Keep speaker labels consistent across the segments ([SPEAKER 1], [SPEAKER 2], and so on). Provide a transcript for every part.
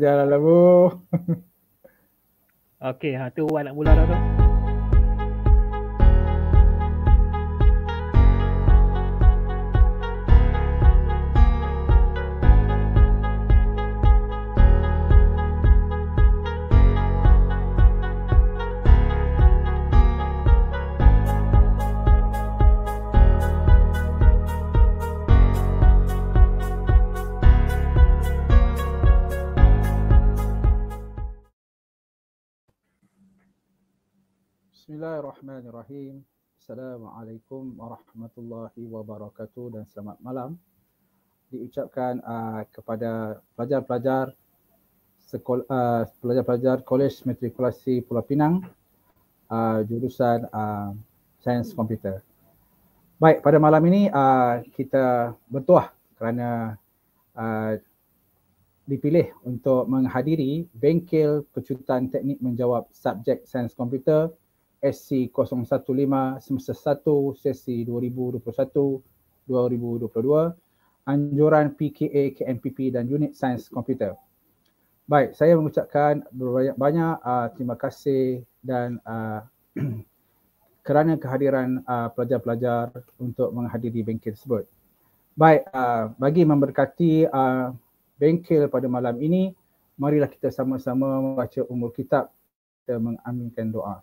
[SPEAKER 1] Jalan lah bro.
[SPEAKER 2] Okay, ha, tu Wan nak mula dah tu.
[SPEAKER 1] Bismillahirrahmanirrahim. Assalamualaikum warahmatullahi wabarakatuh dan selamat malam. Diucapkan uh, kepada pelajar-pelajar sekolah uh, pelajar-pelajar Kolej Matrikulasi Pulau Pinang uh, jurusan uh, Sains Komputer. Baik, pada malam ini uh, kita bertuah kerana uh, dipilih untuk menghadiri bengkel pecutan teknik menjawab subjek sains komputer SC015 semester 1 sesi 2021 2022 anjuran PKA KMPP dan unit sains komputer. Baik, saya mengucapkan banyak-banyak uh, ah, terima kasih dan uh, kerana kehadiran uh, pelajar-pelajar untuk menghadiri bengkel tersebut. Baik, uh, bagi memberkati uh, bengkel pada malam ini, marilah kita sama-sama membaca umur kitab dan mengaminkan doa.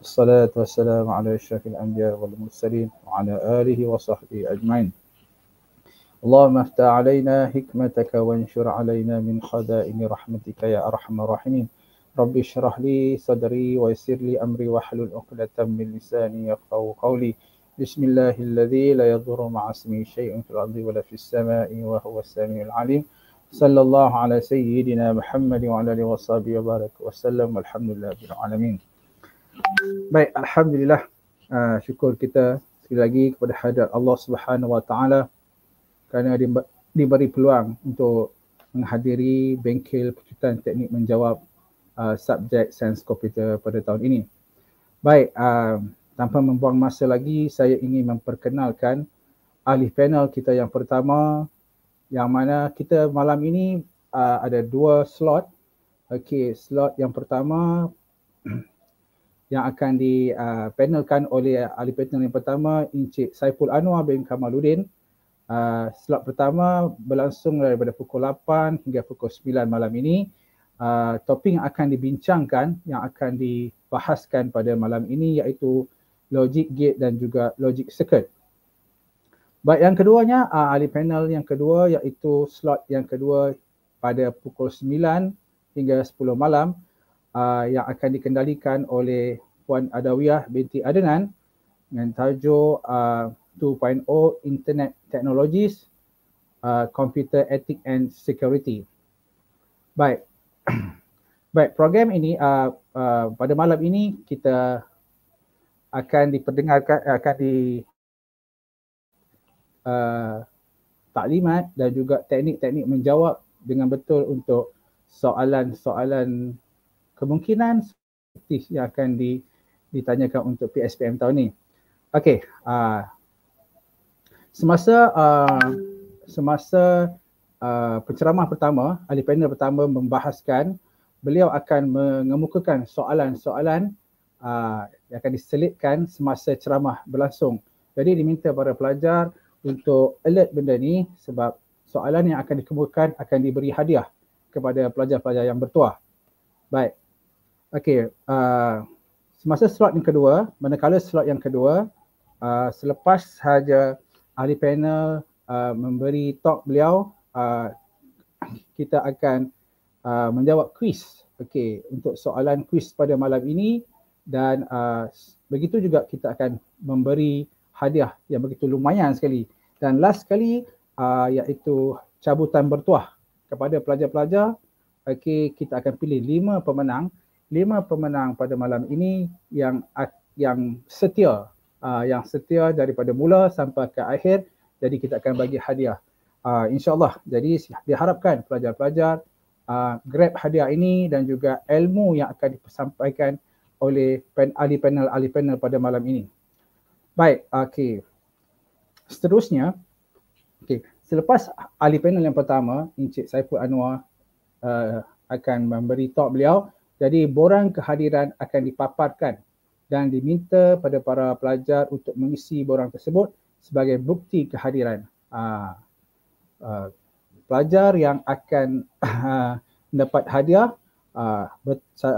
[SPEAKER 1] الصلاة والسلام على أشرف الأنبياء والمرسلين وعلى آله وصحبه أجمعين اللهم افتح علينا حكمتك وانشر علينا من خزائن رحمتك يا أرحم الراحمين رب اشرح لي صدري ويسر لي أمري واحلل عقدة من لساني يفقه قولي بسم الله الذي لا يضر مع اسمه شيء في الأرض ولا في السماء وهو السميع العليم صلى الله على سيدنا محمد وعلى آله وصحبه وبارك وسلم والحمد لله رب العالمين Baik, alhamdulillah. Uh, syukur kita sekali lagi kepada hadirat Allah Subhanahu Wa Taala kerana diberi peluang untuk menghadiri bengkel percutan teknik menjawab uh, subjek sains komputer pada tahun ini. Baik, uh, tanpa membuang masa lagi, saya ingin memperkenalkan ahli panel kita yang pertama yang mana kita malam ini uh, ada dua slot. Okey, slot yang pertama yang akan dipanelkan uh, oleh ahli panel yang pertama Encik Saiful Anwar bin Kamaluddin. Uh, slot pertama berlangsung daripada pukul 8 hingga pukul 9 malam ini. Uh, topik yang akan dibincangkan, yang akan dibahaskan pada malam ini iaitu logic gate dan juga logic circuit. Baik, yang keduanya, uh, ahli panel yang kedua iaitu slot yang kedua pada pukul 9 hingga 10 malam uh, yang akan dikendalikan oleh Puan Adawiyah binti Adenan dengan tajuk uh, 2.0 Internet Technologies uh, Computer Ethics and Security. Baik. Baik, program ini uh, uh, pada malam ini kita akan diperdengarkan akan di uh, taklimat dan juga teknik-teknik menjawab dengan betul untuk soalan-soalan kemungkinan statistik yang akan di, ditanyakan untuk PSPM tahun ni. Okey, uh, semasa uh, semasa uh, penceramah pertama, ahli panel pertama membahaskan beliau akan mengemukakan soalan-soalan uh, yang akan diselitkan semasa ceramah berlangsung. Jadi diminta para pelajar untuk alert benda ni sebab soalan yang akan dikemukakan akan diberi hadiah kepada pelajar-pelajar yang bertuah. Baik, Okey, uh, semasa slot yang kedua, manakala slot yang kedua, uh, selepas sahaja ahli panel uh, memberi talk beliau, uh, kita akan uh, menjawab quiz. Okay, untuk soalan quiz pada malam ini dan uh, begitu juga kita akan memberi hadiah yang begitu lumayan sekali. Dan last sekali uh, iaitu cabutan bertuah kepada pelajar-pelajar. okey kita akan pilih lima pemenang lima pemenang pada malam ini yang yang setia uh, yang setia daripada mula sampai ke akhir jadi kita akan bagi hadiah uh, insyaallah jadi diharapkan pelajar-pelajar uh, grab hadiah ini dan juga ilmu yang akan disampaikan oleh pen, ahli panel ahli panel pada malam ini baik okey seterusnya okey selepas ahli panel yang pertama Encik Saiful Anwar uh, akan memberi talk beliau jadi borang kehadiran akan dipaparkan dan diminta pada para pelajar untuk mengisi borang tersebut sebagai bukti kehadiran. Aa, ah, aa, ah, pelajar yang akan ah, mendapat hadiah aa,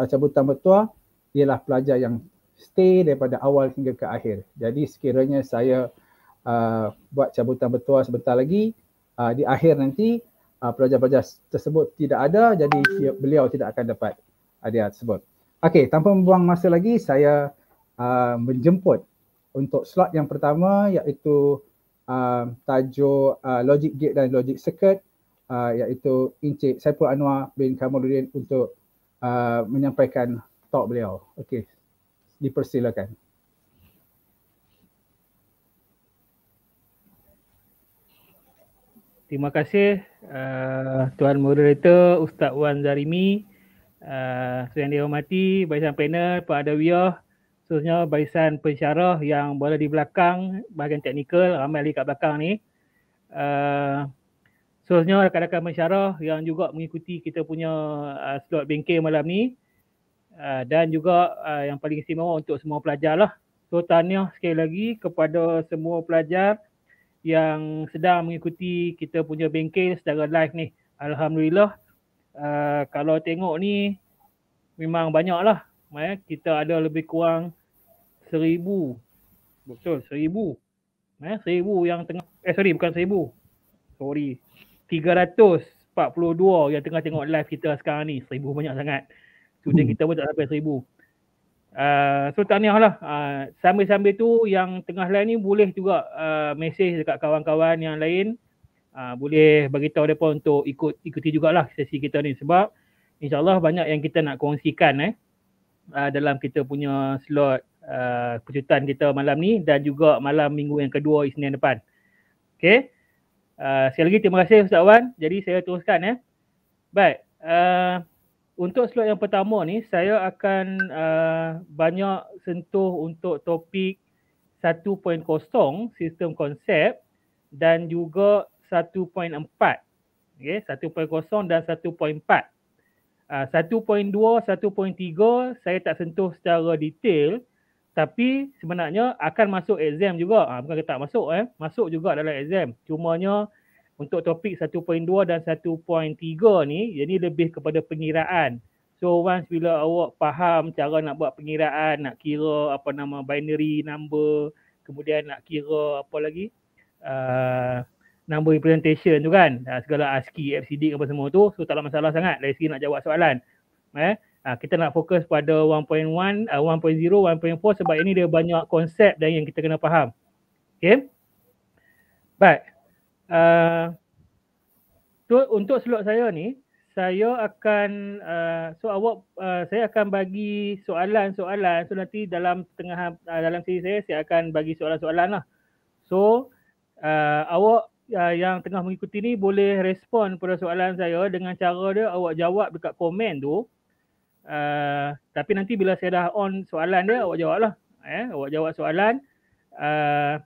[SPEAKER 1] cabutan bertua ialah pelajar yang stay daripada awal hingga ke akhir. Jadi sekiranya saya aa, buat cabutan bertua sebentar lagi, aa, di akhir nanti aa, pelajar-pelajar tersebut tidak ada jadi beliau tidak akan dapat ada sebut. Okey, tanpa membuang masa lagi, saya uh, menjemput untuk slot yang pertama iaitu uh, tajuk uh, logic gate dan logic circuit uh, iaitu Encik Saiful Anwar bin Kamaluddin untuk uh, menyampaikan talk beliau. Okey, dipersilakan.
[SPEAKER 2] Terima kasih uh, Tuan Moderator Ustaz Wan Zarimi uh, so yang dihormati barisan panel Pak Adawiyah seterusnya barisan pensyarah yang berada di belakang bahagian teknikal ramai lagi kat belakang ni uh, ah, seterusnya rakan-rakan pensyarah yang juga mengikuti kita punya uh, slot bengkel malam ni uh, dan juga uh, yang paling istimewa untuk semua pelajar lah so tahniah sekali lagi kepada semua pelajar yang sedang mengikuti kita punya bengkel secara live ni Alhamdulillah Ah, kalau tengok ni memang banyak lah. Eh. Kita ada lebih kurang seribu. Betul, seribu. Eh, seribu yang tengah, eh sorry bukan seribu. Sorry. Tiga ratus empat puluh dua yang tengah tengok live kita sekarang ni. Seribu banyak sangat. Sudah hmm. kita pun tak sampai seribu. Uh, so tahniah lah. Uh, ah, sambil-sambil tu yang tengah live ni boleh juga uh, mesej dekat kawan-kawan yang lain uh, boleh bagi tahu depa untuk ikut ikuti jugalah sesi kita ni sebab insyaallah banyak yang kita nak kongsikan eh uh, dalam kita punya slot uh, kejutan kita malam ni dan juga malam minggu yang kedua Isnin depan. Okey. Uh, sekali lagi terima kasih Ustaz Wan. Jadi saya teruskan eh. Baik. Uh, untuk slot yang pertama ni saya akan uh, banyak sentuh untuk topik 1.0 sistem konsep dan juga 1.4. Okay, 1.0 dan 1.4. Uh, 1.2, 1.3 saya tak sentuh secara detail tapi sebenarnya akan masuk exam juga. Ha, bukan kita tak masuk eh. Masuk juga dalam exam. Cumanya untuk topik 1.2 dan 1.3 ni jadi lebih kepada pengiraan. So once bila awak faham cara nak buat pengiraan, nak kira apa nama binary number, kemudian nak kira apa lagi? Uh, number representation tu kan uh, segala ASCII, FCD apa semua tu so taklah masalah sangat dari segi nak jawab soalan eh uh, kita nak fokus pada 1.1 uh, 1.0 1.4 sebab ini dia banyak konsep dan yang kita kena faham okey baik uh, So untuk slot saya ni, saya akan uh, so awak uh, saya akan bagi soalan-soalan. So nanti dalam tengah uh, dalam sesi saya saya akan bagi soalan-soalan lah. So uh, awak uh, yang tengah mengikuti ni boleh respon pada soalan saya dengan cara dia awak jawab dekat komen tu. Uh, tapi nanti bila saya dah on soalan dia awak jawablah. Eh, awak jawab soalan. Uh,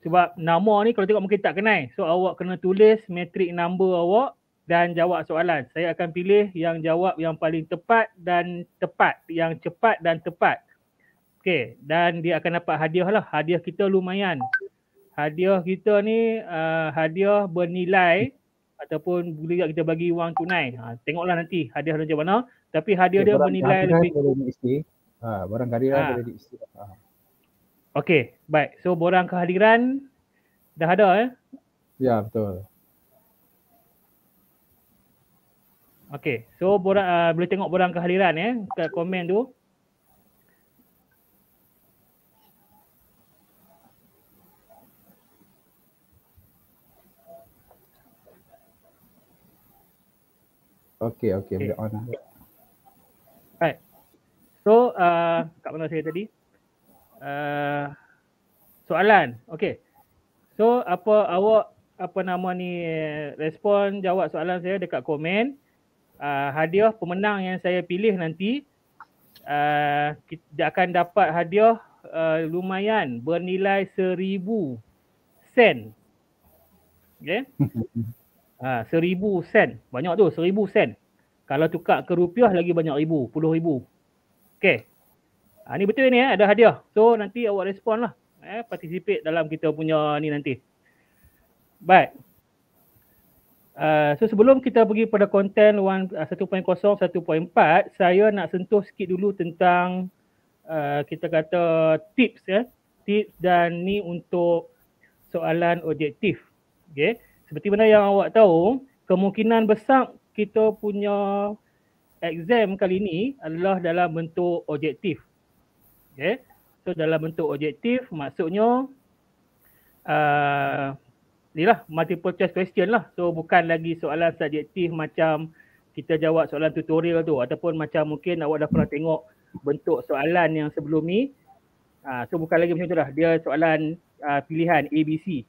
[SPEAKER 2] sebab nama ni kalau tengok mungkin tak kenal. So awak kena tulis metric number awak dan jawab soalan. Saya akan pilih yang jawab yang paling tepat dan tepat. Yang cepat dan tepat. Okay. Dan dia akan dapat hadiah lah. Hadiah kita lumayan hadiah kita ni uh, hadiah bernilai ataupun boleh tak kita bagi wang tunai. Ha, tengoklah nanti hadiah macam mana. Tapi hadiah okay, dia bernilai lebih. Ha, borang kehadiran ha. boleh ha. Okay, baik. So barang kehadiran dah ada eh?
[SPEAKER 1] Ya, betul.
[SPEAKER 2] Okay, so uh, boleh tengok barang kehadiran eh, kat komen tu.
[SPEAKER 1] Okay, okay. okay. Boleh on lah.
[SPEAKER 2] Alright. So, uh, kat mana saya tadi? Uh, soalan. Okay. So, apa awak, apa nama ni, respon, jawab soalan saya dekat komen. Uh, hadiah pemenang yang saya pilih nanti uh, akan dapat hadiah uh, lumayan bernilai seribu sen. Okay. Ha, seribu sen. Banyak tu seribu sen. Kalau tukar ke rupiah lagi banyak ribu. Puluh ribu. Okay. Ha, ni betul ni eh. Ada hadiah. So nanti awak respon lah. Eh, participate dalam kita punya ni nanti. Baik. Uh, so sebelum kita pergi pada konten 1.0, 1.4 ah, Saya nak sentuh sikit dulu tentang uh, Kita kata tips ya eh? Tips dan ni untuk soalan objektif okay. Seperti mana yang awak tahu, kemungkinan besar kita punya exam kali ini adalah dalam bentuk objektif. Okay. So dalam bentuk objektif maksudnya uh, ni lah multiple choice question lah. So bukan lagi soalan subjektif macam kita jawab soalan tutorial tu ataupun macam mungkin awak dah pernah tengok bentuk soalan yang sebelum ni. Uh, so bukan lagi macam tu lah. Dia soalan uh, pilihan A, B, C.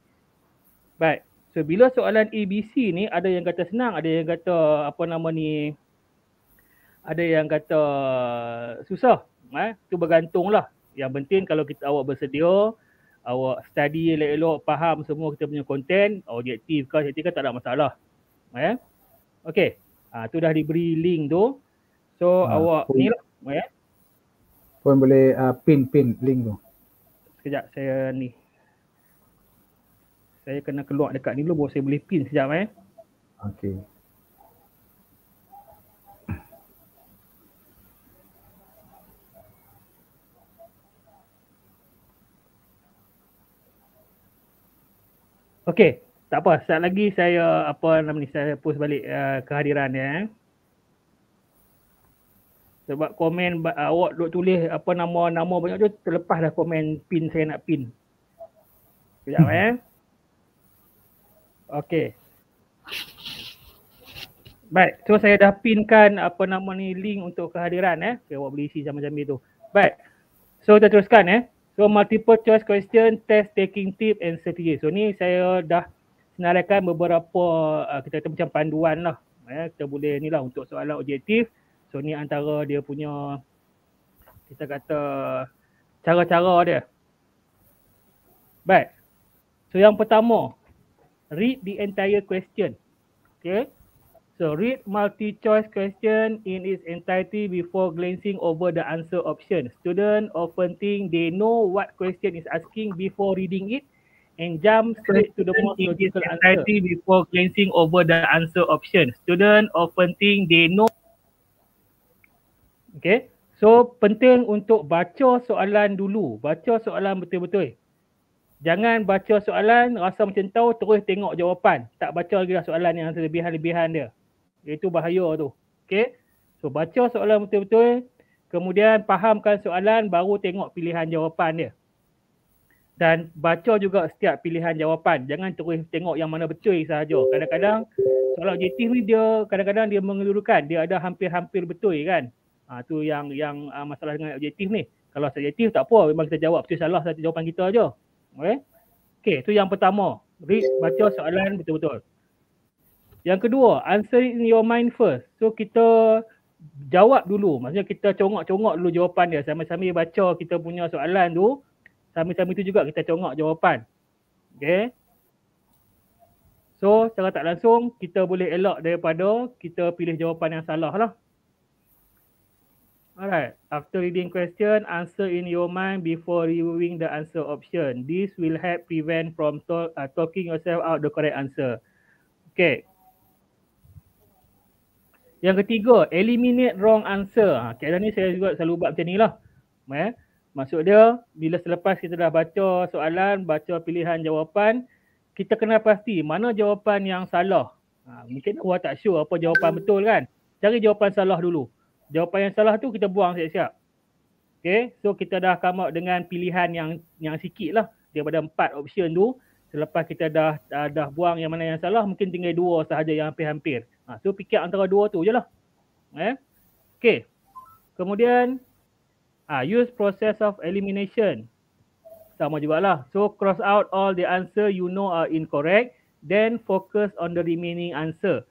[SPEAKER 2] Baik. So bila soalan ABC ni ada yang kata senang, ada yang kata apa nama ni ada yang kata susah. Eh? bergantung lah. Yang penting kalau kita awak bersedia, awak study elok-elok, faham semua kita punya konten, objektif ke, objektif ke tak ada masalah. Eh? Okay. Ha, tu dah diberi link tu. So ha, awak pun, ni lah. Eh?
[SPEAKER 1] Pun boleh uh, pin-pin link tu.
[SPEAKER 2] Sekejap saya ni saya kena keluar dekat ni dulu baru saya boleh pin sekejap eh. Okey. Okey, tak apa. Sekejap lagi saya apa nama ni saya post balik uh, kehadiran ya. Sebab komen awak duk tulis apa nama-nama banyak tu terlepas dah komen pin saya nak pin. Sekejap eh. Okey. Baik, so saya dah pinkan apa nama ni link untuk kehadiran eh. Okay, awak boleh isi jambi-jambi tu. Baik. So kita teruskan eh. So multiple choice question, test taking tip and strategy. So ni saya dah senaraikan beberapa uh, kita kata macam panduan lah. Eh, kita boleh ni lah untuk soalan objektif. So ni antara dia punya kita kata cara-cara dia. Baik. So yang pertama, read the entire question. Okay. So read multi-choice question in its entirety before glancing over the answer option. Student often think they know what question is asking before reading it and jump straight to the most logical answer. Before glancing over the answer option. Student often think they know. Okay. So penting untuk baca soalan dulu. Baca soalan betul-betul. Jangan baca soalan rasa macam tahu terus tengok jawapan. Tak baca lagi lah soalan yang lebihan-lebihan dia. Itu bahaya tu. Okay. So baca soalan betul-betul. Kemudian fahamkan soalan baru tengok pilihan jawapan dia. Dan baca juga setiap pilihan jawapan. Jangan terus tengok yang mana betul sahaja. Kadang-kadang soal objektif ni dia kadang-kadang dia mengelurukan. Dia ada hampir-hampir betul kan. Ha, yang yang ah, masalah dengan objektif ni. Kalau subjektif tak apa. Memang kita jawab betul salah satu jawapan kita je. Okey. Okey, itu yang pertama. Read baca soalan betul-betul. Yang kedua, answer in your mind first. So kita jawab dulu. Maksudnya kita congok-congok dulu jawapan dia Sama-sama baca kita punya soalan tu. sama-sama tu juga kita congok jawapan. Okay, So secara tak langsung kita boleh elak daripada kita pilih jawapan yang salah lah. Alright, after reading question, answer in your mind before reviewing the answer option. This will help prevent from to- uh, talking yourself out the correct answer. Okay. Yang ketiga, eliminate wrong answer. Kira ha, ni saya juga selalu buat macam ni lah. Eh? Maksud dia, bila selepas kita dah baca soalan, baca pilihan jawapan, kita kena pasti mana jawapan yang salah. Ha, mungkin awak tak sure apa jawapan betul kan. Cari jawapan salah dulu jawapan yang salah tu kita buang siap-siap. Okay, so kita dah come out dengan pilihan yang yang sikit lah daripada empat option tu. Selepas kita dah dah, dah buang yang mana yang salah, mungkin tinggal dua sahaja yang hampir-hampir. Ha, so fikir antara dua tu je lah. Eh? Okay, kemudian ah use process of elimination. Sama lah. So cross out all the answer you know are incorrect. Then focus on the remaining answer.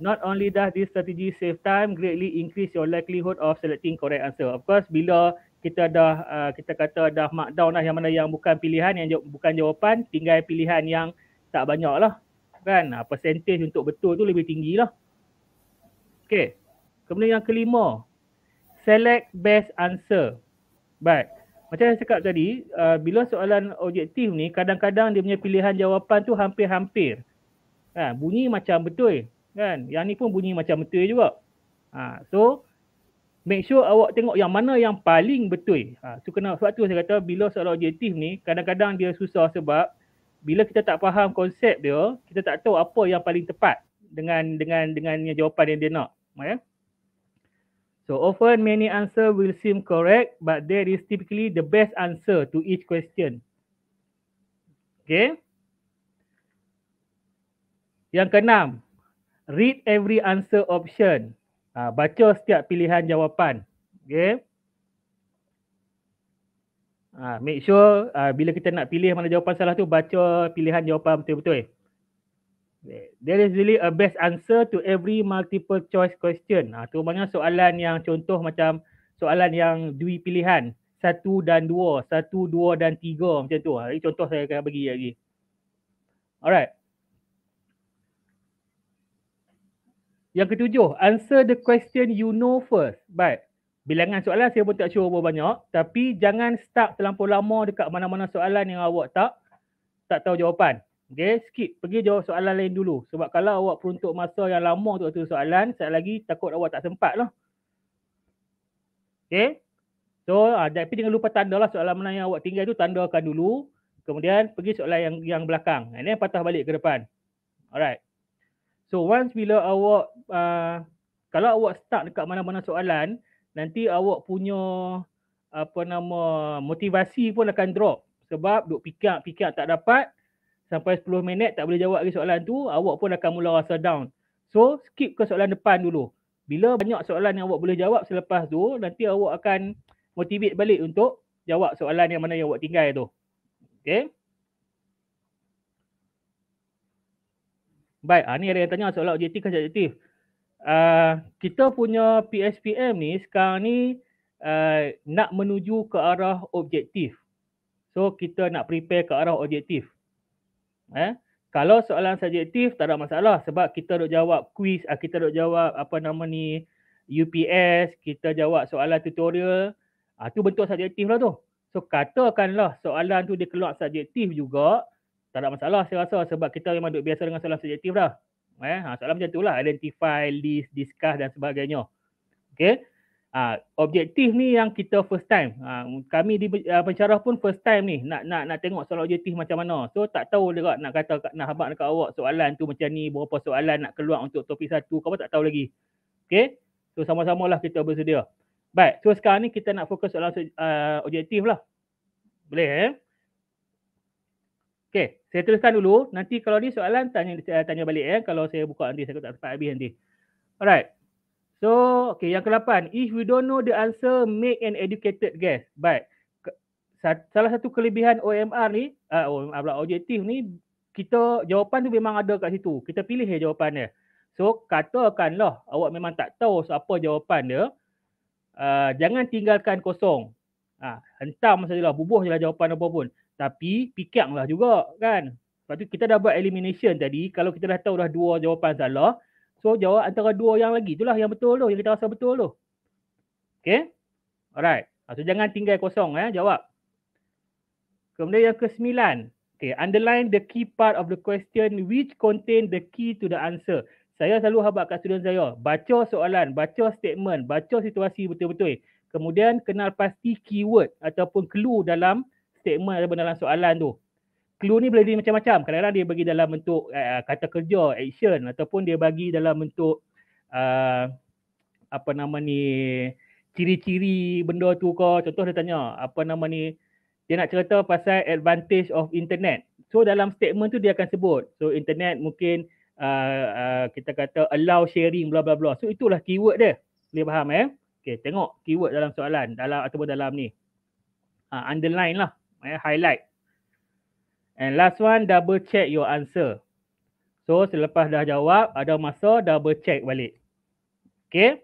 [SPEAKER 2] Not only does this strategy save time, greatly increase your likelihood of selecting correct answer. Of course, bila kita dah uh, kita kata dah markdown lah yang mana yang bukan pilihan yang j- bukan jawapan, tinggal pilihan yang tak banyak lah. Kan? Uh, percentage untuk betul tu lebih tinggi lah. Okay. Kemudian yang kelima, select best answer. Baik. Macam saya cakap tadi, uh, bila soalan objektif ni, kadang-kadang dia punya pilihan jawapan tu hampir-hampir. Ha, bunyi macam betul kan yang ni pun bunyi macam betul juga ha, so make sure awak tengok yang mana yang paling betul ha, so kena sebab tu saya kata bila soal objektif ni kadang-kadang dia susah sebab bila kita tak faham konsep dia kita tak tahu apa yang paling tepat dengan dengan dengan jawapan yang dia nak ha, ya So often many answer will seem correct but there is typically the best answer to each question. Okay. Yang keenam, read every answer option. Ha, baca setiap pilihan jawapan. Okay. Ha, make sure uh, bila kita nak pilih mana jawapan salah tu, baca pilihan jawapan betul-betul. There is really a best answer to every multiple choice question. Ha, tu banyak soalan yang contoh macam soalan yang dua pilihan. Satu dan dua, satu, dua dan tiga macam tu. Ha, contoh saya akan bagi lagi. Alright. Yang ketujuh, answer the question you know first. Baik, bilangan soalan saya pun tak sure berapa banyak. Tapi jangan stuck terlampau lama dekat mana-mana soalan yang awak tak tak tahu jawapan. Okay, skip. Pergi jawab soalan lain dulu. Sebab kalau awak peruntuk masa yang lama untuk satu soalan, sekali lagi takut awak tak sempat lah. Okay. So, ah, tapi jangan lupa tanda lah soalan mana yang awak tinggal tu, tandakan dulu. Kemudian pergi soalan yang yang belakang. Ini then patah balik ke depan. Alright. So once bila awak uh, kalau awak start dekat mana-mana soalan, nanti awak punya apa nama motivasi pun akan drop sebab duk pikir-pikir tak dapat sampai 10 minit tak boleh jawab lagi soalan tu, awak pun akan mula rasa down. So skip ke soalan depan dulu. Bila banyak soalan yang awak boleh jawab selepas tu, nanti awak akan motivate balik untuk jawab soalan yang mana yang awak tinggal tu. Okay. Baik, ha, ni ada yang tanya soalan objektif ke subjektif. Uh, kita punya PSPM ni sekarang ni uh, nak menuju ke arah objektif. So kita nak prepare ke arah objektif. Eh? Kalau soalan subjektif tak ada masalah sebab kita dok jawab quiz, kita dok jawab apa nama ni UPS, kita jawab soalan tutorial. itu uh, bentuk subjektif lah tu. So katakanlah soalan tu dia keluar subjektif juga, tak ada masalah saya rasa sebab kita memang duduk biasa dengan salam subjektif dah. Eh, ha, soalan macam tu lah. Identify, list, discuss dan sebagainya. Okay. Ha, objektif ni yang kita first time. Ha, kami di uh, ha, pencerah pun first time ni nak nak nak tengok soalan objektif macam mana. So tak tahu juga nak kata nak habaq dekat awak soalan tu macam ni berapa soalan nak keluar untuk topik satu kau tak tahu lagi. Okay. So sama sama lah kita bersedia. Baik, so sekarang ni kita nak fokus soalan uh, objektif lah. Boleh eh? Okay, saya teruskan dulu. Nanti kalau ni soalan tanya saya eh, tanya balik Eh. Kalau saya buka nanti saya tak sempat habis nanti. Alright. So, okay yang ke-8, if we don't know the answer, make an educated guess. Baik. salah satu kelebihan OMR ni, uh, ah, OMR pula objektif ni, kita jawapan tu memang ada kat situ. Kita pilih je jawapan dia. So, katakanlah awak memang tak tahu so apa jawapan dia. Uh, jangan tinggalkan kosong. Ha, uh, hentam sajalah, bubuh je lah jawapan apa pun tapi pikang lah juga kan. Lepas tu kita dah buat elimination tadi, kalau kita dah tahu dah dua jawapan salah, so jawab antara dua yang lagi itulah yang betul tu, yang kita rasa betul tu. Okay? Alright. Ah, so jangan tinggal kosong eh, jawab. Kemudian yang ke sembilan. Okay, underline the key part of the question which contain the key to the answer. Saya selalu habak kat student saya, baca soalan, baca statement, baca situasi betul-betul. Kemudian kenal pasti keyword ataupun clue dalam statement ataupun dalam soalan tu. Clue ni boleh jadi macam-macam. Kadang-kadang dia bagi dalam bentuk uh, kata kerja, action ataupun dia bagi dalam bentuk uh, apa nama ni ciri-ciri benda tu ke. Contoh dia tanya, apa nama ni dia nak cerita pasal advantage of internet. So dalam statement tu dia akan sebut. So internet mungkin uh, uh, kita kata allow sharing bla bla bla. So itulah keyword dia. Boleh faham eh? Okay, tengok keyword dalam soalan dalam ataupun dalam ni. Uh, underline lah eh, highlight. And last one, double check your answer. So, selepas dah jawab, ada masa double check balik. Okay.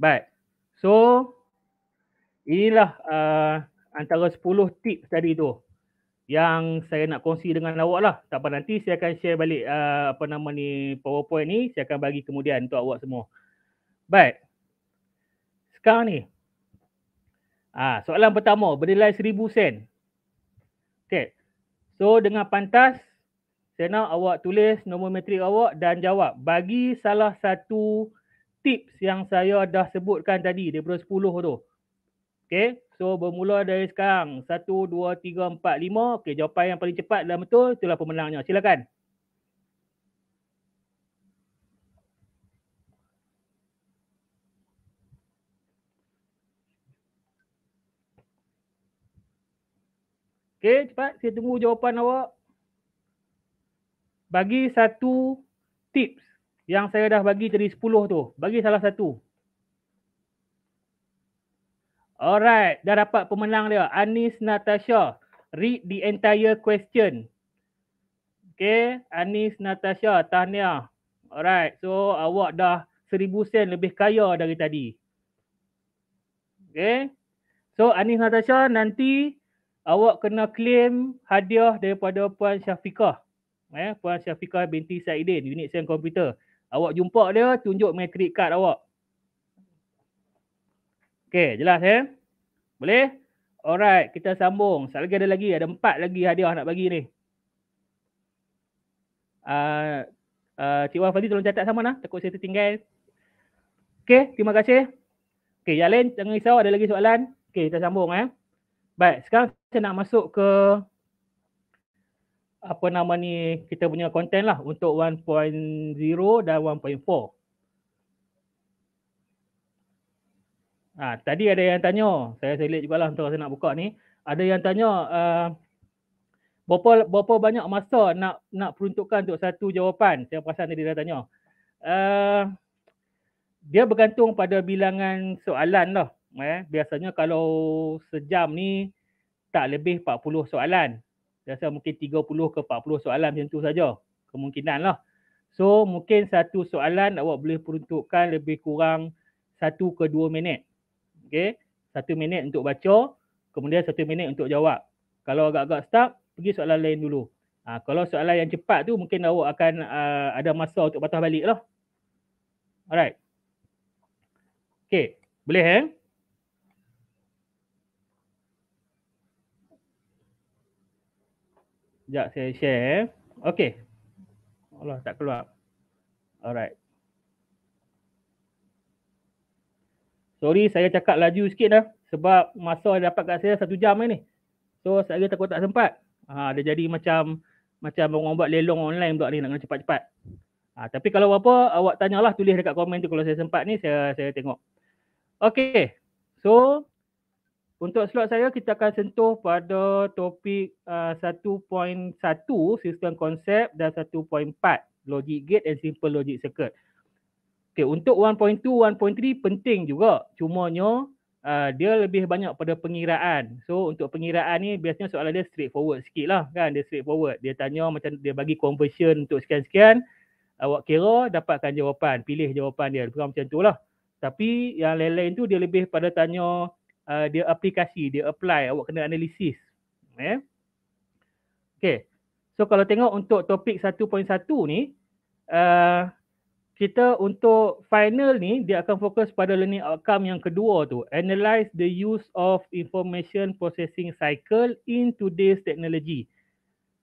[SPEAKER 2] baik. so, inilah uh, antara 10 tips tadi tu yang saya nak kongsi dengan awak lah. Tak nanti saya akan share balik uh, apa nama ni PowerPoint ni. Saya akan bagi kemudian untuk awak semua. Baik. sekarang ni. Ah, soalan pertama, bernilai seribu sen. Okay. So dengan pantas, saya nak awak tulis nombor metrik awak dan jawab. Bagi salah satu tips yang saya dah sebutkan tadi daripada 10 tu. Okay. So bermula dari sekarang. 1, 2, 3, 4, 5. Okay. Jawapan yang paling cepat dan betul itulah pemenangnya. Silakan. Okey, cepat. Saya tunggu jawapan awak. Bagi satu tips yang saya dah bagi tadi 10 tu. Bagi salah satu. Alright, dah dapat pemenang dia. Anis Natasha. Read the entire question. Okay, Anis Natasha. Tahniah. Alright, so awak dah seribu sen lebih kaya dari tadi. Okay. So Anis Natasha nanti awak kena claim hadiah daripada Puan Syafiqah. Eh, Puan Syafiqah binti Saidin, unit sen komputer. Awak jumpa dia, tunjuk metric card awak. Okay, jelas eh? Boleh? Alright, kita sambung. Satu lagi ada lagi. Ada empat lagi hadiah nak bagi ni. Uh, uh, Cik Wan Fazli tolong catat sama lah. Takut saya tertinggal. Okay, terima kasih. Okay, yang lain jangan risau. Ada lagi soalan? Okay, kita sambung eh. Baik, sekarang kita nak masuk ke apa nama ni kita punya konten lah untuk 1.0 dan 1.4. Ah ha, tadi ada yang tanya, saya selit lah untuk saya nak buka ni. Ada yang tanya a uh, berapa berapa banyak masa nak nak peruntukkan untuk satu jawapan. Saya perasan tadi dah tanya. Uh, dia bergantung pada bilangan soalan lah. Eh, biasanya kalau sejam ni tak lebih 40 soalan. Rasa mungkin 30 ke 40 soalan macam tu saja. Kemungkinan lah. So mungkin satu soalan awak boleh peruntukkan lebih kurang satu ke dua minit. Okay. Satu minit untuk baca. Kemudian satu minit untuk jawab. Kalau agak-agak stuck, pergi soalan lain dulu. Ha, kalau soalan yang cepat tu mungkin awak akan uh, ada masa untuk patah balik lah. Alright. Okay. Boleh eh? Sekejap saya share. Okay. Allah tak keluar. Alright. Sorry saya cakap laju sikit dah. Sebab masa yang dapat kat saya satu jam ni. So saya takut tak sempat. Ha, dia jadi macam macam orang buat lelong online buat ni nak kena cepat-cepat. Ha, tapi kalau apa awak tanyalah tulis dekat komen tu kalau saya sempat ni saya saya tengok. Okay. So untuk slot saya kita akan sentuh pada topik uh, 1.1 sistem konsep dan 1.4 logic gate and simple logic circuit. Okay untuk 1.2 1.3 penting juga cumanya uh, dia lebih banyak pada pengiraan. So untuk pengiraan ni biasanya soalan dia straightforward sikit lah kan dia straightforward. Dia tanya macam dia bagi conversion untuk sekian-sekian awak kira dapatkan jawapan pilih jawapan dia kurang macam tu lah. Tapi yang lain-lain tu dia lebih pada tanya uh, dia aplikasi, dia apply, awak kena analisis. Eh? Ya. Okay. So kalau tengok untuk topik 1.1 ni, uh, kita untuk final ni, dia akan fokus pada learning outcome yang kedua tu. Analyze the use of information processing cycle in today's technology.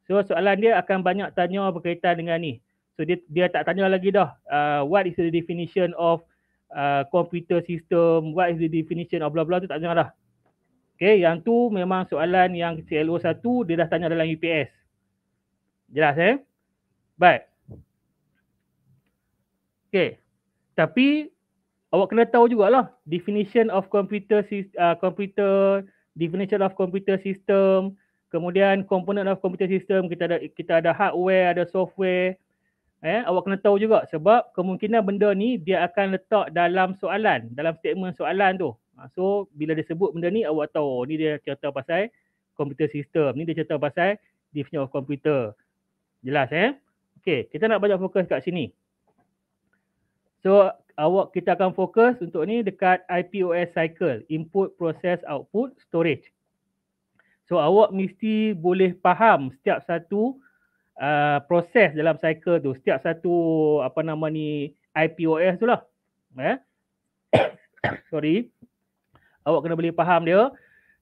[SPEAKER 2] So soalan dia akan banyak tanya berkaitan dengan ni. So dia, dia tak tanya lagi dah. Uh, what is the definition of Uh, computer system, what is the definition of blah blah tu tak dengar dah. Okay, yang tu memang soalan yang CLO 1 dia dah tanya dalam UPS. Jelas eh? Baik. Okay, tapi awak kena tahu jugalah definition of computer system, uh, computer, definition of computer system, kemudian component of computer system, kita ada, kita ada hardware, ada software, eh awak kena tahu juga sebab kemungkinan benda ni dia akan letak dalam soalan dalam statement soalan tu ha, so bila dia sebut benda ni awak tahu oh, ni dia cerita pasal computer system ni dia cerita pasal definition of computer jelas eh Okay, kita nak banyak fokus kat sini so awak kita akan fokus untuk ni dekat IPOS cycle input process output storage so awak mesti boleh faham setiap satu uh, proses dalam cycle tu setiap satu apa nama ni IPOS tu lah eh? sorry awak kena boleh faham dia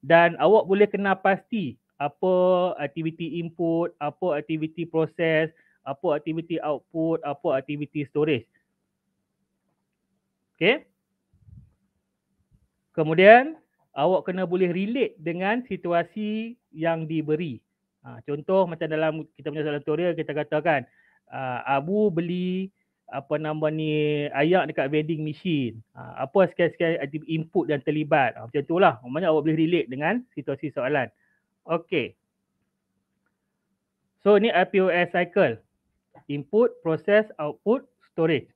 [SPEAKER 2] dan awak boleh kena pasti apa aktiviti input, apa aktiviti proses, apa aktiviti output, apa aktiviti storage. Okay. Kemudian awak kena boleh relate dengan situasi yang diberi. Ha, contoh macam dalam kita punya soalan tutorial kita katakan uh, ha, Abu beli apa nama ni ayak dekat vending machine. Uh, apa sekian-sekian input yang terlibat. Uh, macam itulah. Maksudnya awak boleh relate dengan situasi soalan. Okay. So ni IPOS cycle. Input, proses output, storage.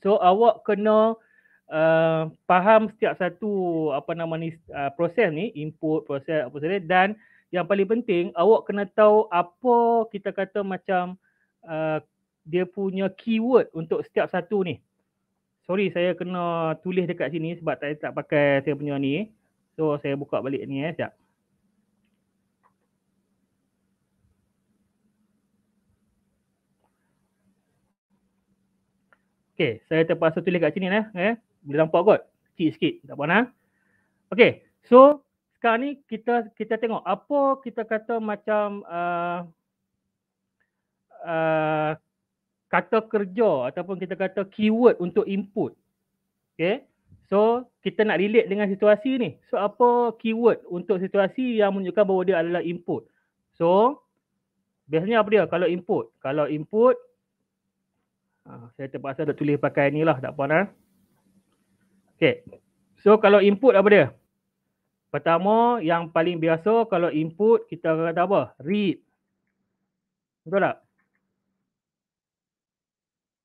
[SPEAKER 2] So awak kena uh, faham setiap satu apa nama ni uh, proses ni. Input, proses apa storage dan yang paling penting awak kena tahu apa kita kata macam uh, dia punya keyword untuk setiap satu ni. Sorry saya kena tulis dekat sini sebab tak tak pakai saya punya ni. So saya buka balik ni eh sekejap. Okay, saya terpaksa tulis kat sini lah. Eh. Boleh nampak kot? Kecil sikit. Tak apa lah. Okay, so sekarang ni kita kita tengok apa kita kata macam uh, uh, kata kerja ataupun kita kata keyword untuk input. Okay. So kita nak relate dengan situasi ni. So apa keyword untuk situasi yang menunjukkan bahawa dia adalah input. So biasanya apa dia kalau input. Kalau input ah, saya terpaksa nak tulis pakai ni lah tak apa lah. Okay. So kalau input apa dia? Pertama, yang paling biasa kalau input kita kata apa? Read. Betul tak?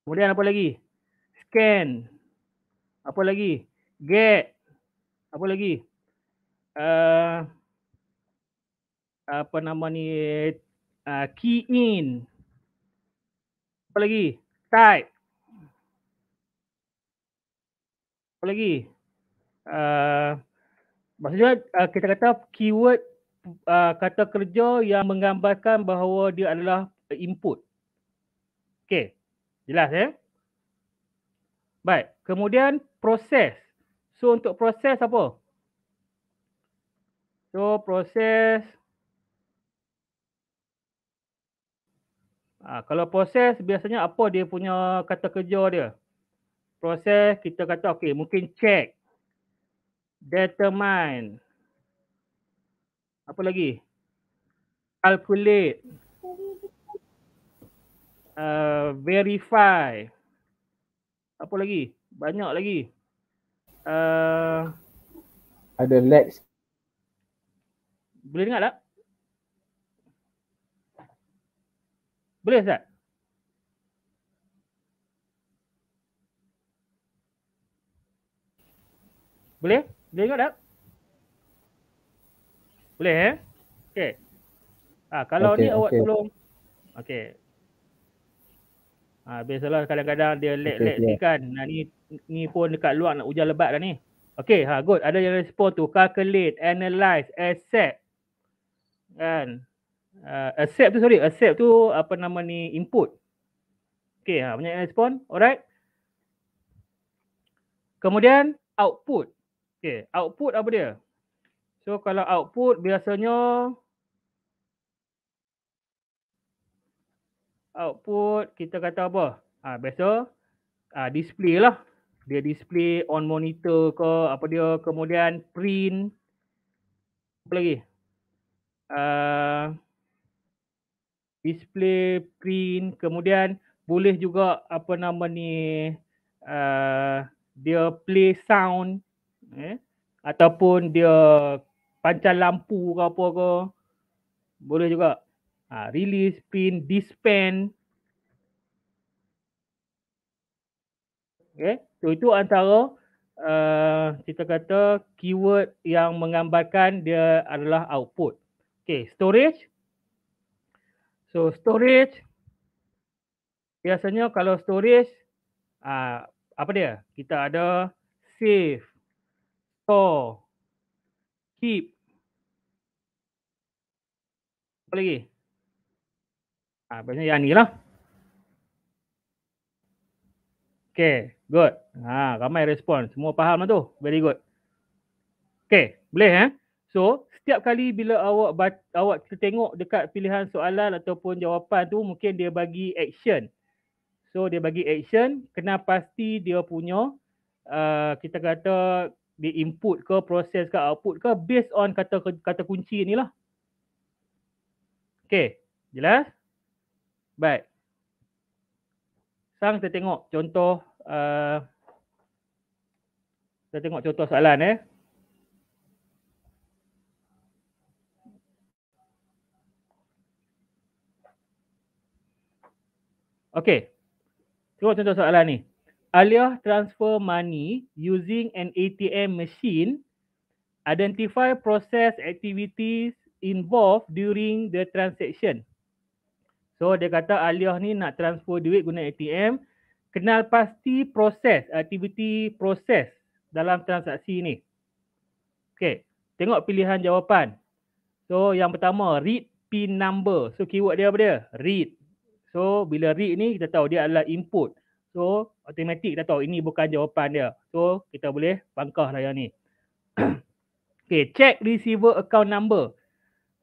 [SPEAKER 2] Kemudian apa lagi? Scan. Apa lagi? Get. Apa lagi? Uh, apa nama ni? Uh, key in. Apa lagi? Type. Apa lagi? Uh, maksudnya uh, kita kata keyword uh, kata kerja yang menggambarkan bahawa dia adalah input. Okey. Jelas ya? Eh? Baik, kemudian proses. So untuk proses apa? So proses Ah, kalau proses biasanya apa dia punya kata kerja dia? Proses kita kata okey mungkin check determine apa lagi calculate uh, verify apa lagi banyak lagi uh, ada lex boleh dengar tak boleh tak boleh boleh tengok tak? Boleh eh? Okey. Ha, kalau okay, ni okay. awak tolong. okay. Ha, ah, biasalah kadang-kadang dia lag-lag okay, sikit yeah. kan. Ni, ni pun dekat luar nak hujan lebat dah ni. okay, ha, good. Ada yang respon tu. Calculate, analyze, accept. Kan? Uh, accept tu sorry. Accept tu apa nama ni input. okay, ha, banyak yang respon. Alright. Kemudian output. Okey, output apa dia? So kalau output biasanya output kita kata apa? Ha, biasa ha, display lah. Dia display on monitor ke apa dia kemudian print apa lagi? Uh, display print kemudian boleh juga apa nama ni uh, dia play sound eh ataupun dia pancar lampu ke apa ke boleh juga ha, release pin dispen Okay, eh? so itu antara uh, kita kata keyword yang menggambarkan dia adalah output Okay, storage so storage biasanya kalau storage uh, apa dia kita ada save store keep apa lagi ah ha, biasanya yang ni lah okay good ha ramai respon semua faham lah tu very good okay boleh eh so setiap kali bila awak awak tengok dekat pilihan soalan ataupun jawapan tu mungkin dia bagi action so dia bagi action kena pasti dia punya Uh, kita kata di input ke proses ke output ke based on kata kata kunci ni lah. Okay, jelas? Baik. Sekarang kita tengok contoh uh, kita tengok contoh soalan eh. Okey. Tengok contoh soalan ni alias transfer money using an ATM machine, identify process activities involved during the transaction. So dia kata alias ni nak transfer duit guna ATM, kenal pasti proses, aktiviti proses dalam transaksi ni. Okay, tengok pilihan jawapan. So yang pertama, read pin number. So keyword dia apa dia? Read. So bila read ni kita tahu dia adalah input. So automatic dah tahu ini bukan jawapan dia. So kita boleh bangkah dah yang ni. okay check receiver account number.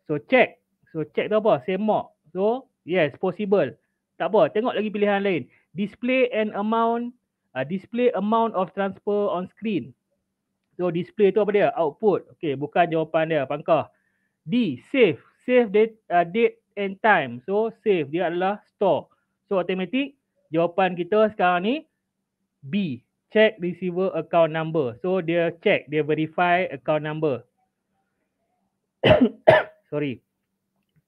[SPEAKER 2] So check. So check tu apa? Same mark. So yes possible. Tak apa tengok lagi pilihan lain. Display an amount. Uh, display amount of transfer on screen. So display tu apa dia? Output. Okay bukan jawapan dia. Pangkah. D save. Save date, uh, date and time. So save dia adalah store. So automatic jawapan kita sekarang ni B check receiver account number so dia check dia verify account number sorry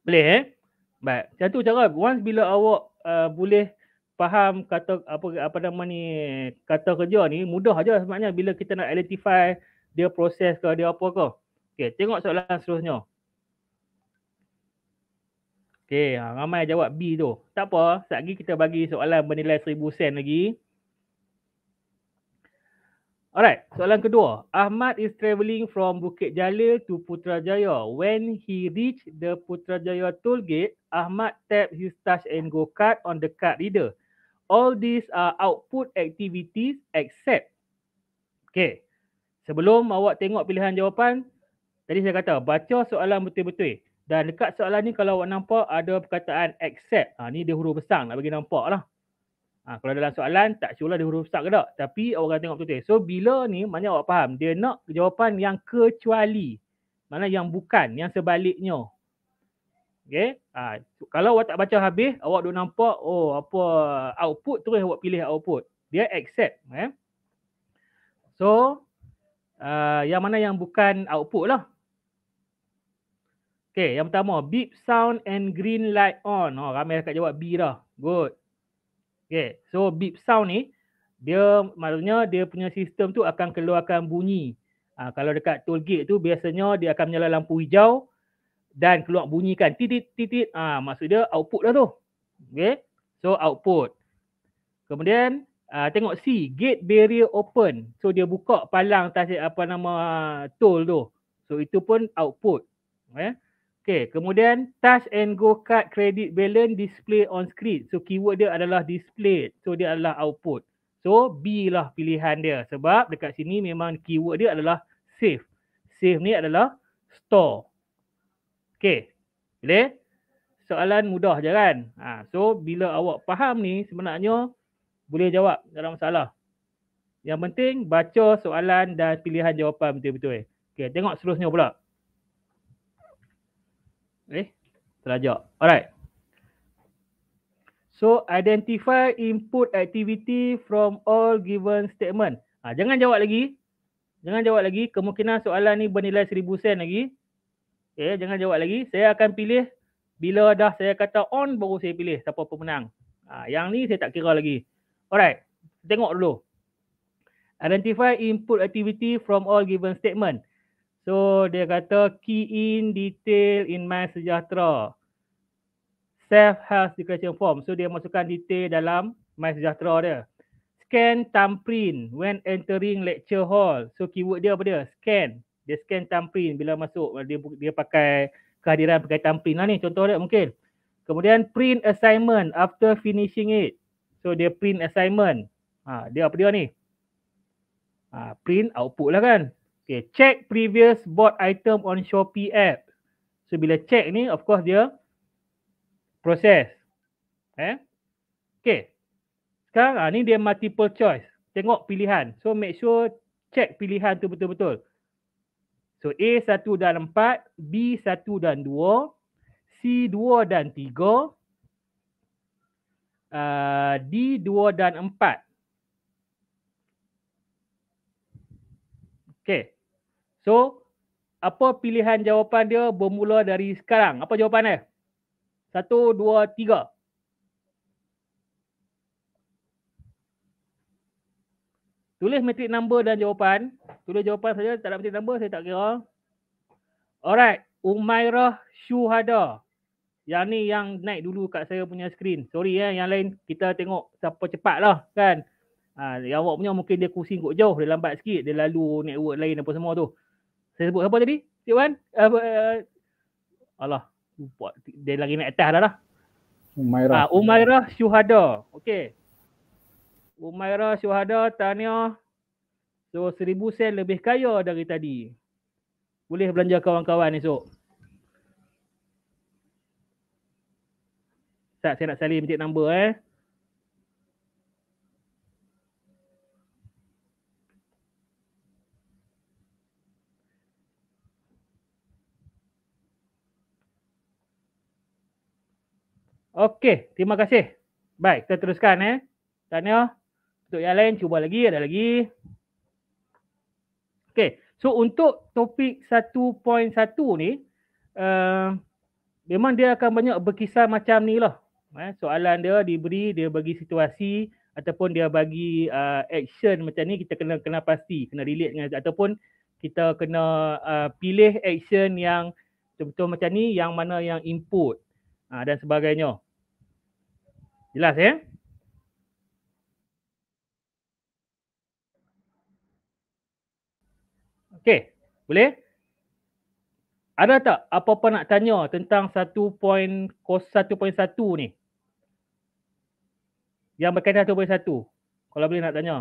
[SPEAKER 2] boleh eh baik macam tu cara once bila awak uh, boleh faham kata apa apa nama ni kata kerja ni mudah aja sebenarnya bila kita nak identify dia proses ke dia apa ke okey tengok soalan seterusnya Okay, ha, ramai jawab B tu. Tak apa, sekejap lagi kita bagi soalan bernilai 1000 sen lagi. Alright, soalan kedua. Ahmad is travelling from Bukit Jalil to Putrajaya. When he reach the Putrajaya toll gate, Ahmad tap his touch and go card on the card reader. All these are output activities except. Okay, sebelum awak tengok pilihan jawapan, tadi saya kata baca soalan betul-betul. Dan dekat soalan ni kalau awak nampak ada perkataan accept. Ha, ni dia huruf besar nak bagi nampak lah. Ha, kalau dalam soalan tak sure lah dia huruf besar ke tak. Tapi awak kena tengok betul-betul. So bila ni maknanya awak faham. Dia nak jawapan yang kecuali. Mana yang bukan. Yang sebaliknya. Okay. Ha, kalau awak tak baca habis. Awak duk nampak. Oh apa output tu? awak pilih output. Dia accept. Eh? So uh, yang mana yang bukan output lah. Okay, yang pertama, beep sound and green light on. Oh, ramai dekat jawab B dah. Good. Okay, so beep sound ni, dia maksudnya dia punya sistem tu akan keluarkan bunyi. Ha, kalau dekat toll gate tu, biasanya dia akan menyala lampu hijau dan keluar bunyi kan titit titit. Ah, ha, maksud dia output lah tu. Okay, so output. Kemudian uh, tengok C, gate barrier open. So dia buka palang tasik apa nama tol tu. So itu pun output. Okay. Okay, kemudian touch and go card credit balance display on screen. So keyword dia adalah display. So dia adalah output. So B lah pilihan dia sebab dekat sini memang keyword dia adalah save. Save ni adalah store. Okay, boleh? Soalan mudah je kan? Ha, so bila awak faham ni sebenarnya boleh jawab dalam masalah. Yang penting baca soalan dan pilihan jawapan betul-betul. Okay, tengok seterusnya pula. Eh, terajak. Alright. So, identify input activity from all given statement. Ha, jangan jawab lagi. Jangan jawab lagi. Kemungkinan soalan ni bernilai seribu sen lagi. Okay, jangan jawab lagi. Saya akan pilih bila dah saya kata on baru saya pilih siapa pemenang. Ha, yang ni saya tak kira lagi. Alright. Tengok dulu. Identify input activity from all given statement. So dia kata key in detail in my sejahtera. Self health declaration form. So dia masukkan detail dalam my sejahtera dia. Scan thumbprint when entering lecture hall. So keyword dia apa dia? Scan. Dia scan thumbprint bila masuk dia dia pakai kehadiran pakai thumbprint lah ni contoh dia mungkin. Kemudian print assignment after finishing it. So dia print assignment. Ha, dia apa dia ni? Ha, print output lah kan. Okay, check previous bought item on Shopee app. So bila check ni, of course dia proses. Eh? Okay. Sekarang ah, ni dia multiple choice. Tengok pilihan. So make sure check pilihan tu betul-betul. So A 1 dan 4, B 1 dan 2, C 2 dan 3, uh, ah, D 2 dan 4. Okay. So, apa pilihan jawapan dia bermula dari sekarang? Apa jawapan dia? Satu, dua, tiga. Tulis metrik number dan jawapan. Tulis jawapan saja, tak ada metric number, saya tak kira. Alright, Umairah Syuhada. Yang ni yang naik dulu kat saya punya screen. Sorry eh, yang lain kita tengok siapa cepat lah kan. Ha, yang awak punya mungkin dia kursi kot jauh, dia lambat sikit, dia lalu network lain apa semua tu. Saya sebut apa tadi? Cik Wan? Uh, uh, Alah, lupa. Dia lagi naik atas dah lah. Umairah. Ha, Umairah Syuhada. Okay. Umairah Syuhada, tanya. So, seribu sen lebih kaya dari tadi. Boleh belanja kawan-kawan esok. Tak, saya nak salin cik number eh. Okey, terima kasih. Baik, kita teruskan eh. Tanya untuk yang lain cuba lagi, ada lagi. Okey. So untuk topik 1.1 ni uh, memang dia akan banyak berkisar macam ni lah. Eh, soalan dia diberi, dia bagi situasi ataupun dia bagi uh, action macam ni kita kena kena pasti, kena relate dengan ataupun kita kena uh, pilih action yang betul-betul macam ni yang mana yang input uh, dan sebagainya. Jelas ya? Okey, boleh? Ada tak apa-apa nak tanya tentang 1.1.1 ni? Yang berkaitan 1.1. Kalau boleh nak tanya.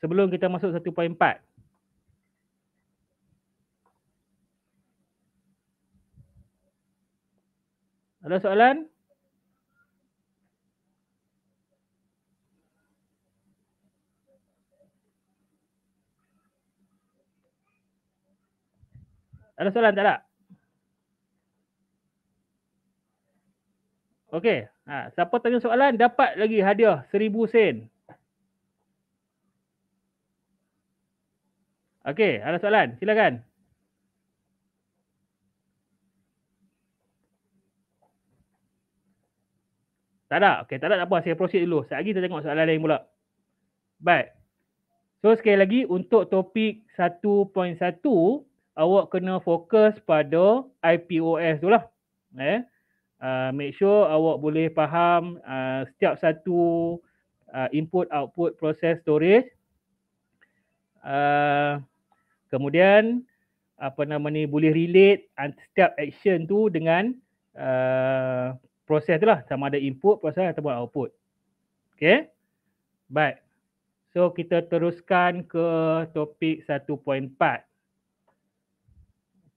[SPEAKER 2] Sebelum kita masuk 1.4. Ada soalan? 1.4. Ada soalan tak tak? Okey. Ha, siapa tanya soalan dapat lagi hadiah seribu sen. Okey, ada soalan? Silakan. Tak ada? Okey, tak ada tak apa. Saya proceed dulu. Sekejap lagi kita tengok soalan lain pula. Baik. So, sekali lagi untuk topik 1.1, awak kena fokus pada IPOS tu lah. Eh? Uh, make sure awak boleh faham uh, setiap satu uh, input output proses storage. Uh, kemudian apa nama ni boleh relate setiap action tu dengan uh, proses tu lah sama ada input proses ataupun output. Okay. Baik. So kita teruskan ke topik 1.4.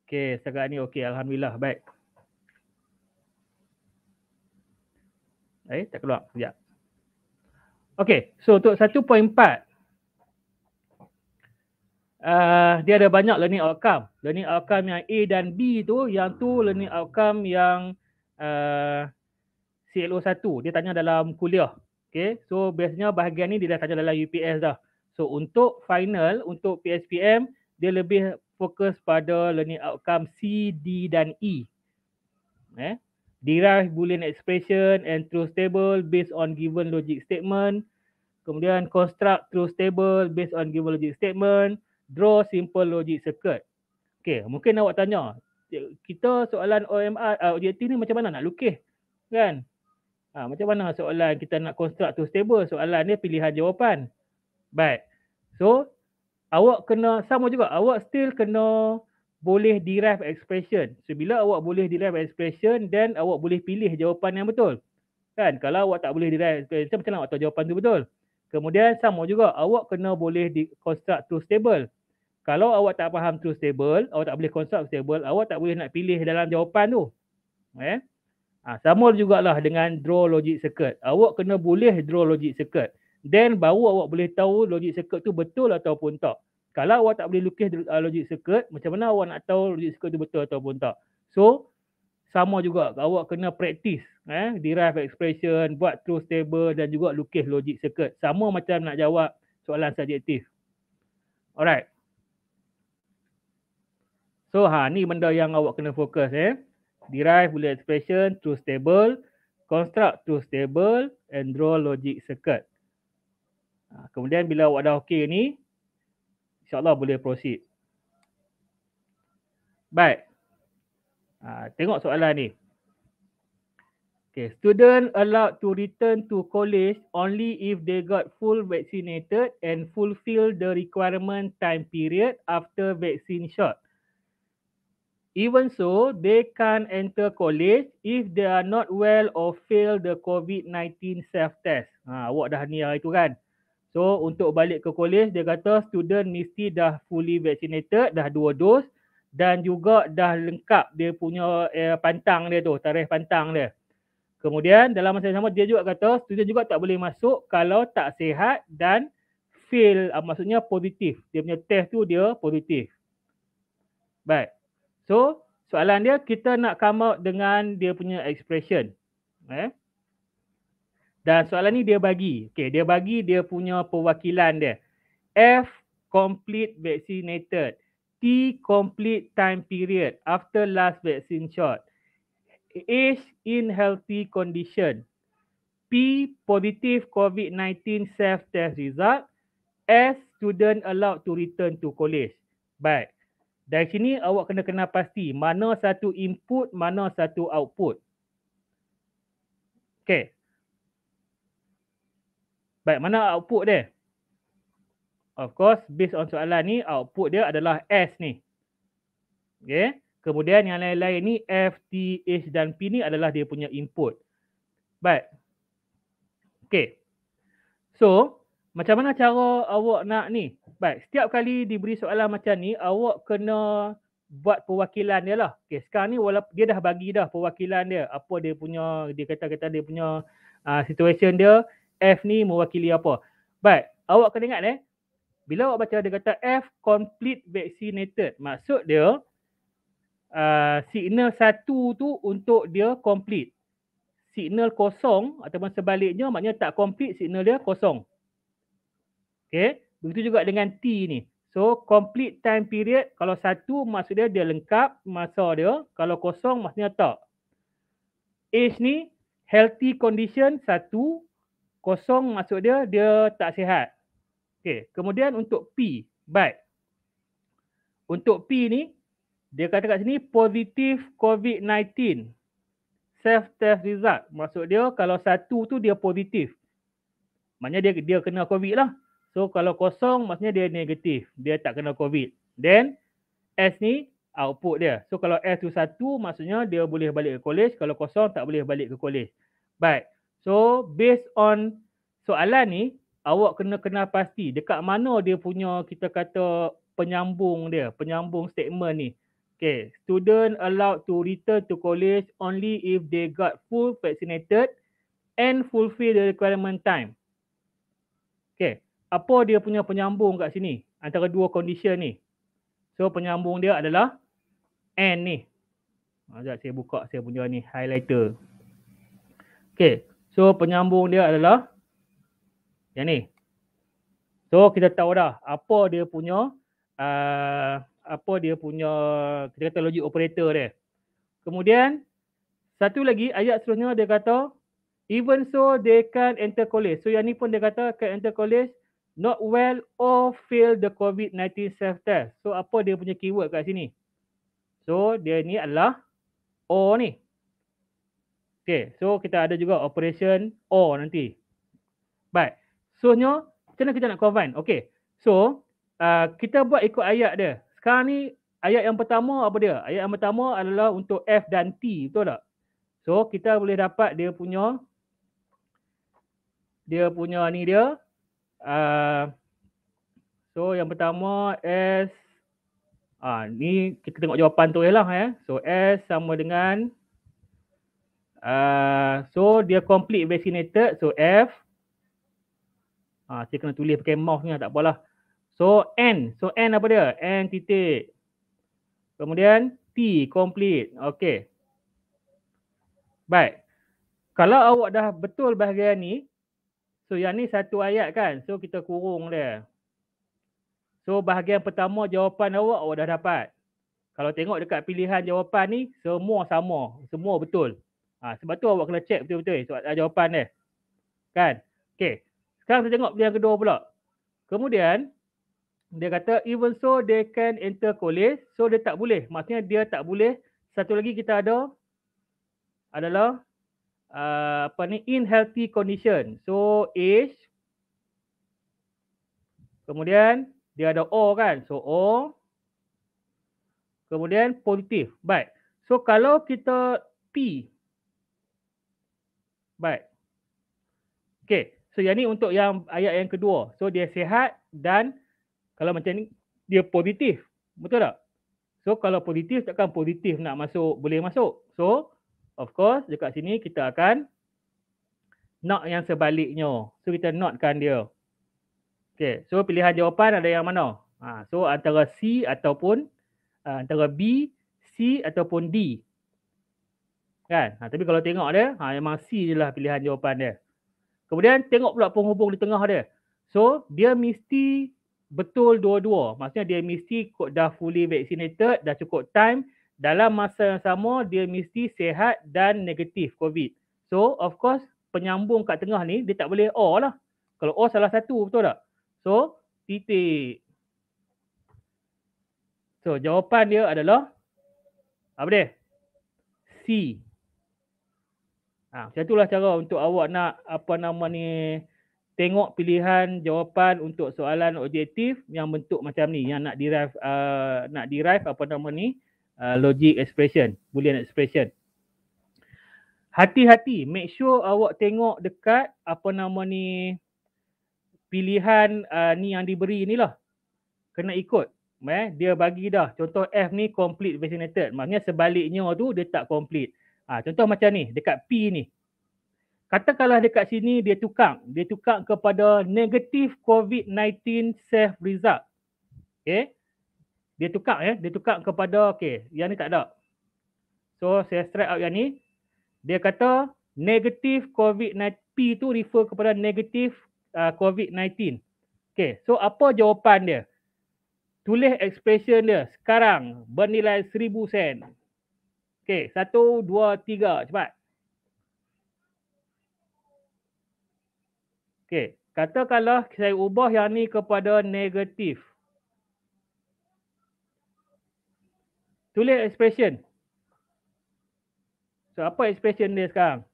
[SPEAKER 2] Okey, setakat ni okey alhamdulillah. Baik. Eh, tak keluar. Ya. Okey, so untuk 1.4 uh, ah, dia ada banyak learning outcome. Learning outcome yang A dan B tu, yang tu learning outcome yang uh, ah, CLO 1. Dia tanya dalam kuliah. Okey so biasanya bahagian ni dia dah tanya dalam UPS dah. So untuk final, untuk PSPM, dia lebih fokus pada learning outcome C, D dan E. Eh? Derive Boolean expression and truth table based on given logic statement. Kemudian construct truth table based on given logic statement. Draw simple logic circuit. Okay, mungkin awak tanya, kita soalan OMR, uh, ah, objektif ni macam mana nak lukis? Kan? Ha, macam mana soalan kita nak construct truth table? Soalan ni pilihan jawapan. Baik. So, awak kena sama juga awak still kena boleh derive expression so bila awak boleh derive expression then awak boleh pilih jawapan yang betul kan kalau awak tak boleh derive expression macam mana awak tahu jawapan tu betul kemudian sama juga awak kena boleh di construct truth table kalau awak tak faham truth table awak tak boleh construct truth table awak tak boleh nak pilih dalam jawapan tu eh ha, sama lah dengan draw logic circuit awak kena boleh draw logic circuit then baru awak boleh tahu logic circuit tu betul ataupun tak. Kalau awak tak boleh lukis uh, logic circuit, macam mana awak nak tahu logic circuit tu betul ataupun tak? So, sama juga awak kena praktis eh derive expression buat truth table dan juga lukis logic circuit sama macam nak jawab soalan subjektif alright so ha ni benda yang awak kena fokus eh derive boolean expression truth table construct truth table and draw logic circuit Ha, kemudian bila awak dah okey ni, insyaAllah boleh proceed. Baik. Ha, tengok soalan ni. Okay, student allowed to return to college only if they got full vaccinated and fulfill the requirement time period after vaccine shot. Even so, they can enter college if they are not well or fail the COVID-19 self-test. Ha, awak dah ni hari kan? So untuk balik ke kolej dia kata student mesti dah fully vaccinated dah dua dos dan juga dah lengkap dia punya eh, pantang dia tu tarikh pantang dia. Kemudian dalam masa yang sama dia juga kata student juga tak boleh masuk kalau tak sihat dan fail uh, maksudnya positif. Dia punya test tu dia positif. Baik. So soalan dia kita nak come out dengan dia punya expression. Eh? Dan soalan ni dia bagi. Okay, dia bagi dia punya perwakilan dia. F, complete vaccinated. T, complete time period after last vaccine shot. H, in healthy condition. P, positive COVID-19 self-test result. S, student allowed to return to college. Baik. Dari sini awak kena kenal pasti mana satu input, mana satu output. Okay. Baik, mana output dia? Of course, based on soalan ni, output dia adalah S ni. Okay. Kemudian yang lain-lain ni, F, T, H dan P ni adalah dia punya input. Baik. Okay. So, macam mana cara awak nak ni? Baik, setiap kali diberi soalan macam ni, awak kena buat perwakilan dia lah. Okay, sekarang ni walaupun dia dah bagi dah perwakilan dia. Apa dia punya, dia kata-kata dia punya uh, situation dia. F ni mewakili apa. But awak kena ingat eh. Bila awak baca dia kata F complete vaccinated. Maksud dia uh, signal satu tu untuk dia complete. Signal kosong ataupun sebaliknya maknanya tak complete signal dia kosong. Okay. Begitu juga dengan T ni. So complete time period kalau satu maksud dia dia lengkap masa dia. Kalau kosong maksudnya tak. H ni healthy condition satu kosong maksud dia dia tak sihat. Okey, kemudian untuk P, baik. untuk P ni dia kata kat sini positif COVID-19 self test result. Maksud dia kalau satu tu dia positif. Maknanya dia dia kena COVID lah. So kalau kosong maksudnya dia negatif. Dia tak kena COVID. Then S ni output dia. So kalau S tu satu maksudnya dia boleh balik ke college. Kalau kosong tak boleh balik ke college. Baik. So based on soalan ni awak kena kenal pasti dekat mana dia punya kita kata penyambung dia, penyambung statement ni. Okay, student allowed to return to college only if they got full vaccinated and fulfill the requirement time. Okay, apa dia punya penyambung kat sini antara dua condition ni? So penyambung dia adalah and ni. Sekejap saya buka saya punya ni highlighter. Okay, So penyambung dia adalah yang ni. So kita tahu dah apa dia punya uh, apa dia punya kita kata logic operator dia. Kemudian satu lagi ayat seterusnya dia kata even so they can enter college. So yang ni pun dia kata can enter college not well or fail the COVID-19 self test. So apa dia punya keyword kat sini? So dia ni adalah or ni. Okay, so kita ada juga operation O nanti. Baik. So, nyo, macam kita nak combine? Okay. So, uh, kita buat ikut ayat dia. Sekarang ni, ayat yang pertama apa dia? Ayat yang pertama adalah untuk F dan T. Betul tak? So, kita boleh dapat dia punya dia punya ni dia. Uh, so, yang pertama S uh, ni kita tengok jawapan tu lah eh. So, S sama dengan uh, so dia complete vaccinated so F ah uh, saya kena tulis pakai mouse ni lah, tak apalah so N so N apa dia N titik kemudian T complete okey baik kalau awak dah betul bahagian ni so yang ni satu ayat kan so kita kurung dia so bahagian pertama jawapan awak awak dah dapat kalau tengok dekat pilihan jawapan ni semua sama semua betul Ha, sebab tu awak kena check betul-betul sebab ada jawapan dia. Kan? Okay. Sekarang kita tengok yang kedua pula. Kemudian, dia kata even so they can enter college. So dia tak boleh. Maksudnya dia tak boleh. Satu lagi kita ada adalah uh, apa ni in healthy condition. So age. Kemudian dia ada O kan. So O. Kemudian positif. Baik. So kalau kita P Baik. Okay. So yang ni untuk yang ayat yang kedua. So dia sihat dan kalau macam ni dia positif. Betul tak? So kalau positif takkan positif nak masuk boleh masuk. So of course dekat sini kita akan not yang sebaliknya. So kita notkan dia. Okay. So pilihan jawapan ada yang mana? Ha, so antara C ataupun ha, antara B, C ataupun D. Kan? Ha, tapi kalau tengok dia, ha, memang C je lah pilihan jawapan dia. Kemudian tengok pula penghubung di tengah dia. So, dia mesti betul dua-dua. Maksudnya dia mesti dah fully vaccinated, dah cukup time. Dalam masa yang sama, dia mesti sehat dan negatif COVID. So, of course, penyambung kat tengah ni, dia tak boleh O lah. Kalau O salah satu, betul tak? So, titik. So, jawapan dia adalah apa dia? C. Ha, macam itulah cara untuk awak nak apa nama ni tengok pilihan jawapan untuk soalan objektif yang bentuk macam ni yang nak derive uh, nak derive apa nama ni uh, logic expression, boolean expression. Hati-hati, make sure awak tengok dekat apa nama ni pilihan uh, ni yang diberi lah. Kena ikut. Eh, dia bagi dah. Contoh F ni complete vaccinated. Maknanya sebaliknya tu dia tak complete. Ha, contoh macam ni, dekat P ni. Katakanlah dekat sini dia tukar. Dia tukar kepada negatif COVID-19 safe result. Okay. Dia tukar ya. Eh. Dia tukar kepada, okay. Yang ni tak ada. So, saya strike out yang ni. Dia kata negatif COVID-19 P tu refer kepada negatif uh, COVID-19. Okay. So, apa jawapan dia? Tulis expression dia sekarang bernilai 1000 sen. Okey, satu, dua, tiga. Cepat. Okey, katakanlah saya ubah yang ni kepada negatif. Tulis expression. So, apa expression dia sekarang?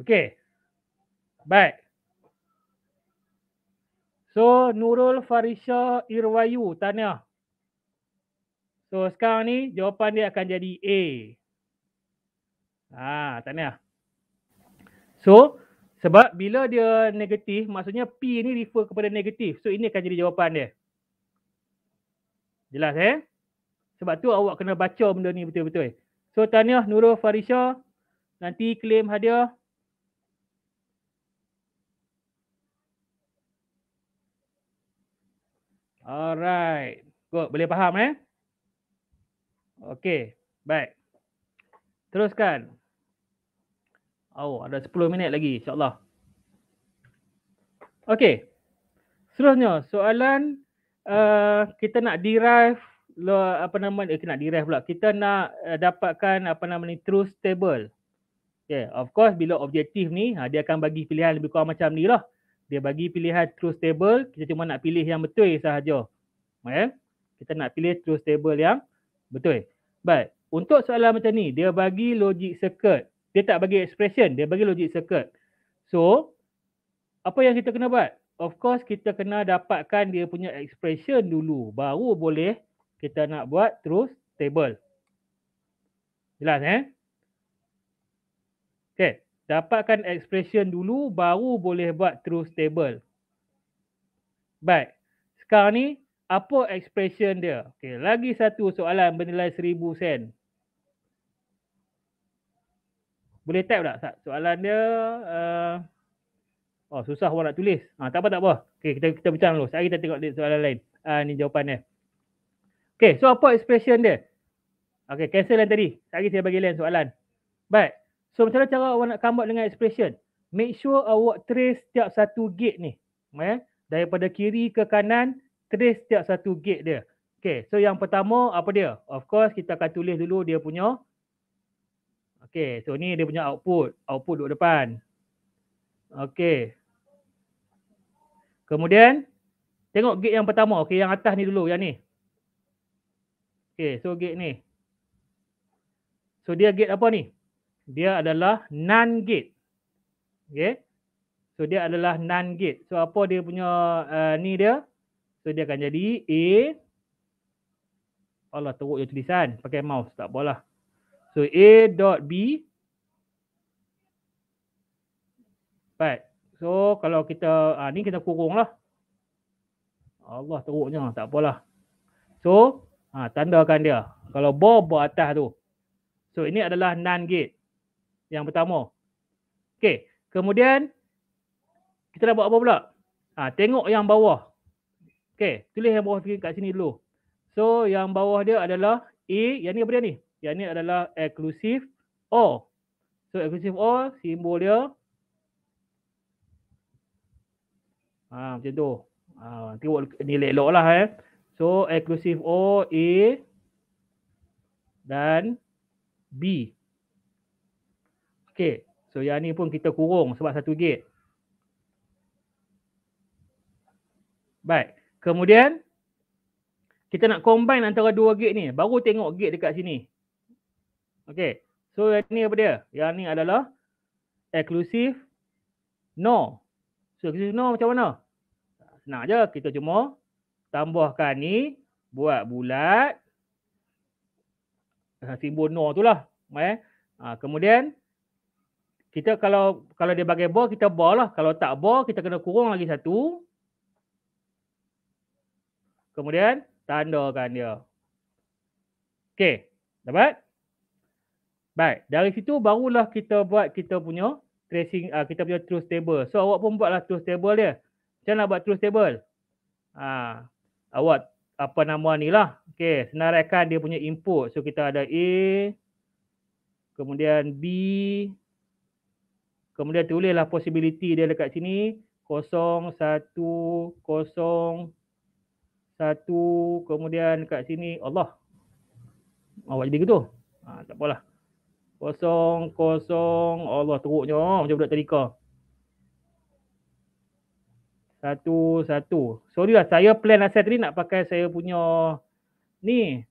[SPEAKER 2] Okey. Baik. So Nurul Farisha Irwayu tanya. So sekarang ni jawapan dia akan jadi A. Ha, tanya. So sebab bila dia negatif maksudnya P ni refer kepada negatif. So ini akan jadi jawapan dia. Jelas eh? Sebab tu awak kena baca benda ni betul-betul. Eh? So tanya Nurul Farisha nanti claim hadiah Alright. Good. Boleh faham eh? Okay. Baik. Teruskan. Oh, ada 10 minit lagi. InsyaAllah. Okay. Seterusnya, soalan uh, kita nak derive lo apa nama eh, kita nak derive pula. Kita nak uh, dapatkan apa nama ni truth table. Okay, of course bila objektif ni ha, dia akan bagi pilihan lebih kurang macam ni lah dia bagi pilihan truth table kita cuma nak pilih yang betul sahaja eh? kita nak pilih truth table yang betul Baik. untuk soalan macam ni dia bagi logic circuit dia tak bagi expression dia bagi logic circuit so apa yang kita kena buat of course kita kena dapatkan dia punya expression dulu baru boleh kita nak buat truth table jelas eh Okay. Dapatkan expression dulu baru boleh buat true stable. Baik. Sekarang ni apa expression dia? Okey, lagi satu soalan bernilai 1000 sen. Boleh type tak Sat? soalan dia? Uh, oh, susah orang nak tulis. Ha, tak apa, tak apa. Okey, kita kita bincang dulu. Sekarang kita tengok soalan lain. Uh, ni jawapan dia. Okey, so apa expression dia? Okey, cancel yang tadi. Sekarang saya bagi lain soalan. Baik. So macam mana cara awak nak come dengan expression? Make sure awak trace setiap satu gate ni. Eh? Daripada kiri ke kanan, trace setiap satu gate dia. Okay, so yang pertama apa dia? Of course kita akan tulis dulu dia punya. Okay, so ni dia punya output. Output duduk depan. Okay. Kemudian, tengok gate yang pertama. Okay, yang atas ni dulu, yang ni. Okay, so gate ni. So dia gate apa ni? dia adalah NAND gate. Okay. So dia adalah NAND gate. So apa dia punya uh, ni dia? So dia akan jadi A. Allah teruk je tulisan. Pakai mouse tak apalah. So A dot B. Baik. So kalau kita uh, ni kita kurung lah. Allah teruknya tak apalah. So uh, tandakan dia. Kalau bar ber atas tu. So ini adalah NAND gate yang pertama. Okey, kemudian kita nak buat apa pula? Ha, tengok yang bawah. Okey, tulis yang bawah kat sini dulu. So, yang bawah dia adalah A, yang ni apa dia ni? Yang ni adalah exclusive O. So, exclusive O, simbol dia. Ha, macam tu. Ha, tengok ni elok lah eh. So, exclusive O, A dan B sikit. So yang ni pun kita kurung sebab satu gate. Baik. Kemudian kita nak combine antara dua gate ni. Baru tengok gate dekat sini. Okay. So yang ni apa dia? Yang ni adalah exclusive no. So exclusive no macam mana? Senang je. Kita cuma tambahkan ni. Buat bulat. Ah, simbol no tu lah. Eh? Ha, kemudian kita kalau kalau dia bagi bor kita bor lah kalau tak bor kita kena kurung lagi satu kemudian tandakan dia okey dapat baik dari situ barulah kita buat kita punya tracing uh, kita punya truth table so awak pun buatlah truth table dia macam nak buat truth table ha awak apa nama ni lah. Okay. Senaraikan dia punya input. So kita ada A. Kemudian B. Kemudian tulislah possibility dia dekat sini 0 1 0 kemudian dekat sini Allah. Awak jadi gitu. Ha, tak apalah. 0 0 Allah teruknya macam budak tadika. 1 1. Sorry lah saya plan asal tadi nak pakai saya punya ni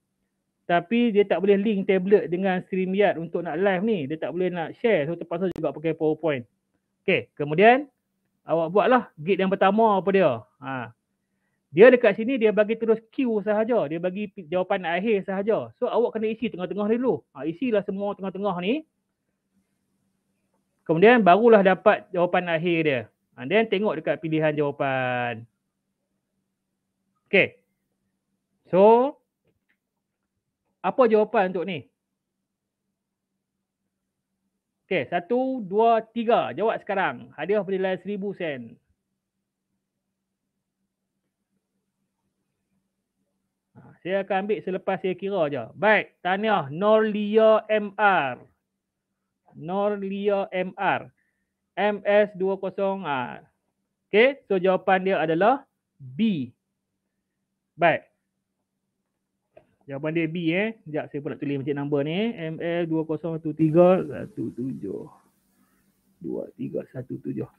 [SPEAKER 2] tapi dia tak boleh link tablet dengan StreamYard untuk nak live ni. Dia tak boleh nak share. So terpaksa juga pakai PowerPoint. Okay. Kemudian awak buatlah gate yang pertama apa dia. Ha. Dia dekat sini dia bagi terus Q sahaja. Dia bagi jawapan akhir sahaja. So awak kena isi tengah-tengah dulu. Ha, isilah semua tengah-tengah ni. Kemudian barulah dapat jawapan akhir dia. Ha, then tengok dekat pilihan jawapan. Okay. So apa jawapan untuk ni? Okey, satu, dua, tiga. Jawab sekarang. Hadiah bernilai seribu sen. Ha, saya akan ambil selepas saya kira je. Baik, tanya Norlia MR. Norlia MR. MS20. Ha. Okey, so jawapan dia adalah B. Baik. Jawapan dia B eh. Sekejap saya pula tulis macam number ni. Eh. ML2023 17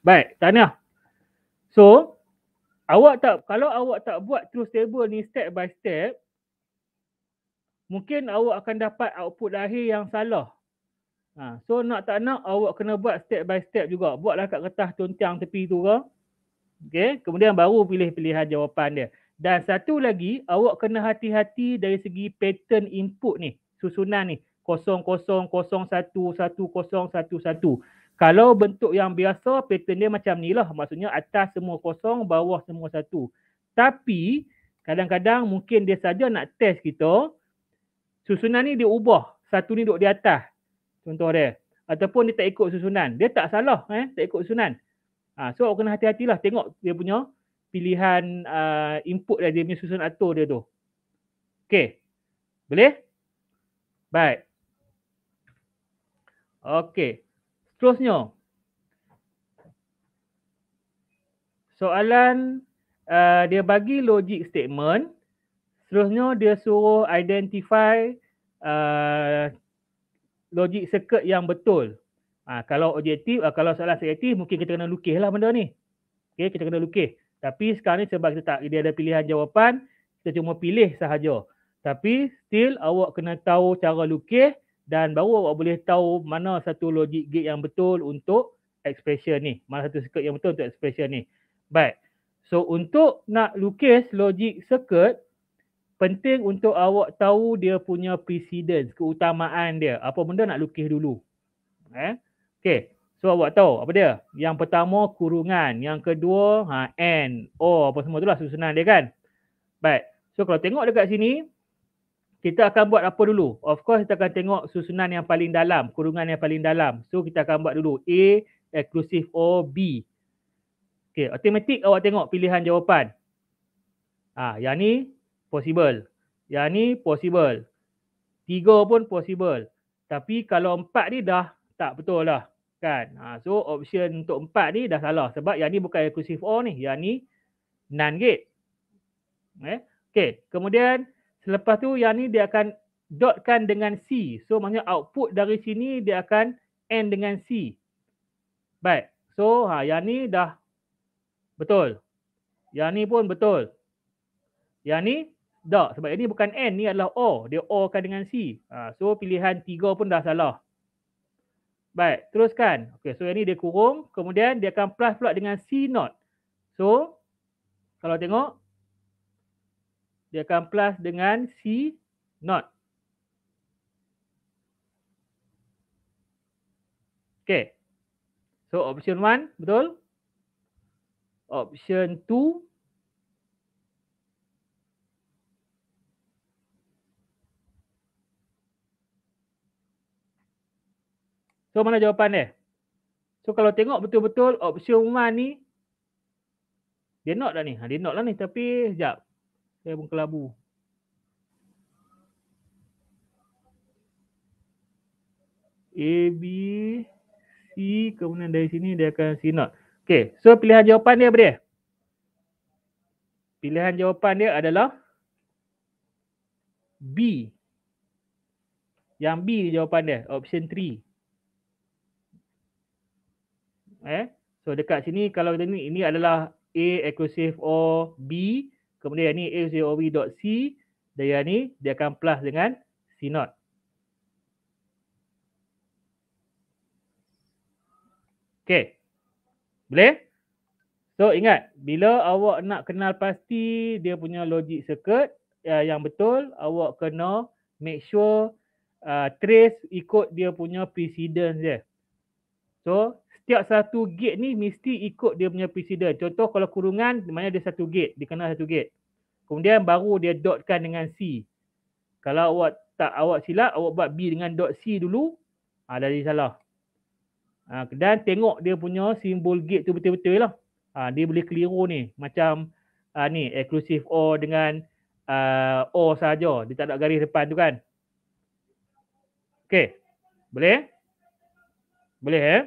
[SPEAKER 2] Baik, tanya. Lah. So, awak tak kalau awak tak buat truth table ni step by step, mungkin awak akan dapat output akhir yang salah. Ha, so nak tak nak awak kena buat step by step juga. Buatlah kat kertas tontang tepi tu ke. Okay. Kemudian baru pilih pilihan jawapan dia. Dan satu lagi, awak kena hati-hati dari segi pattern input ni, susunan ni. 00011011. Kalau bentuk yang biasa, pattern dia macam ni lah. Maksudnya atas semua kosong, bawah semua satu. Tapi, kadang-kadang mungkin dia saja nak test kita, susunan ni dia ubah. Satu ni duduk di atas. Contoh dia. Ataupun dia tak ikut susunan. Dia tak salah. Eh? Tak ikut susunan. Ha, so, awak kena hati-hatilah tengok dia punya pilihan uh, input dan dia punya susun atur dia tu. Okey. Boleh? Baik. Okey. Seterusnya. Soalan uh, dia bagi logic statement. Seterusnya dia suruh identify uh, logic circuit yang betul. Ha, kalau objektif, ah, kalau soalan selektif mungkin kita kena lukis lah benda ni. Okey, kita kena lukis. Tapi sekarang ni sebab kita tak dia ada pilihan jawapan, kita cuma pilih sahaja. Tapi still awak kena tahu cara lukis dan baru awak boleh tahu mana satu logik gate yang betul untuk expression ni. Mana satu circuit yang betul untuk expression ni. Baik. So untuk nak lukis logik circuit, penting untuk awak tahu dia punya precedence, keutamaan dia. Apa benda nak lukis dulu. Eh? Okay. So awak tahu apa dia? Yang pertama kurungan, yang kedua ha n, o oh, apa semua itulah susunan dia kan. Baik. So kalau tengok dekat sini kita akan buat apa dulu? Of course kita akan tengok susunan yang paling dalam, kurungan yang paling dalam. So kita akan buat dulu a exclusive o b. Okey, automatic awak tengok pilihan jawapan. Ah, ha, yang ni possible. Yang ni possible. Tiga pun possible. Tapi kalau empat ni dah tak betul lah. Kan? Ha, so option untuk empat ni dah salah sebab yang ni bukan inclusive or ni. Yang ni none gate. Eh? Okay. Kemudian selepas tu yang ni dia akan dotkan dengan C. So maknanya output dari sini dia akan end dengan C. Baik. So ha, yang ni dah betul. Yang ni pun betul. Yang ni tak. Sebab ini bukan N. Ni adalah O. Dia O kan dengan C. Ha, so pilihan tiga pun dah salah. Baik, teruskan. Okey, so yang ni dia kurung, kemudian dia akan plus pula dengan C not. So kalau tengok dia akan plus dengan C not. Okey. So option 1 betul. Option 2 So mana jawapan dia? So kalau tengok betul-betul option 1 ni dia nak dah ni. Ha, dia nak lah ni tapi sekejap. Saya pun kelabu. A, B, C kemudian dari sini dia akan C not. Okay. So pilihan jawapan dia apa dia? Pilihan jawapan dia adalah B. Yang B ni jawapan dia. Option 3 eh. So dekat sini kalau kita ni ini adalah A exclusive O B kemudian yang ni A exclusive O B dot C dan yang ni dia akan plus dengan C not. Okay. Boleh? So ingat bila awak nak kenal pasti dia punya logic circuit uh, yang betul awak kena make sure uh, trace ikut dia punya precedence dia. So setiap satu gate ni mesti ikut dia punya presiden. Contoh kalau kurungan, maknanya dia satu gate, dikenal satu gate. Kemudian baru dia dotkan dengan C. Kalau awak tak awak silap, awak buat B dengan dot C dulu, ha, dah jadi salah. Ha, dan tengok dia punya simbol gate tu betul-betul lah. Ha, dia boleh keliru ni. Macam ha, ni, exclusive O dengan uh, O saja. Dia tak ada garis depan tu kan. Okay. Boleh? Boleh eh?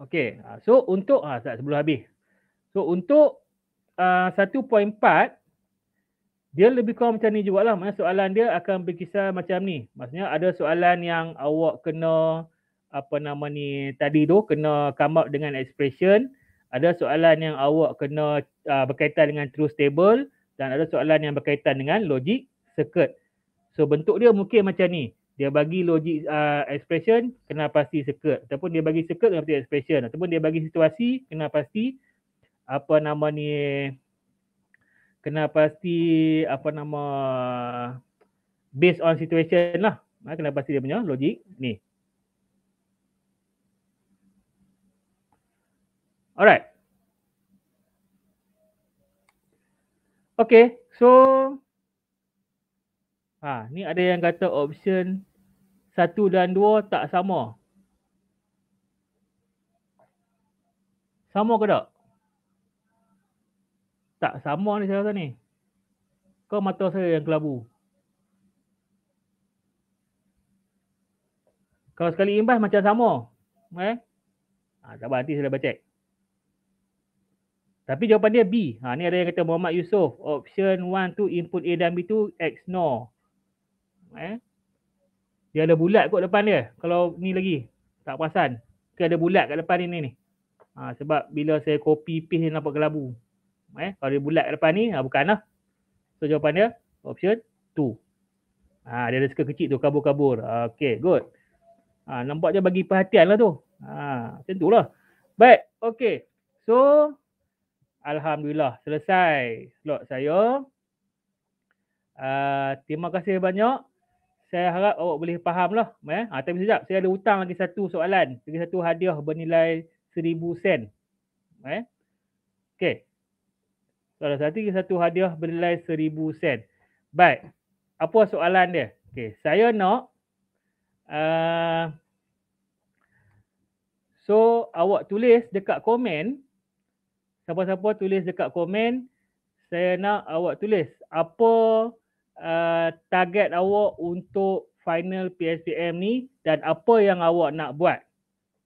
[SPEAKER 2] Okey, ah, so untuk ah tak sebelum habis. So untuk uh, ah, 1.4 dia lebih kurang macam ni jugaklah. Maksudnya soalan dia akan berkisar macam ni. Maksudnya ada soalan yang awak kena apa nama ni tadi tu kena come up dengan expression, ada soalan yang awak kena uh, berkaitan dengan truth table dan ada soalan yang berkaitan dengan logic circuit. So bentuk dia mungkin macam ni dia bagi logik uh, expression kena pasti circuit ataupun dia bagi circuit kena pasti expression ataupun dia bagi situasi kena pasti apa nama ni kena pasti apa nama based on situation lah ha, kena pasti dia punya logik ni alright okay so ha ni ada yang kata option satu dan dua tak sama. Sama ke tak? Tak sama ni saya rasa ni. Kau mata saya yang kelabu. Kalau sekali imbas macam sama. Eh? Ha, tak apa, nanti saya dah baca. Tapi jawapan dia B. Ha, ni ada yang kata Muhammad Yusof. Option 1 tu input A dan B tu X no. Eh? Dia ada bulat kot depan dia. Kalau ni lagi tak perasan. Ke ada bulat kat depan ni ni. Ha, sebab bila saya copy paste dia nampak kelabu. Eh, kalau dia bulat kat depan ni, ha, bukan lah. So jawapan dia, option 2. Ha, dia ada suka kecil tu, kabur-kabur. Ha, okay, good. Ha, nampak dia bagi perhatian lah tu. Ha, macam tu lah. Baik, okay. So, Alhamdulillah selesai slot saya. Uh, terima kasih banyak saya harap awak boleh faham lah. Eh? Ha, tapi sekejap, saya ada hutang lagi satu soalan. Lagi satu hadiah bernilai seribu sen. Eh? Okay. So, ada satu, lagi satu hadiah bernilai seribu sen. Baik. Apa soalan dia? Okay. Saya nak... Uh, so, awak tulis dekat komen. Siapa-siapa tulis dekat komen. Saya nak awak tulis. Apa... Uh, target awak untuk final PSPM ni dan apa yang awak nak buat.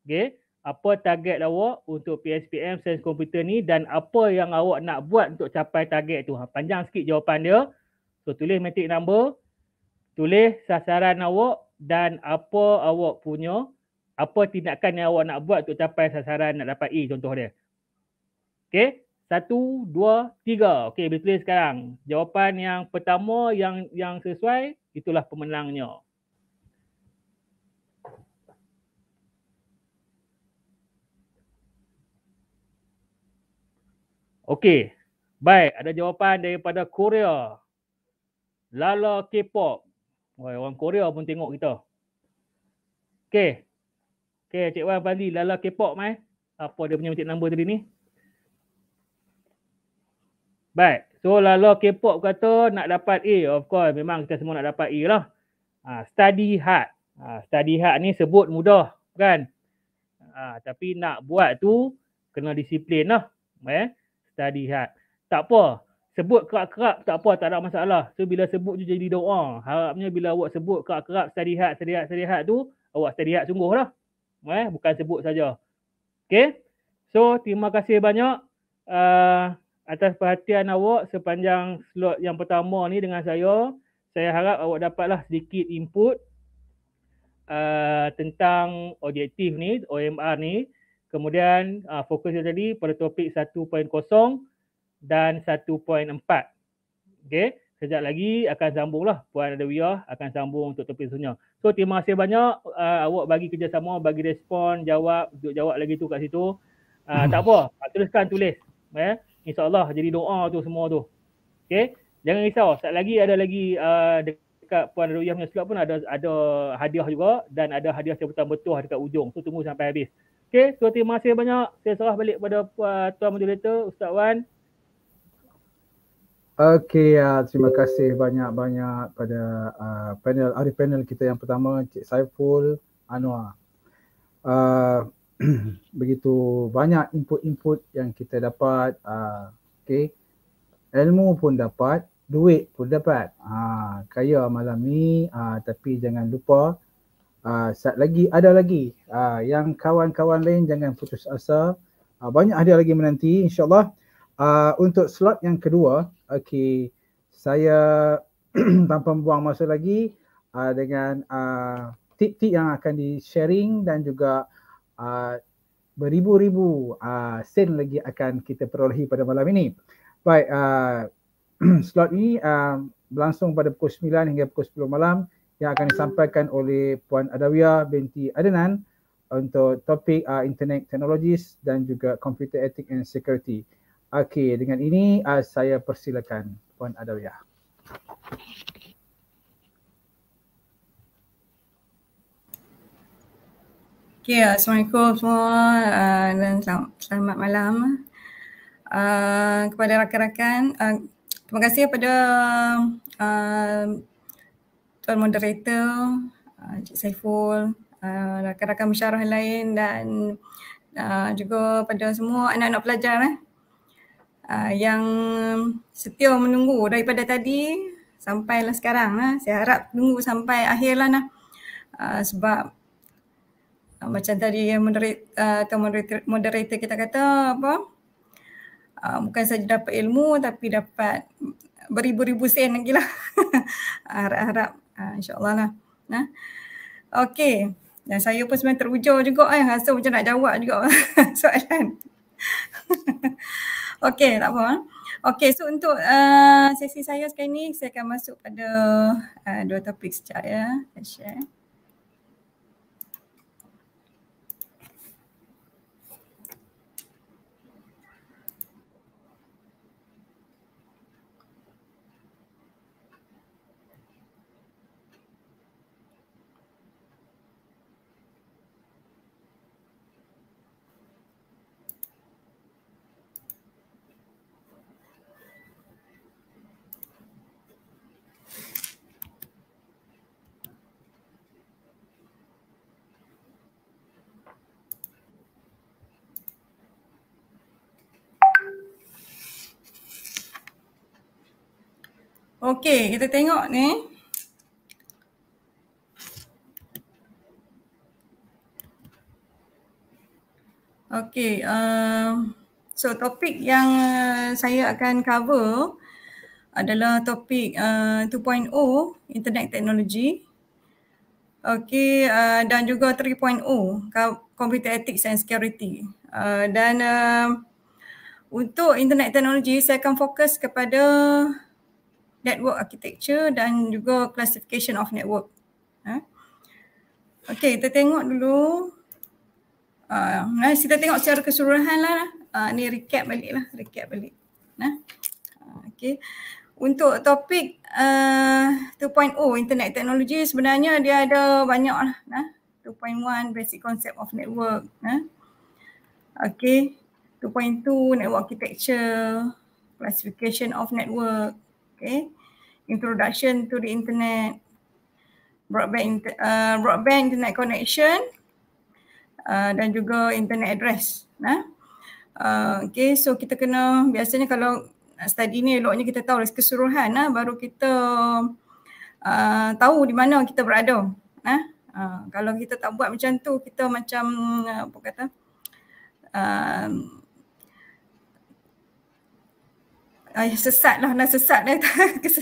[SPEAKER 2] Okay. Apa target awak untuk PSPM sains komputer ni dan apa yang awak nak buat untuk capai target tu. Ha, panjang sikit jawapan dia. So tulis metric number. Tulis sasaran awak dan apa awak punya. Apa tindakan yang awak nak buat untuk capai sasaran nak dapat E contoh dia. Okay. Satu, dua, tiga. Okey, boleh tulis sekarang. Jawapan yang pertama yang yang sesuai, itulah pemenangnya. Okey. Baik, ada jawapan daripada Korea. Lala K-pop. Wah, orang Korea pun tengok kita. Okey. Okey, Cik Wan Fandi, Lala K-pop mai. Apa dia punya cik nombor tadi ni? Baik. So lalu K-pop kata nak dapat A. Of course memang kita semua nak dapat A lah. Ha, study hard. Ha, study hard ni sebut mudah kan. Ha, tapi nak buat tu kena disiplin lah. Eh? Study hard. Tak apa. Sebut kerap-kerap tak apa tak ada masalah. So bila sebut je jadi doa. Harapnya bila awak sebut kerap-kerap study hard, study hard, study hard tu awak study hard sungguh lah. Eh? Bukan sebut saja. Okay. So terima kasih banyak. Uh, atas perhatian awak sepanjang slot yang pertama ni dengan saya. Saya harap awak dapatlah sedikit input uh, tentang objektif ni, OMR ni. Kemudian uh, fokus yang tadi pada topik 1.0 dan 1.4. Okay. Sekejap lagi akan sambung lah Puan Adawiyah akan sambung untuk topik sebenarnya. So terima kasih banyak uh, awak bagi kerjasama, bagi respon, jawab, jawab lagi tu kat situ. Uh, hmm. Tak apa, teruskan tulis. Ya. InsyaAllah jadi doa tu semua tu. Okay. Jangan risau. Sekejap lagi ada lagi uh, dekat Puan Ruyah punya slot pun ada ada hadiah juga dan ada hadiah sebutan betul dekat ujung. So tunggu sampai habis. Okay. So terima kasih banyak. Saya serah balik kepada Puan uh, Tuan Moderator, Ustaz Wan.
[SPEAKER 1] Okay, uh, ya. terima kasih banyak-banyak pada uh, panel, hari panel kita yang pertama, Cik Saiful Anwar. Uh, begitu banyak input-input yang kita dapat uh, ah, okay. ilmu pun dapat duit pun dapat uh, kaya malam ni uh, tapi jangan lupa uh, saat lagi ada lagi uh, yang kawan-kawan lain jangan putus asa uh, banyak hadiah lagi menanti insyaAllah uh, untuk slot yang kedua okay, saya tanpa buang masa lagi uh, dengan uh, tip-tip yang akan di-sharing dan juga Ah, beribu-ribu uh, sen lagi akan kita perolehi pada malam ini. Baik, uh, slot ini uh, berlangsung pada pukul 9 hingga pukul 10 malam yang akan disampaikan oleh Puan Adawiya binti Adnan untuk topik uh, internet technologies dan juga computer ethics and security. Okey, dengan ini uh, saya persilakan Puan Adawiya. Thank you.
[SPEAKER 3] Okay, Assalamualaikum semua uh, dan selamat, malam uh, kepada rakan-rakan. Uh, terima kasih kepada uh, Tuan Moderator, Encik uh, Saiful, uh, rakan-rakan mesyuarat lain dan uh, juga kepada semua anak-anak pelajar eh, uh, yang setia menunggu daripada tadi sampailah sekarang. Eh. Saya harap tunggu sampai akhirlah. Nah. Uh, sebab Ah, macam tadi yang moderator, ah, uh, moderator, moderator kita kata apa uh, bukan saja dapat ilmu tapi dapat beribu-ribu sen lagi lah harap-harap uh, insyaAllah lah nah. Okay dan saya pun sebenarnya terujur juga eh rasa macam nak jawab juga soalan Okay tak apa Okay so untuk uh, sesi saya sekarang ni saya akan masuk pada uh, dua topik sekejap ya saya share Okey, kita tengok ni. Okey, uh, so topik yang uh, saya akan cover adalah topik uh, 2.0 internet teknologi. Okey, uh, dan juga 3.0 computer ethics and security. Uh, dan uh, untuk internet teknologi saya akan fokus kepada network architecture dan juga classification of network. Ha? Okay, kita tengok dulu. Ah, nah, kita tengok secara keseluruhan lah. Uh, ni recap balik lah, recap balik. Nah, ah, okay. Untuk topik uh, 2.0 internet teknologi sebenarnya dia ada banyak lah. Nah, 2.1 basic concept of network. Nah, okay. 2.2 network architecture, classification of network okay eh, introduction to the internet broadband uh, broadband internet connection uh, dan juga internet address nah uh, okay so kita kena biasanya kalau study ni eloknya kita tahu keseluruhan nah baru kita uh, tahu di mana kita berada nah uh, kalau kita tak buat macam tu kita macam uh, apa kata uh, uh, sesat lah nak sesat dia.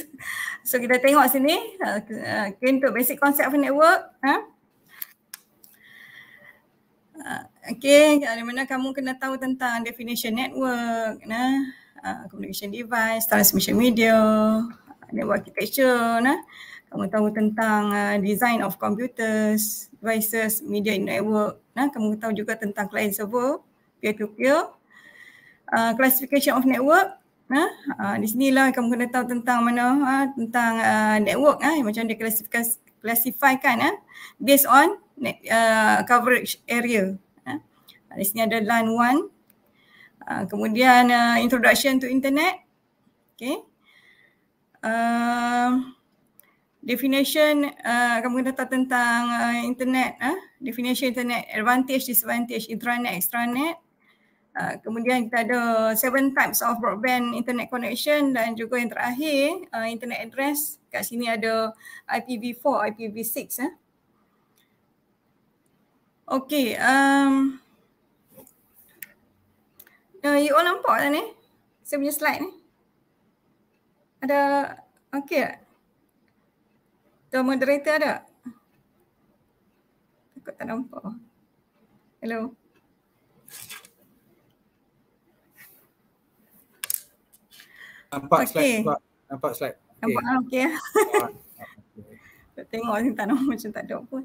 [SPEAKER 3] so kita tengok sini okay, ah, ah, untuk basic concept of network. Huh? Ha? Okay, di mana kamu kena tahu tentang definition network, nah, uh, communication device, transmission media, network architecture, nah, kamu tahu tentang uh, design of computers, devices, media in network, nah, kamu tahu juga tentang client server, peer-to-peer, uh, classification of network, Ha? ha, di lah kamu kena tahu tentang mana ha, tentang uh, network ah ha, macam dia klasifikasi kan ha, based on uh, coverage area ha. ha di sini ada line 1 uh, kemudian uh, introduction to internet Okay. uh, definition uh, kamu kena tahu tentang uh, internet ha. definition internet advantage disadvantage intranet extranet Uh, kemudian kita ada seven types of broadband internet connection dan juga yang terakhir uh, internet address. Kat sini ada IPv4, IPv6. Eh. Okay. Um, uh, you all nampak tak lah ni? Saya punya slide ni. Ada, okay tak? The moderator ada? Takut tak nampak. Hello. Hello.
[SPEAKER 1] Nampak okay. slide juga. Nampak slide. Okay.
[SPEAKER 3] Nampak okay. Ah, okay. Tengok macam tak nampak macam tak ada pun.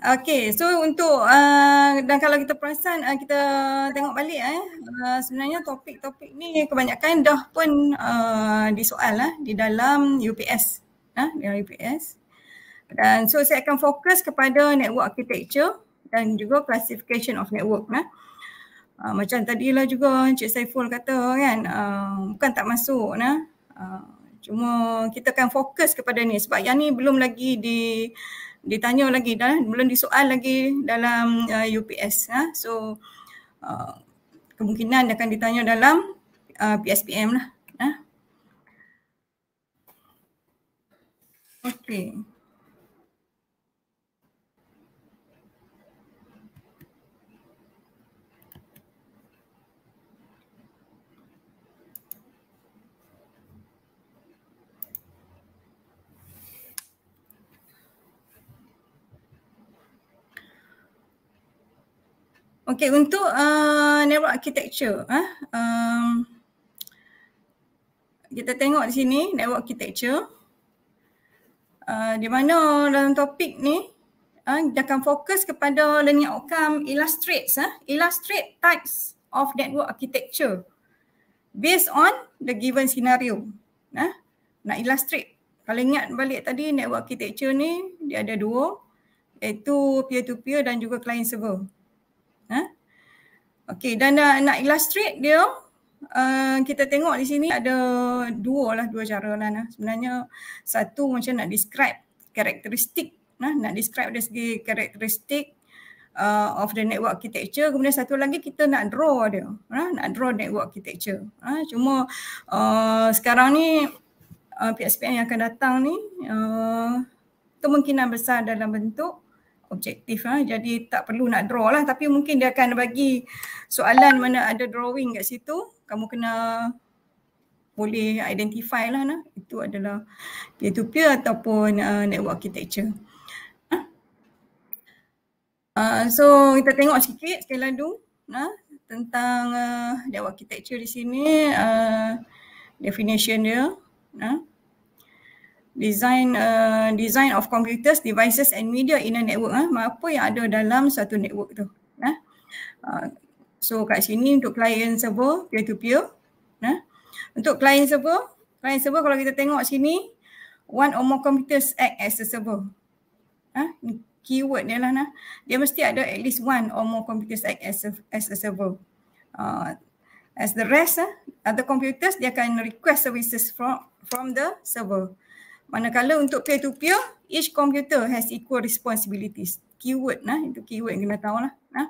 [SPEAKER 3] Okay, so untuk uh, dan kalau kita perasan uh, kita tengok balik eh uh, sebenarnya topik-topik ni kebanyakan dah pun uh, disoal lah uh, di dalam UPS uh, di dalam UPS dan so saya akan fokus kepada network architecture dan juga classification of network lah uh. Uh, macam lah juga Encik Saiful kata kan, uh, bukan tak masuk nah. Uh, cuma kita akan fokus kepada ni sebab yang ni belum lagi di ditanya lagi dah, belum disoal lagi dalam uh, UPS nah. So uh, kemungkinan akan ditanya dalam uh, PSPM lah Okay. Okay untuk uh, network architecture, eh, um, kita tengok di sini network architecture. Uh, di mana dalam topik ni, uh, dia akan fokus kepada learning outcome illustrates, uh, illustrate types of network architecture based on the given scenario. Uh, nak illustrate. Kalau ingat balik tadi, network architecture ni dia ada dua, iaitu peer-to-peer -peer dan juga client server. Eh? Okey dan nak, nak illustrate dia uh, kita tengok di sini ada dua lah dua cara lah nah. sebenarnya satu macam nak describe karakteristik nah nak describe dari segi karakteristik uh, of the network architecture kemudian satu lagi kita nak draw dia nah, nak draw network architecture nah, cuma uh, sekarang ni uh, PSPN yang akan datang ni uh, kemungkinan besar dalam bentuk objektif ha? jadi tak perlu nak draw lah tapi mungkin dia akan bagi soalan mana ada drawing kat situ kamu kena boleh identify lah nah. itu adalah peer-to-peer ataupun uh, network architecture ha? uh, so kita tengok sikit sekali lalu nah, tentang uh, network architecture di sini uh, definition dia nah? design uh, design of computers, devices and media in a network. Eh? Apa yang ada dalam satu network tu. Nah, Uh, ah, so kat sini untuk client server peer to peer. Eh? Untuk client server, client server kalau kita tengok sini one or more computers act as a server. Eh? Keyword dia lah. Nah. Dia mesti ada at least one or more computers act as a, as a server. Uh, as the rest, eh? other computers dia akan request services from from the server. Manakala untuk peer-to-peer, each computer has equal responsibilities. Keyword nah, itu keyword yang kena tahu lah. Nah.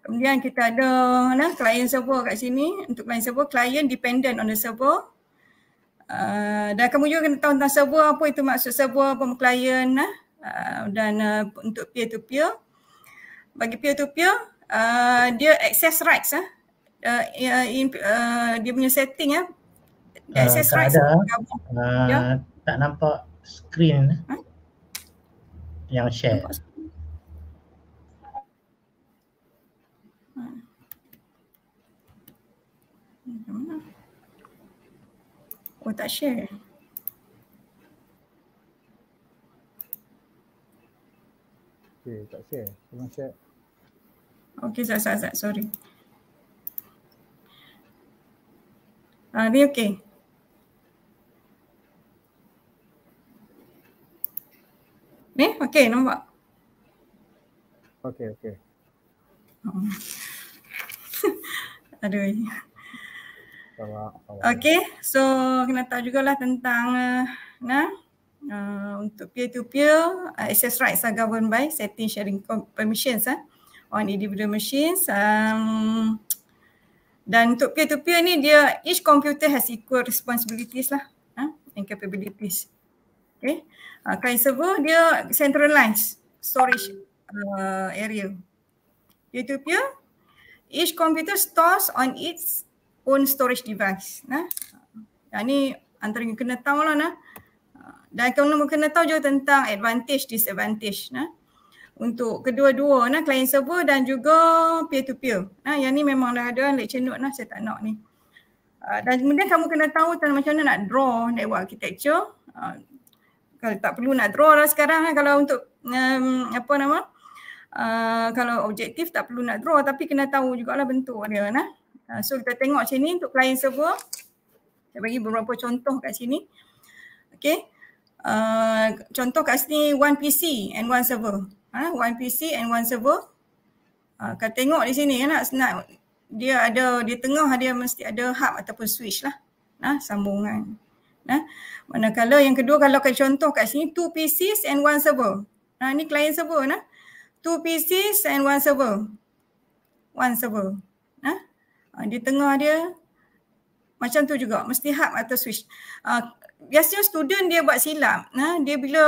[SPEAKER 3] Kemudian kita ada nah, client server kat sini. Untuk client server, client dependent on the server. Uh, dan kamu juga kena tahu tentang server, apa itu maksud server, apa client. Nah. Uh, dan uh, untuk peer-to-peer, bagi peer-to-peer, uh, dia access rights. Nah. Uh, ya, in, uh, dia punya setting ya. Access rights. Ada.
[SPEAKER 1] Uh, yeah tak nampak
[SPEAKER 2] screen hmm? yang share. Nampak.
[SPEAKER 3] Hmm. Oh tak share.
[SPEAKER 1] Okay, tak share. Cuma share.
[SPEAKER 3] Okay, Zat, Zat, Zat. Sorry. Uh, ni okay. Ni eh? okey nampak. Okey okey. Aduh. Okay, so kena tahu jugalah tentang uh, nah, uh, untuk peer-to-peer uh, access rights are lah governed by setting sharing permissions uh, on individual machines um, dan untuk peer-to-peer ni dia each computer has equal responsibilities lah uh, and capabilities Okay. Uh, ah, client server dia centralized storage uh, area. Peer-to-peer, each computer stores on its own storage device. Nah. dan ah, ni antara yang kena tahu lah. Nah. Ah, dan kamu kena tahu juga tentang advantage, disadvantage. Nah. Untuk kedua-dua, nah, client server dan juga peer-to-peer. Nah, yang ni memang dah ada lecture note, nah, saya tak nak ni. Uh, dan kemudian kamu kena tahu tentang macam mana nak draw network architecture. Uh, kalau tak perlu nak draw lah sekarang lah kalau untuk um, apa nama uh, kalau objektif tak perlu nak draw tapi kena tahu jugalah bentuk dia nah. Uh, so kita tengok sini untuk client server. Saya bagi beberapa contoh kat sini. Okay. Uh, eh, contoh kat sini one PC and one server. Ha, uh, one PC and one server. Uh, ah, kita tengok di sini lah, nak senang. Dia ada, di tengah dia mesti ada hub ataupun switch lah. Nah, sambungan. Eh? Manakala yang kedua kalau kat contoh kat sini two pieces and one server. Ha, ni client server nah. Two pieces and one server. One server. Nah. Ha? Ha, di tengah dia macam tu juga mesti hub atau switch. Ha, biasanya student dia buat silap. Nah, dia bila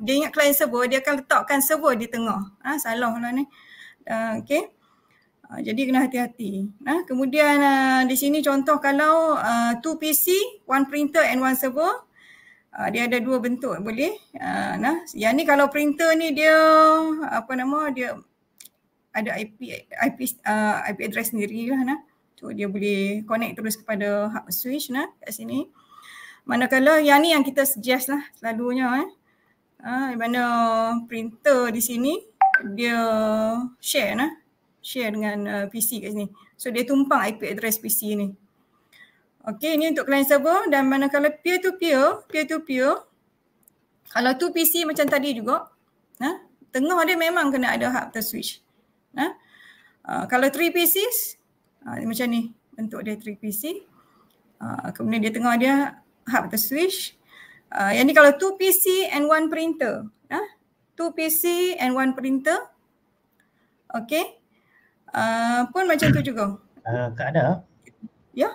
[SPEAKER 3] dia ingat client server dia akan letakkan server di tengah. Ah ha, salah lah Uh, okay. Ah, jadi kena hati-hati. Uh, kemudian uh, di sini contoh kalau uh, two PC, one printer and one server. Uh, dia ada dua bentuk boleh. Uh, nah, yang ni kalau printer ni dia apa nama dia ada IP IP uh, IP address sendiri lah nah. So dia boleh connect terus kepada hub switch nah kat sini. Manakala yang ni yang kita suggest lah selalunya eh. Ah, uh, mana printer di sini dia share nah share dengan uh, PC kat sini. So dia tumpang IP address PC ni. Okay ni untuk client server dan manakala peer to peer, peer to peer kalau tu PC macam tadi juga ha? tengah dia memang kena ada hub to switch. Ha? Uh, kalau three pieces uh, macam ni bentuk dia three PC uh, kemudian dia tengah dia hub to switch. Uh, yang ni kalau two PC and one printer. Ha? Two PC and one printer. Okay. Ah, pun macam tu juga.
[SPEAKER 2] Uh, ah, tak ada. Ya. Yeah?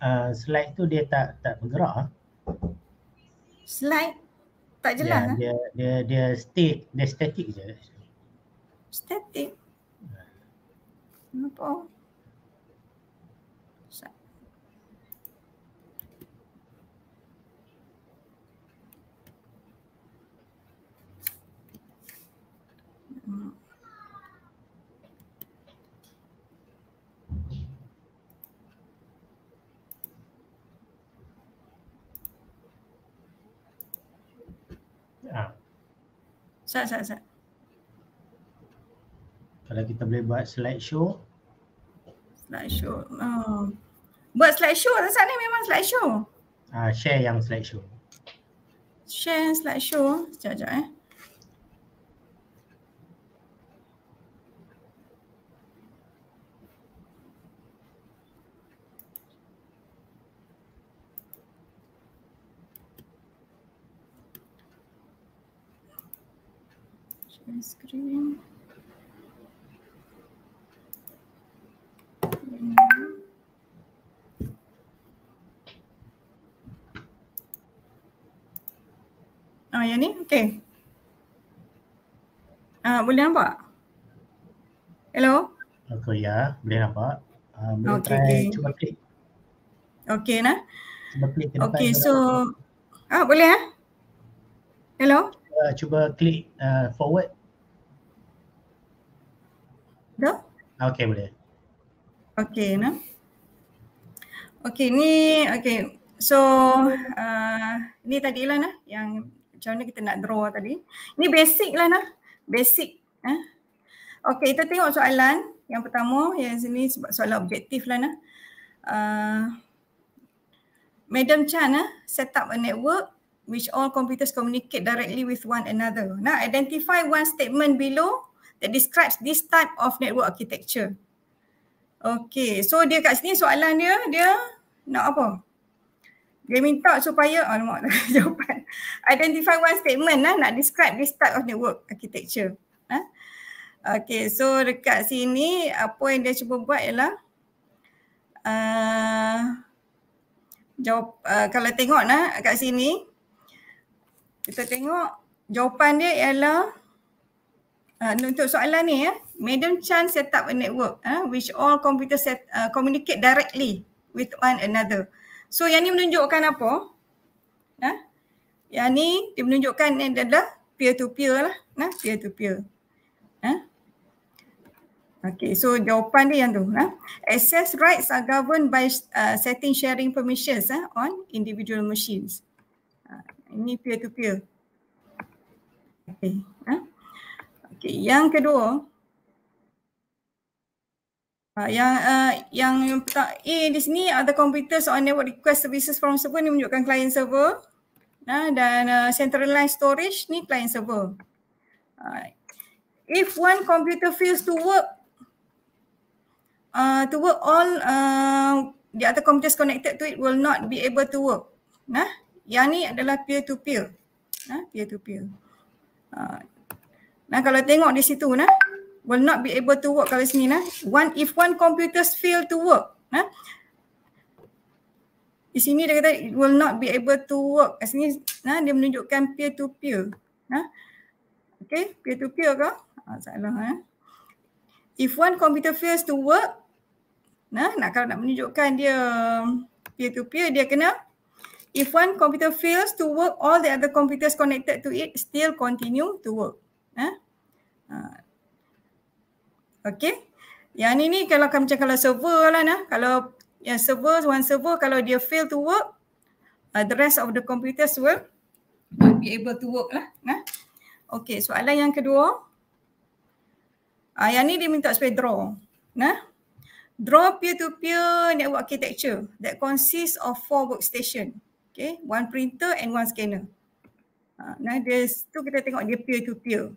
[SPEAKER 2] Uh, slide tu dia tak tak bergerak. Ah?
[SPEAKER 3] Slide tak ya, jelas. Yeah, dia, ha?
[SPEAKER 2] dia dia dia stick dia static je.
[SPEAKER 3] Static. Nampak. Sat, sat, sat.
[SPEAKER 2] Kalau kita boleh buat
[SPEAKER 3] slide show. Slide show. Oh. Buat slide show lah sat ni memang slide show. Ah, share yang slide show. Share slide show. Sekejap, sekejap eh. screen. Ah, yang ni? Okay. Ah, boleh nampak? Hello? Okay, ya. Boleh nampak. Ah, boleh okay, try. Okay. Cuba klik. Okay, nah. Cuba klik ke depan. Ya. so. Ah, boleh, ya? Eh? Hello?
[SPEAKER 2] Uh, cuba klik uh, forward. Dah? Okey boleh.
[SPEAKER 3] Okey no. Okey ni okey. So uh, ni tadi lah nah yang macam mana kita nak draw tadi. Ni basic lah nah. Basic. Eh? Okey kita tengok soalan yang pertama yang sini sebab soalan objektif lah nah. Uh, Madam Chan eh, set up a network which all computers communicate directly with one another. Now identify one statement below that describes this type of network architecture. Okay, so dia kat sini soalan dia, dia nak apa? Dia minta supaya, oh nama jawapan. Identify one statement lah nak describe this type of network architecture. Ha. Okay, so dekat sini apa yang dia cuba buat ialah uh, jawab, uh, kalau tengok lah kat sini kita tengok jawapan dia ialah Uh, untuk soalan ni ya, eh, Madam Chan set up a network eh, which all computer set uh, communicate directly with one another. So yang ni menunjukkan apa? Eh? Yang ni dia menunjukkan ni adalah peer to peer lah. Eh? Peer to peer. Eh? Okay, so jawapan dia yang tu. Eh? Access rights are governed by uh, setting sharing permissions eh, on individual machines. Uh, ini peer to peer. Okay. Eh? Okay. Yang kedua, ah, yang uh, yang A di sini ada computers on network request services from server ni menunjukkan client server uh, dan uh, centralized storage ni client server. Uh, if one computer fails to work, uh, to work all uh, the other computers connected to it will not be able to work. Nah, yang ni adalah peer to peer, uh, peer to peer. Uh, Nah kalau tengok di situ nah will not be able to work kalau sini nah one if one computer fail to work nah di sini dia kata it will not be able to work kat sini nah dia menunjukkan peer to peer nah okey peer to peer ke ah, salah eh if one computer fails to work nah nak kalau nak menunjukkan dia peer to peer dia kena if one computer fails to work all the other computers connected to it still continue to work Ha? Ha. Okay. Yang ni ni kalau macam kalau server lah nah. Kalau yang server, one server kalau dia fail to work, uh, the rest of the computers will not be able to work lah. Nah. Okay, soalan yang kedua. Uh, yang ni dia minta supaya draw. Nah. Draw peer-to-peer network architecture that consists of four workstation. Okay, one printer and one scanner. nah, dia, tu kita tengok dia peer-to-peer. -peer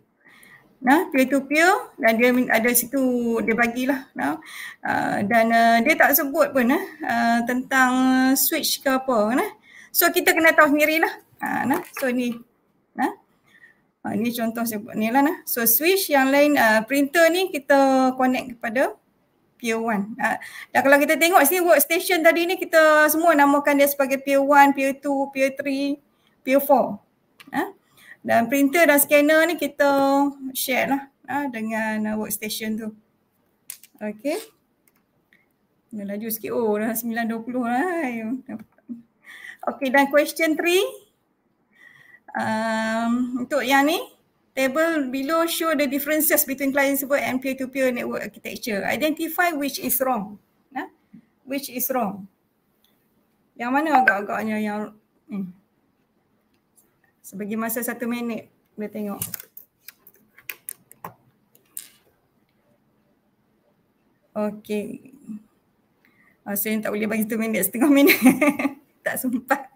[SPEAKER 3] nah peer to peer dan dia ada situ dia bagilah nah uh, dan uh, dia tak sebut pun eh uh, tentang switch ke apa nah so kita kena tahu sendirilah uh, nah so ni nah uh, ni contoh saya buat ni lah nah so switch yang lain uh, printer ni kita connect kepada peer 1 Nah, dan kalau kita tengok sini workstation tadi ni kita semua namakan dia sebagai peer 1 peer 2 peer 3 peer 4 nah dan printer dan scanner ni kita share lah ah, dengan ah, workstation tu. Okay. Ini laju sikit. Oh dah 9.20 lah. Okay dan question 3. Um, untuk yang ni. Table below show the differences between client server and peer-to-peer network architecture. Identify which is wrong. Huh? Ah, which is wrong. Yang mana agak-agaknya yang... Hmm. Sebagai masa satu minit boleh tengok. Okey. Oh, saya tak boleh bagi tu minit setengah minit. tak sempat.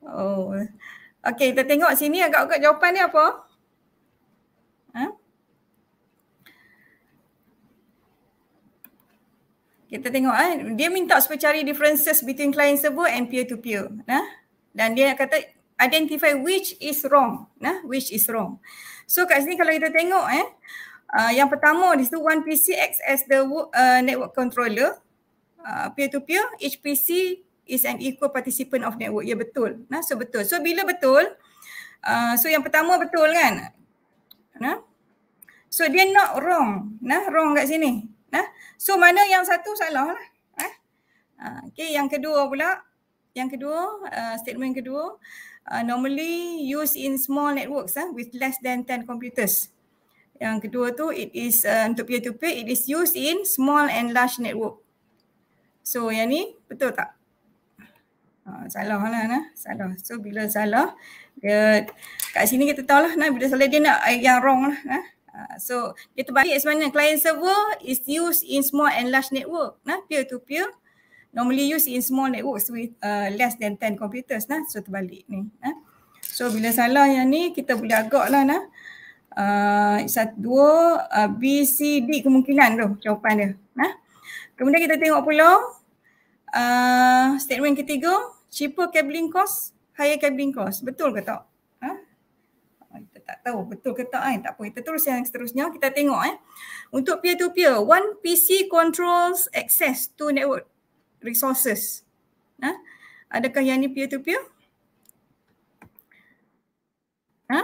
[SPEAKER 3] Oh. okay, kita tengok sini agak-agak jawapan dia apa? Ha? Kita tengok eh. dia minta supaya cari differences between client server and peer to peer. Nah. Ha? Dan dia kata identify which is wrong nah which is wrong so kat sini kalau kita tengok eh uh, yang pertama di situ one pc acts as the uh, network controller peer to peer each pc is an equal participant of network ya yeah, betul nah so betul so bila betul uh, so yang pertama betul kan nah so dia not wrong nah wrong kat sini nah so mana yang satu salah lah eh? uh, Okay, yang kedua pula. Yang kedua, uh, statement kedua uh, normally used in small networks uh, with less than 10 computers. Yang kedua tu it is uh, untuk peer-to-peer, it is used in small and large network. So yang ni betul tak? Uh, salah lah nah. salah. So bila salah, dia, kat sini kita tahu lah nah, bila salah dia nak yang wrong lah. Nah. Uh, ah, so kita balik sebenarnya client server is used in small and large network, nah peer-to-peer normally use in small networks with uh, less than 10 computers nah so terbalik ni nah so bila salah yang ni kita boleh agaklah nah uh, satu dua uh, b c d kemungkinan tu jawapan dia nah kemudian kita tengok pula uh, statement ketiga cheaper cabling cost higher cabling cost betul ke tak ha? ah, kita tak tahu betul ke tak kan. Tak apa. Kita terus yang seterusnya. Kita tengok eh. Untuk peer-to-peer, one PC controls access to network resources. Ha? Adakah yang ni peer-to-peer? Ha?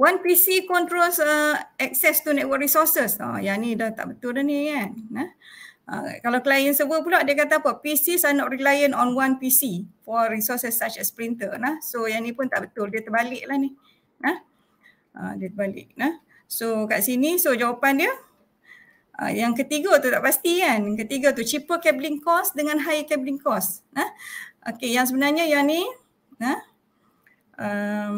[SPEAKER 3] One PC controls uh, access to network resources. Oh, yang ni dah tak betul dah ni kan. Ha? Uh, kalau client server pula dia kata apa? PCs are not reliant on one PC for resources such as printer. Nah? Ha? So yang ni pun tak betul. Dia terbalik lah ni. Ha? Uh, dia terbalik. Nah? Ha? So kat sini so jawapan dia Uh, yang ketiga tu tak pasti kan. ketiga tu cheaper cabling cost dengan high cabling cost. Nah. Ha? okay. yang sebenarnya yang ni, nah. Ha? Huh? Um,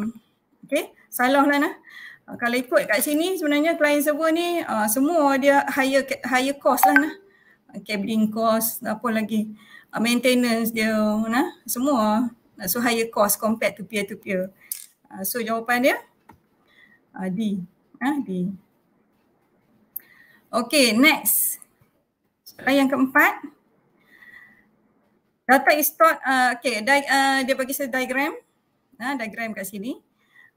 [SPEAKER 3] okey, salahlah nah. Ha? Uh, kalau ikut kat sini sebenarnya klien server ni uh, semua dia higher higher cost lah nah. Cabling cost apa lagi uh, maintenance dia nah semua so higher cost compared to peer to peer. Uh, so jawapan dia uh, D. Ah uh, D. Okay, next. Soalan yang keempat. Data is stored, uh, okay, di, uh, dia bagi saya diagram. Uh, diagram kat sini.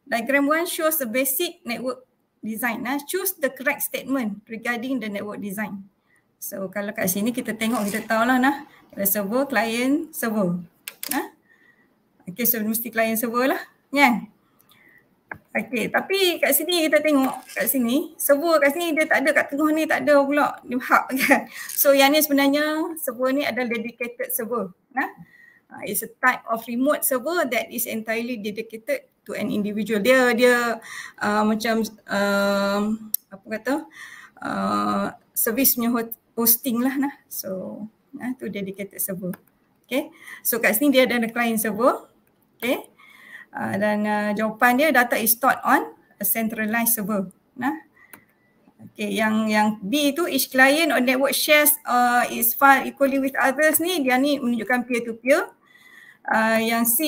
[SPEAKER 3] Diagram one shows the basic network design. Uh. Choose the correct statement regarding the network design. So kalau kat sini kita tengok kita tahu lah nah. server, client, server. Ha? Okay so mesti client server lah. Yeah. Kan? Okey, tapi kat sini kita tengok kat sini, server kat sini dia tak ada kat tengah ni tak ada pula dia hub kan. So yang ni sebenarnya server ni adalah dedicated server. Nah. Ha? It's a type of remote server that is entirely dedicated to an individual. Dia dia uh, macam uh, apa kata? Uh, service punya hosting lah nah. So nah tu dedicated server. Okay. So kat sini dia ada client server. Okay. Ah, dan uh, jawapan dia data is stored on a centralized server nah okay. yang yang B tu each client or network shares uh, its file equally with others ni dia ni menunjukkan peer to peer Uh, ah, yang C,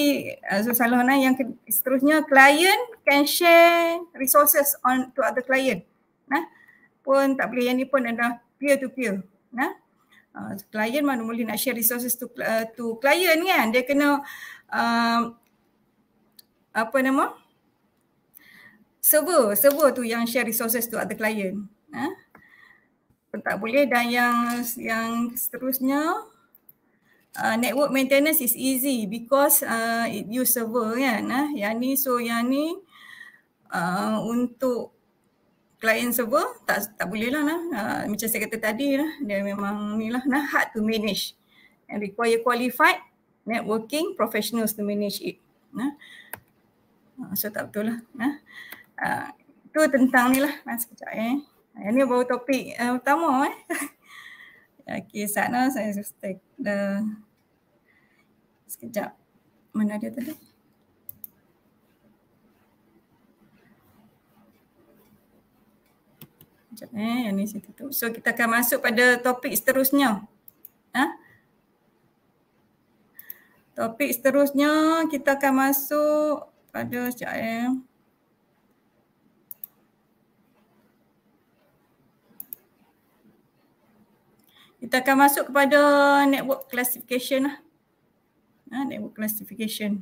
[SPEAKER 3] so salah nah, yang seterusnya client can share resources on to other client. Nah, pun tak boleh, yang ni pun adalah peer to peer. Nah, uh, client mana boleh nak share resources to uh, to client kan, dia kena uh, apa nama server server tu yang share resources to other client ha? tak boleh dan yang yang seterusnya uh, network maintenance is easy because uh, it use server kan uh, yang ni so yang ni uh, untuk client server tak tak boleh lah nah. Ha? uh, macam saya kata tadi lah dia memang ni lah nah, ha? hard to manage and require qualified networking professionals to manage it nah. Ah, so tak betul lah. Nah, eh. Uh, tu tentang ni lah. Sekejap eh. Ah, yang ni baru topik uh, utama eh. okay, Sakna saya suspect. The... Sekejap. Mana dia tadi? Sekejap eh. Yang ni saya tutup. So kita akan masuk pada topik seterusnya. Huh? Ha? Topik seterusnya kita akan masuk pada sekejap ya. Kita akan masuk kepada network classification lah. Ha, network classification. Network classification.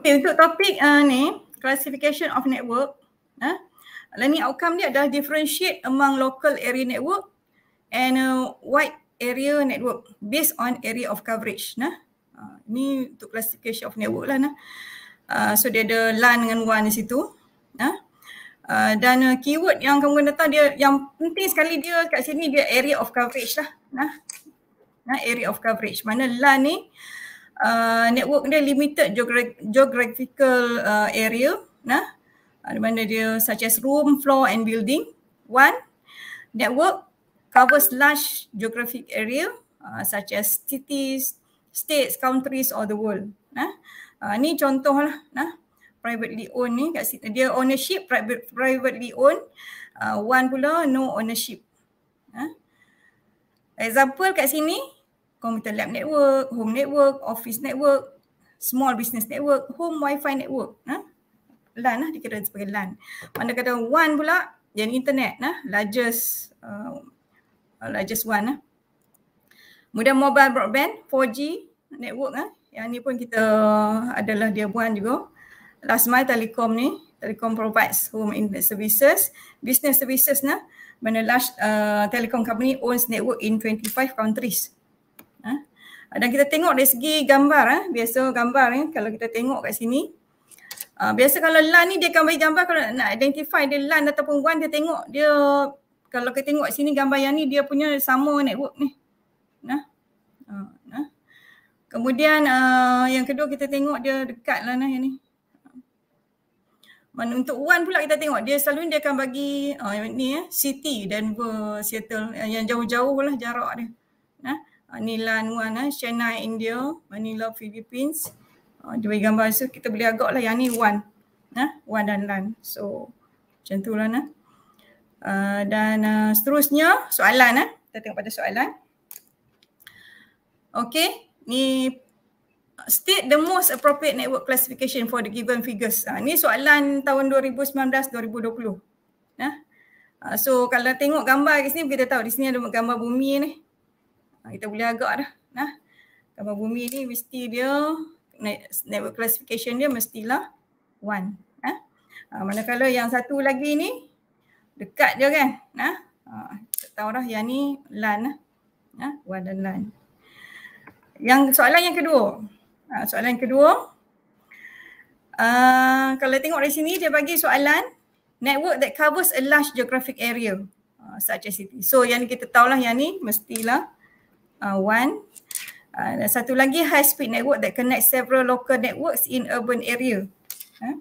[SPEAKER 3] Okay, untuk topik uh, ni, classification of network, eh, ha? learning outcome ni adalah differentiate among local area network and uh, wide area network based on area of coverage. Nah, uh, ni untuk classification of network lah. Nah. Uh, so dia ada LAN dengan WAN di situ. Nah. Uh, dan uh, keyword yang kamu kena tahu dia yang penting sekali dia kat sini dia area of coverage lah. Nah, nah area of coverage. Mana LAN ni uh, uh, network dia limited geographical uh, area nah uh, di mana dia such as room floor and building one network covers large geographic area uh, such as cities states countries or the world nah uh, ni contohlah nah privately owned ni kat sini. dia ownership private, privately owned uh, one pula no ownership nah example kat sini computer lab network, home network, office network, small business network, home wifi network. Huh? Ha? LAN lah dikira sebagai LAN. Mana kata one pula, yang internet lah, largest, uh, largest one. lah. Kemudian mobile broadband, 4G network lah. Yang ni pun kita adalah dia buan juga. Last mile telecom ni, telecom provides home internet services, business services lah. Mana large uh, telecom company owns network in 25 countries dan kita tengok dari segi gambar eh biasa gambar eh kalau kita tengok kat sini uh, biasa kalau LAN ni dia akan bagi gambar kalau nak identify dia LAN ataupun WAN dia tengok dia kalau kita tengok sini gambar yang ni dia punya sama network ni nah uh, nah kemudian uh, yang kedua kita tengok dia dekat lah nah yang ni Man, untuk WAN pula kita tengok dia selalu dia akan bagi uh, ni eh, city Denver Seattle eh, yang jauh-jauh lah jarak dia nah Manila, Nuan, eh. Chennai, India, Manila, Philippines. Uh, dia bagi gambar so kita boleh agak lah yang ni Wan. Eh? Wan dan Lan. So macam tu lah. Eh. Uh, dan uh, seterusnya soalan. Eh. Kita tengok pada soalan. Okay. Ni state the most appropriate network classification for the given figures. Uh, ni soalan tahun 2019-2020. Eh? Uh, so kalau tengok gambar kat sini kita tahu di sini ada gambar bumi ni. Ha, kita boleh agak dah. Nah, gambar bumi ni mesti dia network classification dia mestilah one. Nah, ha? ha, manakala yang satu lagi ni dekat dia kan? Nah, kita tahu dah yang ni LAN. Nah, one dan LAN. Yang soalan yang kedua. soalan yang kedua. Uh, kalau tengok dari sini dia bagi soalan network that covers a large geographic area uh, such as city. So yang kita tahulah yang ni mestilah uh, one. Uh, dan satu lagi high speed network that connects several local networks in urban area. Huh?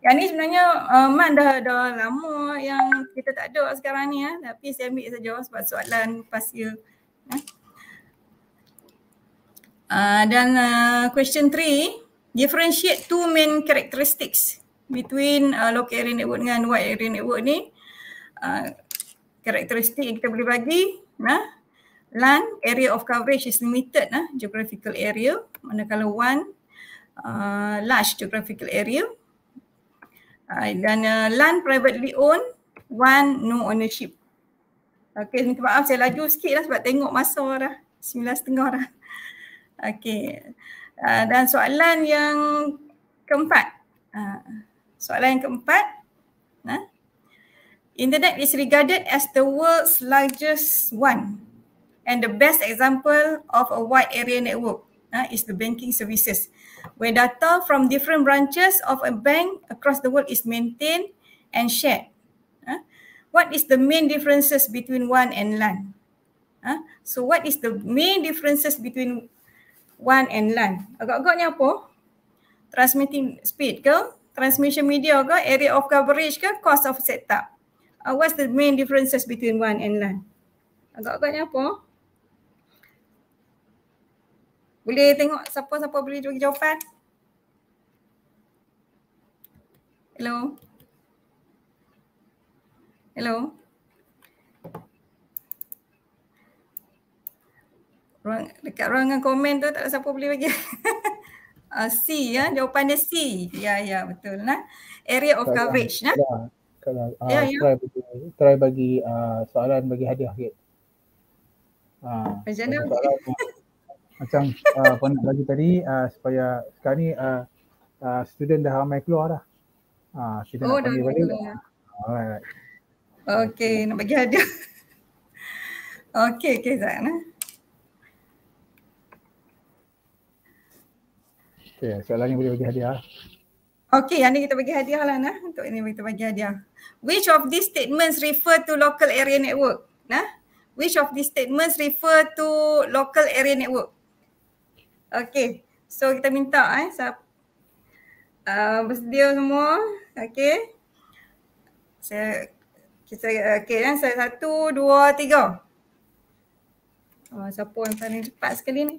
[SPEAKER 3] Yang ni sebenarnya uh, Man dah, dah lama yang kita tak ada sekarang ni ya. Tapi saya ambil saja sebab soalan pasir. ya. Eh. Uh, dan uh, question three, differentiate two main characteristics between uh, local area network dengan wide area network ni uh, karakteristik yang kita boleh bagi nah LAN area of coverage is limited lah, geographical area manakala WAN uh, large geographical area uh, dan uh, LAN privately owned one no ownership Okay, minta maaf saya laju sikit lah sebab tengok masa dah. Sembilan setengah dah. Okay. Uh, dan soalan yang keempat. Uh, soalan yang keempat. Huh? Internet is regarded as the world's largest one. And the best example of a wide area network uh, is the banking services, where data from different branches of a bank across the world is maintained and shared. Uh, what is the main differences between WAN and LAN? Uh, so what is the main differences between WAN and LAN? Agak-agaknya apa? Transmitting speed ke? Transmission media ke? Area of coverage ke? Cost of setup? Uh, what's the main differences between WAN and LAN? Agak-agaknya apa? Boleh tengok siapa-siapa boleh bagi jawapan? Hello. Hello. Ruang, dekat ruangan komen tu tak ada siapa boleh bagi. uh, C ya, jawapan dia C. Ya ya betul nah. Area of kalau, ah. coverage nah. Ya,
[SPEAKER 1] kalau uh, ah, yeah, ya. try, yeah. Bagi, try bagi uh, soalan bagi hadiah sikit. Uh, Macam mana? macam uh, apa nak lagi tadi uh, supaya sekarang ni uh, uh, student dah ramai keluar dah. Uh, kita oh, nak dah balik. Keluar. Ya.
[SPEAKER 3] Okay, nak bagi hadiah. okay, okay, Zain. Eh.
[SPEAKER 1] Okay, soalan ni boleh bagi hadiah.
[SPEAKER 3] Okay, yang ni kita bagi hadiah lah nah. Untuk ini kita bagi hadiah. Which of these statements refer to local area network? Nah, which of these statements refer to local area network? Okay. So kita minta eh. So, uh, ah, bersedia semua. Okay. Saya, kita, okay. Eh. Saya satu, dua, tiga. Oh, siapa yang paling cepat sekali ni?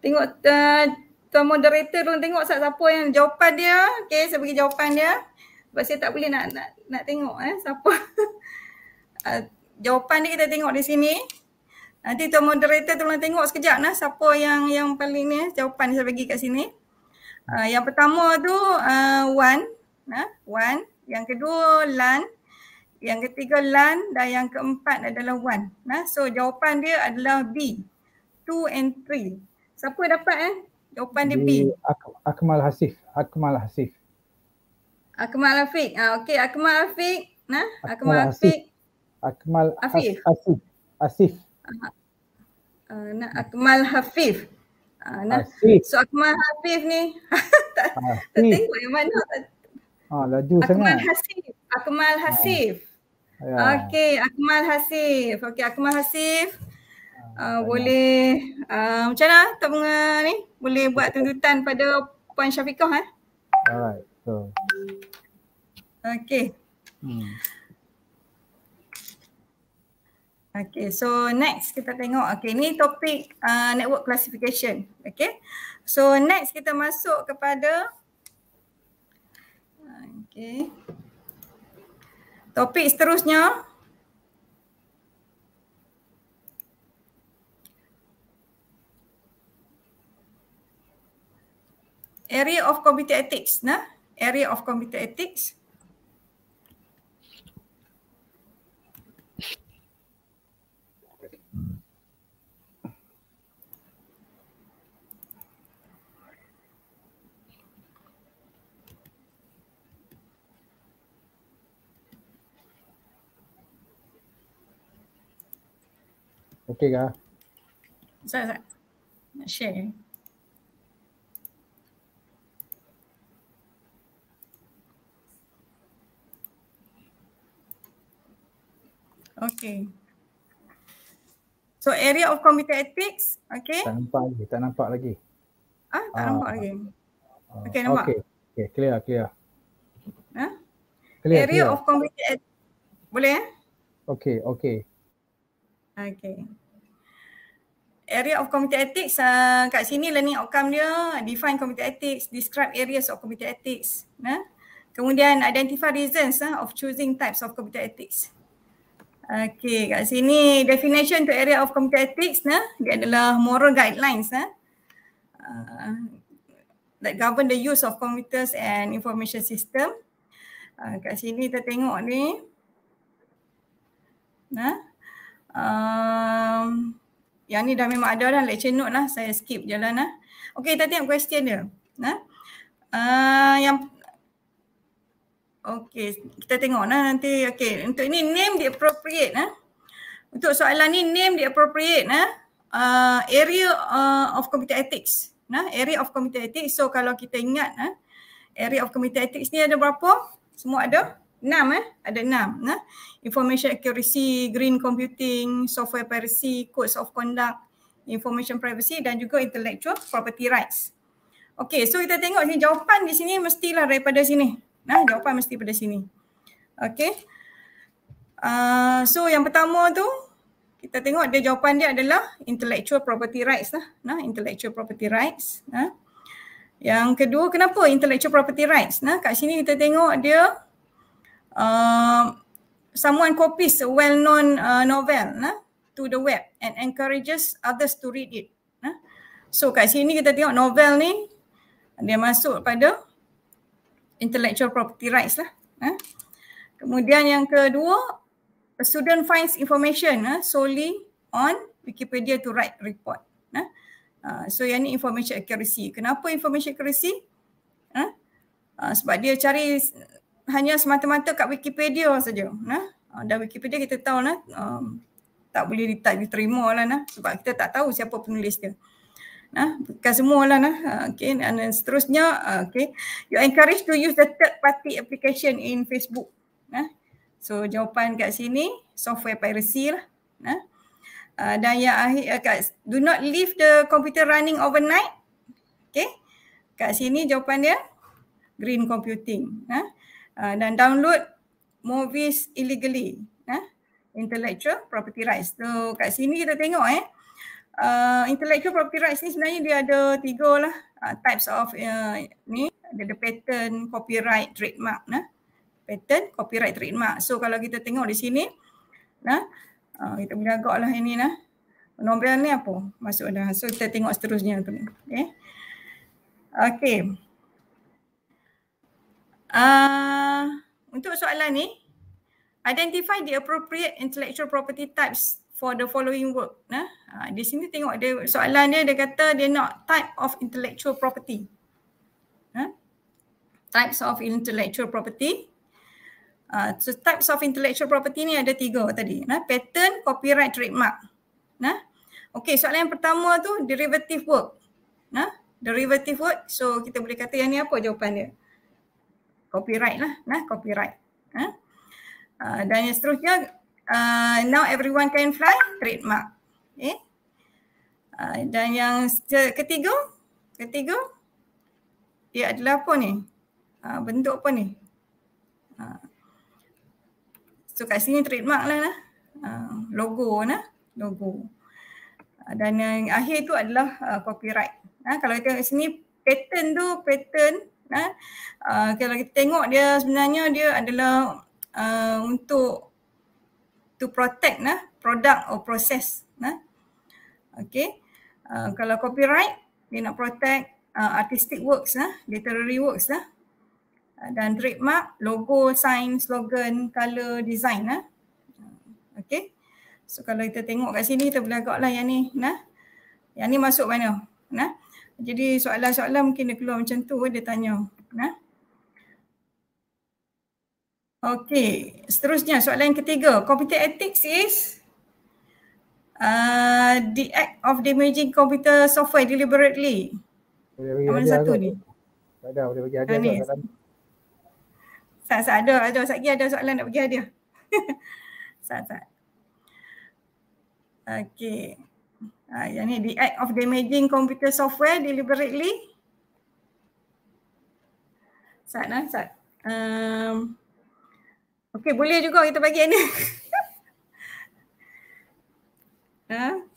[SPEAKER 3] Tengok uh, tuan moderator pun tengok siapa yang jawapan dia. Okay, saya bagi jawapan dia. Sebab saya tak boleh nak nak, nak tengok eh siapa. uh, jawapan ni kita tengok di sini. Nanti tuan moderator tolong tengok sekejap nah siapa yang yang paling ni eh, jawapan saya bagi kat sini. Uh, yang pertama tu uh, Wan, nah uh, Wan, yang kedua Lan, yang ketiga Lan dan yang keempat adalah Wan. Nah, so jawapan dia adalah B. two and three Siapa dapat eh? Jawapan dia B.
[SPEAKER 1] Ak- Akmal Hasif, Akmal Hasif.
[SPEAKER 3] Akmal Afiq. Ah uh, okey, Akmal Afiq. Nah, Akmal, Akmal Afiq.
[SPEAKER 1] Akmal Afiq. Asif. Asif. Asif.
[SPEAKER 3] Uh, nak Akmal Hafif. Uh, nak. Hafif. So Akmal Hafif ni
[SPEAKER 1] tak, Hafif. tak tengok yang mana. Ha, ah, laju Akmal sangat.
[SPEAKER 3] Hasif. Akmal Hasif. Ha, ya. Okey, Akmal Hasif. Okey, Akmal Hasif. Ha, uh, boleh uh, macam mana tak bunga ni? Boleh buat tuntutan pada Puan Syafiqah eh?
[SPEAKER 1] Alright, so. Okey. Hmm.
[SPEAKER 3] Okay, so next kita tengok. Okay, ni topik uh, network classification. Okay, so next kita masuk kepada okay. topik seterusnya. Area of computer ethics. Nah, area of computer ethics. Okey ke? Ustaz, Ustaz. Nak share. Okey. So area of committee ethics, okey. Tak
[SPEAKER 1] nampak lagi, tak nampak lagi.
[SPEAKER 3] Ah, tak ah. nampak ah. lagi. Ah,
[SPEAKER 1] okey, nampak. Okey, okay, clear, clear. Ha? Clear, area clear. of
[SPEAKER 3] committee ethics. Boleh eh?
[SPEAKER 1] Okey, okey.
[SPEAKER 3] Okey area of committee ethics uh, kat sini learning outcome dia define committee ethics, describe areas of committee ethics. Eh? Kemudian identify reasons eh, of choosing types of committee ethics. Okay, kat sini definition to area of committee ethics eh, dia adalah moral guidelines eh, uh, that govern the use of computers and information system. Uh, kat sini kita tengok ni. Nah. um, yang ni dah memang ada dah lecture note lah. Saya skip je lah nah. Okay, kita tengok question dia. Nah. Uh, ah, yang Okay, kita tengok nah nanti. Okay, untuk ni name the appropriate nah. Untuk soalan ni name the appropriate nah. Uh, ah, area uh, of computer ethics. Nah, area of computer ethics. So kalau kita ingat nah, area of computer ethics ni ada berapa? Semua ada? Enam eh, ada enam. Eh? Information accuracy, green computing, software piracy, codes of conduct, information privacy dan juga intellectual property rights. Okay, so kita tengok sini jawapan di sini mestilah daripada sini. Nah, ha, jawapan mesti pada sini. Okay. Uh, ah, so yang pertama tu kita tengok dia jawapan dia adalah intellectual property rights lah. Eh? Nah, ha, intellectual property rights. Nah. Eh? Yang kedua, kenapa intellectual property rights? Nah, eh? kat sini kita tengok dia Um, someone copies a well-known uh, novel nah, to the web and encourages others to read it. Nah. So kat sini kita tengok novel ni dia masuk pada intellectual property rights lah. Nah. Kemudian yang kedua, a student finds information nah, solely on Wikipedia to write report. Nah. Uh, so yang ni information accuracy. Kenapa information accuracy? Huh? Uh, sebab dia cari hanya semata-mata kat Wikipedia saja. Nah, ada ah, Wikipedia kita tahu nah um, tak boleh ditak diterima lah nah sebab kita tak tahu siapa penulis dia. Nah, bukan semua lah nah. Ah, okay, dan, seterusnya, ah, okay. You encourage to use the third party application in Facebook. Nah, so jawapan kat sini, software piracy lah. Nah, Uh, dan yang akhir uh, kat do not leave the computer running overnight. Okay. Kat sini jawapan dia green computing. Huh? Uh, dan download movies illegally eh? intellectual property rights tu so, kat sini kita tengok eh Uh, intellectual property rights ni sebenarnya dia ada tiga lah uh, types of uh, ni ada the patent, copyright, trademark nah. Patent, copyright, trademark. So kalau kita tengok di sini nah uh, kita boleh agak lah ini nah. Nombor ni apa? Masuk dah. So kita tengok seterusnya tu. Okay. Okay. Uh, untuk soalan ni, identify the appropriate intellectual property types for the following work. Nah, uh, di sini tengok dia soalan dia dia kata dia nak type of intellectual property. Huh? Types of intellectual property. Uh, so types of intellectual property ni ada tiga tadi. Nah, pattern, copyright, trademark. Nah, okay soalan yang pertama tu derivative work. Nah, derivative work. So kita boleh kata yang ni apa jawapan dia? copyright lah, nah copyright. Huh? Ha? Ah, uh, dan yang seterusnya, uh, now everyone can fly, trademark. Okay. Uh, eh? ah, dan yang ketiga, ketiga, ia adalah apa ni? Uh, bentuk apa ni? Uh, so kat sini trademark lah. Nah. Uh, logo nah, logo. Uh, dan yang akhir tu adalah uh, copyright. Nah, kalau kita kat sini, pattern tu, pattern Ha? Uh, kalau kita tengok dia sebenarnya dia adalah uh, untuk to protect nah product or process nah. Okay. Uh, kalau copyright dia nak protect uh, artistic works nah, literary works nah. Uh, dan trademark, logo, sign, slogan, color, design nah. Okay. So kalau kita tengok kat sini kita boleh agaklah yang ni nah. Yang ni masuk mana nah. Jadi soalan-soalan mungkin dia keluar macam tu dia tanya. Ha? Okey, seterusnya soalan yang ketiga. Computer ethics is uh, the act of damaging computer software deliberately. Boleh bagi mana satu ni?
[SPEAKER 1] Tak ada, boleh bagi hadiah ha, dalam.
[SPEAKER 3] Tak, ada, ada. Satgi ada soalan nak bagi hadiah. tak, tak. Okey. Ha, yang ni the act of damaging computer software deliberately. Sat lah, Sat. Um, okay, boleh juga kita bagi ni. ha?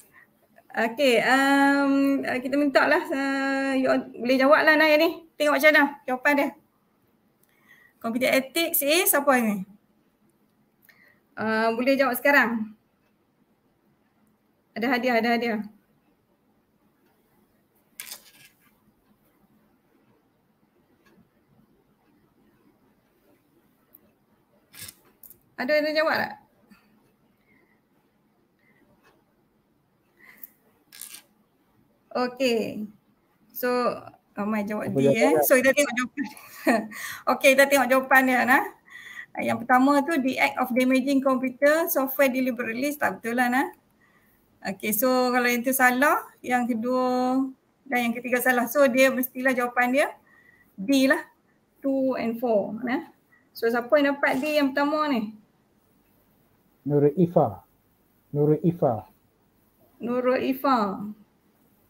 [SPEAKER 3] Ah, okay, um, ah, kita minta lah. Uh, boleh jawab lah Naya ni. Tengok macam mana jawapan dia. Computer ethics is apa ni? Uh, boleh jawab Sekarang. Ada hadiah, ada hadiah. Ada yang jawab tak? Okay. So, ramai jawab dia. Eh. So, kita tengok jawapan. okay, kita tengok jawapan dia. Nah. Yang pertama tu, the act of damaging computer software deliberately. Tak betul lah. Nah. Okay, so kalau yang tu salah, yang kedua dan yang ketiga salah. So dia mestilah jawapan dia D lah. 2 and 4. Eh? So siapa yang dapat D yang pertama ni?
[SPEAKER 1] Nurul Ifa. Ha. Nurul Ifa.
[SPEAKER 3] Nurul Ifa.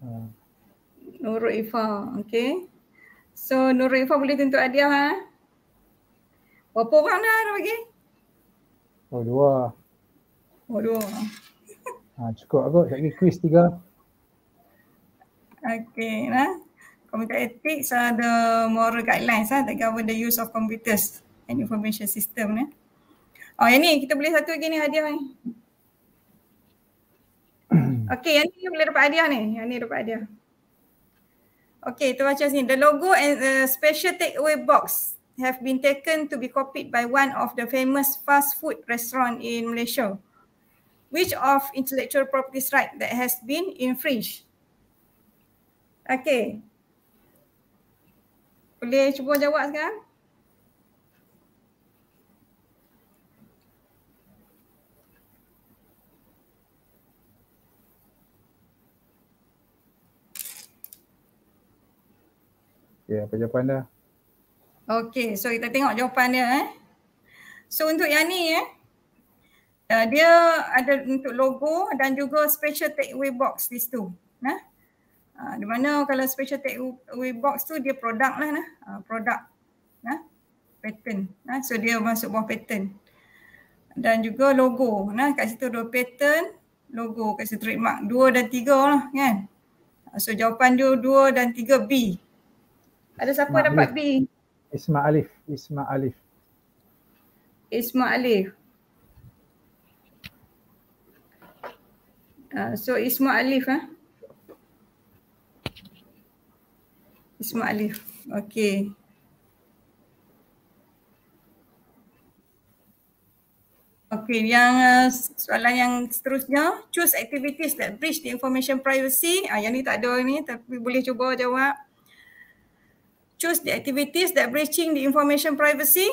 [SPEAKER 3] Hmm. Nurul Ifa. Okay. So Nurul Ifa boleh tentu hadiah ha? Berapa orang dah ada bagi?
[SPEAKER 1] Oh dua. Oh dua. Ha, cukup aku saya kuis tiga.
[SPEAKER 3] Okay, nah. Komite etik so ada moral guidelines ha, that govern the use of computers and information system ni. Oh, yang ni kita boleh satu lagi ni hadiah ni. Okey, yang ni boleh dapat hadiah ni. Yang ni dapat hadiah. Okey, itu macam sini. The logo and the special takeaway box have been taken to be copied by one of the famous fast food restaurant in Malaysia which of intellectual property right that has been infringed? Okay. Boleh cuba jawab sekarang?
[SPEAKER 1] Okay, ya, apa jawapan dah.
[SPEAKER 3] Okay, so kita tengok jawapan dia eh. So untuk yang ni eh, uh, dia ada untuk logo dan juga special takeaway box di situ nah uh, di mana kalau special takeaway box tu dia produk lah nah uh, produk nah pattern nah so dia masuk bawah pattern dan juga logo nah kat situ dua pattern logo kat situ trademark dua dan tiga lah kan uh, so jawapan dia dua dan tiga B ada siapa Ma'alif. dapat B
[SPEAKER 1] Isma Alif Isma Alif
[SPEAKER 3] Isma Alif Ah, so Isma Alif eh? Isma Alif. Okay. Okay, yang uh, soalan yang seterusnya, choose activities that breach the information privacy. Ah, yang ni tak ada ni tapi boleh cuba jawab. Choose the activities that breaching the information privacy.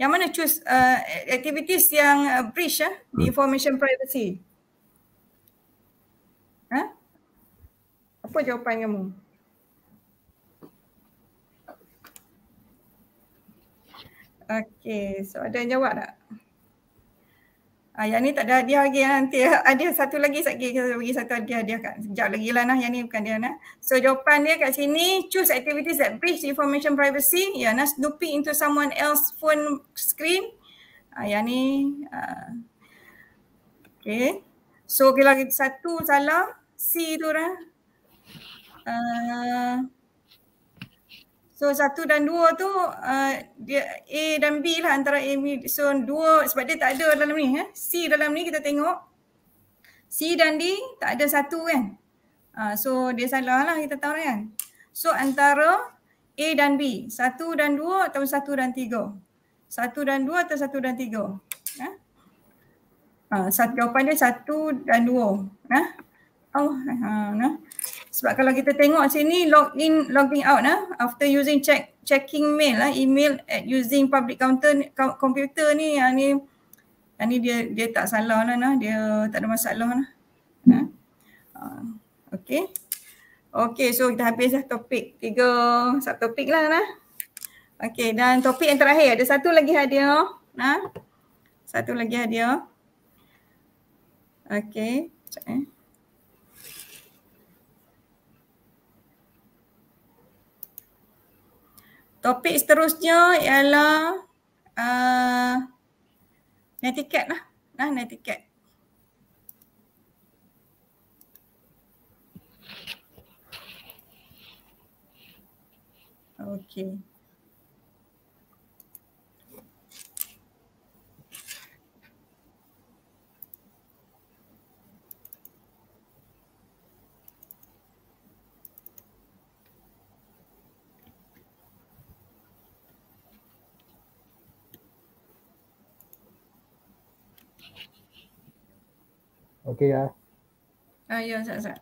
[SPEAKER 3] Yang mana choose uh, activities yang uh, breach uh, the hmm. information privacy? apa jawapan kamu? Okey, so ada yang jawab tak? Ah, yang ni tak ada hadiah lagi nanti. Ada satu lagi satgi kita bagi satu hadiah hadiah kat. Sekejap lagi lah nah yang ni bukan dia nak. So jawapan dia kat sini choose activities that breach information privacy. Ya, yeah, nah snooping into someone else phone screen. Ah, yang ni uh, ah. Okay. So okay lagi satu salah C tu lah. Uh, so satu dan dua tu uh, dia A dan B lah antara A B. So dua sebab dia tak ada dalam ni. Eh? C dalam ni kita tengok. C dan D tak ada satu kan. Uh, so dia salah lah kita tahu kan. So antara A dan B. Satu dan dua atau satu dan tiga. Satu dan dua atau satu dan tiga. Ha? Ha, jawapan dia satu dan dua. Ha? Oh, uh, nah. Sebab kalau kita tengok sini log in, logging out nah, after using check checking mail lah, email at using public counter computer ni yang ah, ni yang ah, ni dia dia tak salah lah nah, dia tak ada masalah lah. Nah. Ah, okay. Okay, so kita habis lah topik. Tiga topik lah nah. Okay, dan topik yang terakhir ada satu lagi hadiah. Nah. Satu lagi hadiah. Okay, sekejap eh. Topik seterusnya ialah uh, netiket lah. Nah, netiket. Okay. Okey ya. Ah ya, Ustaz. Ustaz.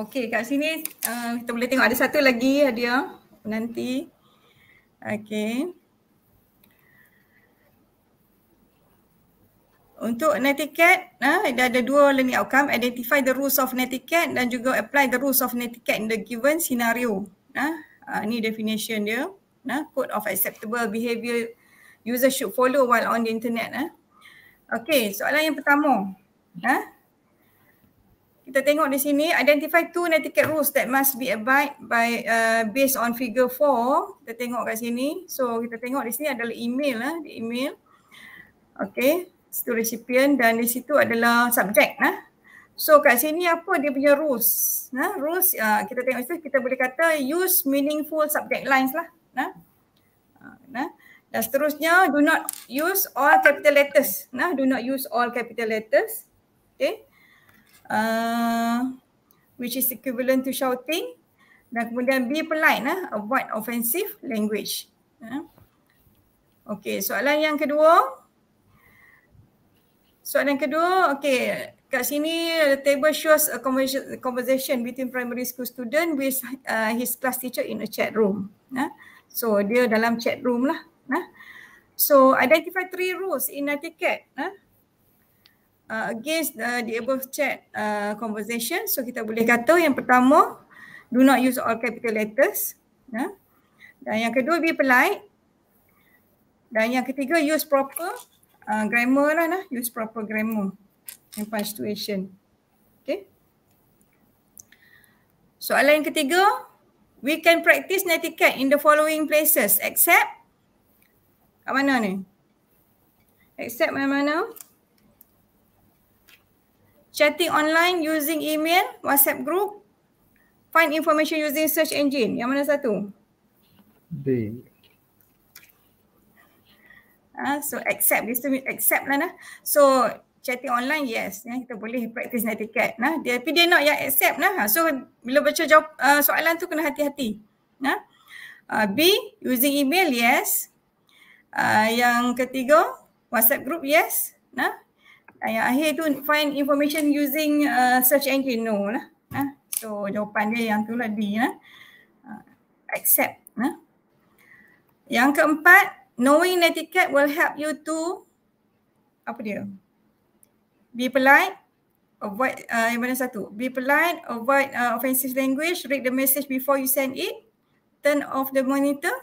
[SPEAKER 3] Okey, kat sini uh, kita boleh tengok ada satu lagi hadiah nanti. Okey. untuk netiquette, uh, dia ada dua learning outcome, identify the rules of netiquette dan juga apply the rules of netiquette in the given scenario. Nah, ha, ha, uh, ni definition dia, Nah, code of acceptable behavior user should follow while on the internet. Nah, Okay, soalan yang pertama. Nah, kita tengok di sini, identify two netiquette rules that must be abide by uh, based on figure 4. Kita tengok kat sini. So, kita tengok di sini adalah email. Uh, email. Okay school recipient dan di situ adalah subjek nah so kat sini apa dia punya rules nah rules uh, kita tengok situ kita boleh kata use meaningful subject lines lah nah ah, nah dan seterusnya do not use all capital letters nah do not use all capital letters okay uh, which is equivalent to shouting dan kemudian be polite nah avoid offensive language nah. Okay, soalan yang kedua, Soalan kedua, okay. Kat sini, the table shows a conversation between primary school student with uh, his class teacher in a chat room. Nah, ha? so, dia dalam chat room lah. Nah, ha? So, identify three rules in etiquette. Uh. Ha? Uh, against uh, the above chat uh, conversation. So, kita boleh kata yang pertama, do not use all capital letters. Nah, Dan yang kedua, be polite. Dan yang ketiga, use proper uh, grammar lah nah. Use proper grammar and punctuation. Okay. Soalan yang ketiga. We can practice netiquette in the following places except kat mana ni? Except mana mana? Chatting online using email, WhatsApp group, find information using search engine. Yang mana satu? B. Ah, so accept this accept lah nah. So chatting online yes, ya, kita boleh practice netiquette nah. Dia tapi dia nak yang accept nah. So bila baca jawab, uh, soalan tu kena hati-hati. Nah. Uh, B using email yes. Uh, yang ketiga WhatsApp group yes. Nah. Uh, yang akhir tu find information using uh, search engine no lah. Nah. So jawapan dia yang tu lah D nah. Uh, accept nah. Yang keempat knowing etiquette will help you to apa dia? Be polite, avoid uh, yang mana satu? Be polite, avoid uh, offensive language, read the message before you send it, turn off the monitor.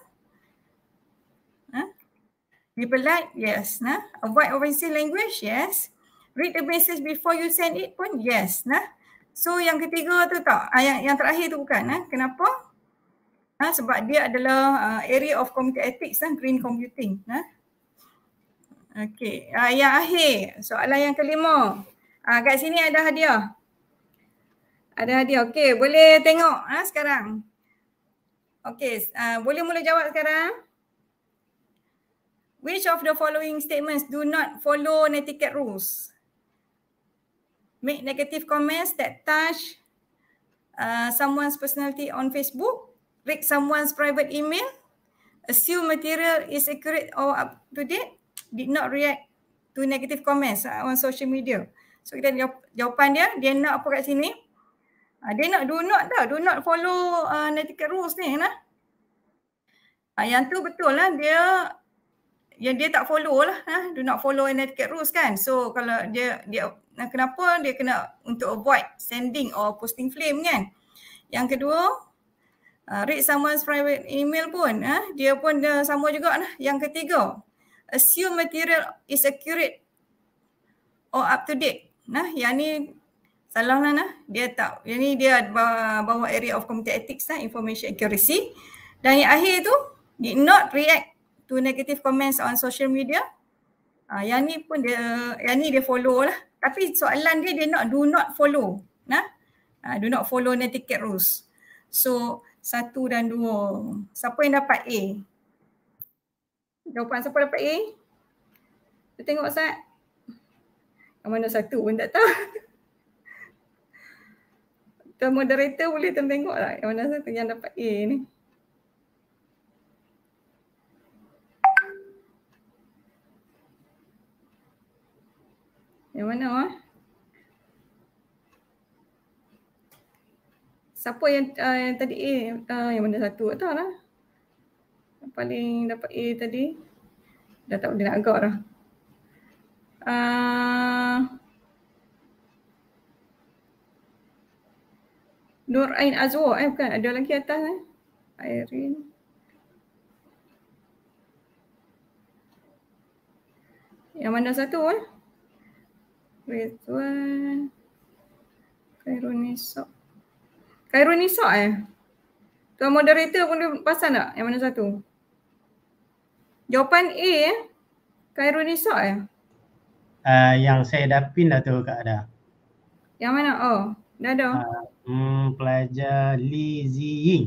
[SPEAKER 3] Be polite, yes. Nah, avoid offensive language, yes. Read the message before you send it pun, yes. Nah, so yang ketiga tu tak, ah, yang, terakhir tu bukan. Nah, kenapa? ha, sebab dia adalah uh, area of computer ethics dan ha, green computing. Ha? Okey, uh, yang akhir, soalan yang kelima. Uh, kat sini ada hadiah. Ada hadiah. Okey, boleh tengok ha, sekarang. Okey, uh, boleh mula jawab sekarang. Which of the following statements do not follow netiquette rules? Make negative comments that touch uh, someone's personality on Facebook? read someone's private email, assume material is accurate or up to date, did not react to negative comments uh, on social media. So kita jawab jawapan dia, dia nak apa kat sini? Ah, dia nak do not tau, do not follow uh, netiquette rules ni. Nah. Ah, yang tu betul lah, dia yang dia tak follow lah, nah. do not follow netiquette rules kan. So kalau dia, dia kenapa dia kena untuk avoid sending or posting flame kan. Yang kedua, uh, read someone's private email pun eh? dia pun dia sama juga lah. Yang ketiga, assume material is accurate or up to date. Nah, yang ni salah lah nah. Dia tak, yang ni dia bawa, bawa area of computer ethics lah, information accuracy. Dan yang akhir tu, did not react to negative comments on social media. Uh, yang ni pun dia, yang ni dia follow lah. Tapi soalan dia, dia not do not follow. Nah, uh, do not follow netiquette rules. So, satu dan dua. Siapa yang dapat A? Jawapan siapa dapat A? Kita tengok Ustaz. Yang mana satu pun tak tahu. Tuan moderator boleh tuan tengok lah yang mana satu yang dapat A ni. Yang mana? Ha? siapa yang, uh, yang tadi A? Uh, yang mana satu? Tak lah. Yang paling dapat A tadi. Dah tak boleh nak agak dah. Uh, ah, Nur Ain Azwar eh bukan ada lagi atas eh. Airin. Yang mana satu eh? Rizwan. Khairun Nisab. Khairul Nisa eh. Tuan moderator pun dia pasang tak yang mana satu? Jawapan A eh. Khairul Nisa eh.
[SPEAKER 2] Uh, yang saya dah pin dah tu Kak Ada.
[SPEAKER 3] Yang mana? Oh, dah ada. Uh, ah,
[SPEAKER 2] hmm, pelajar Li Ziying.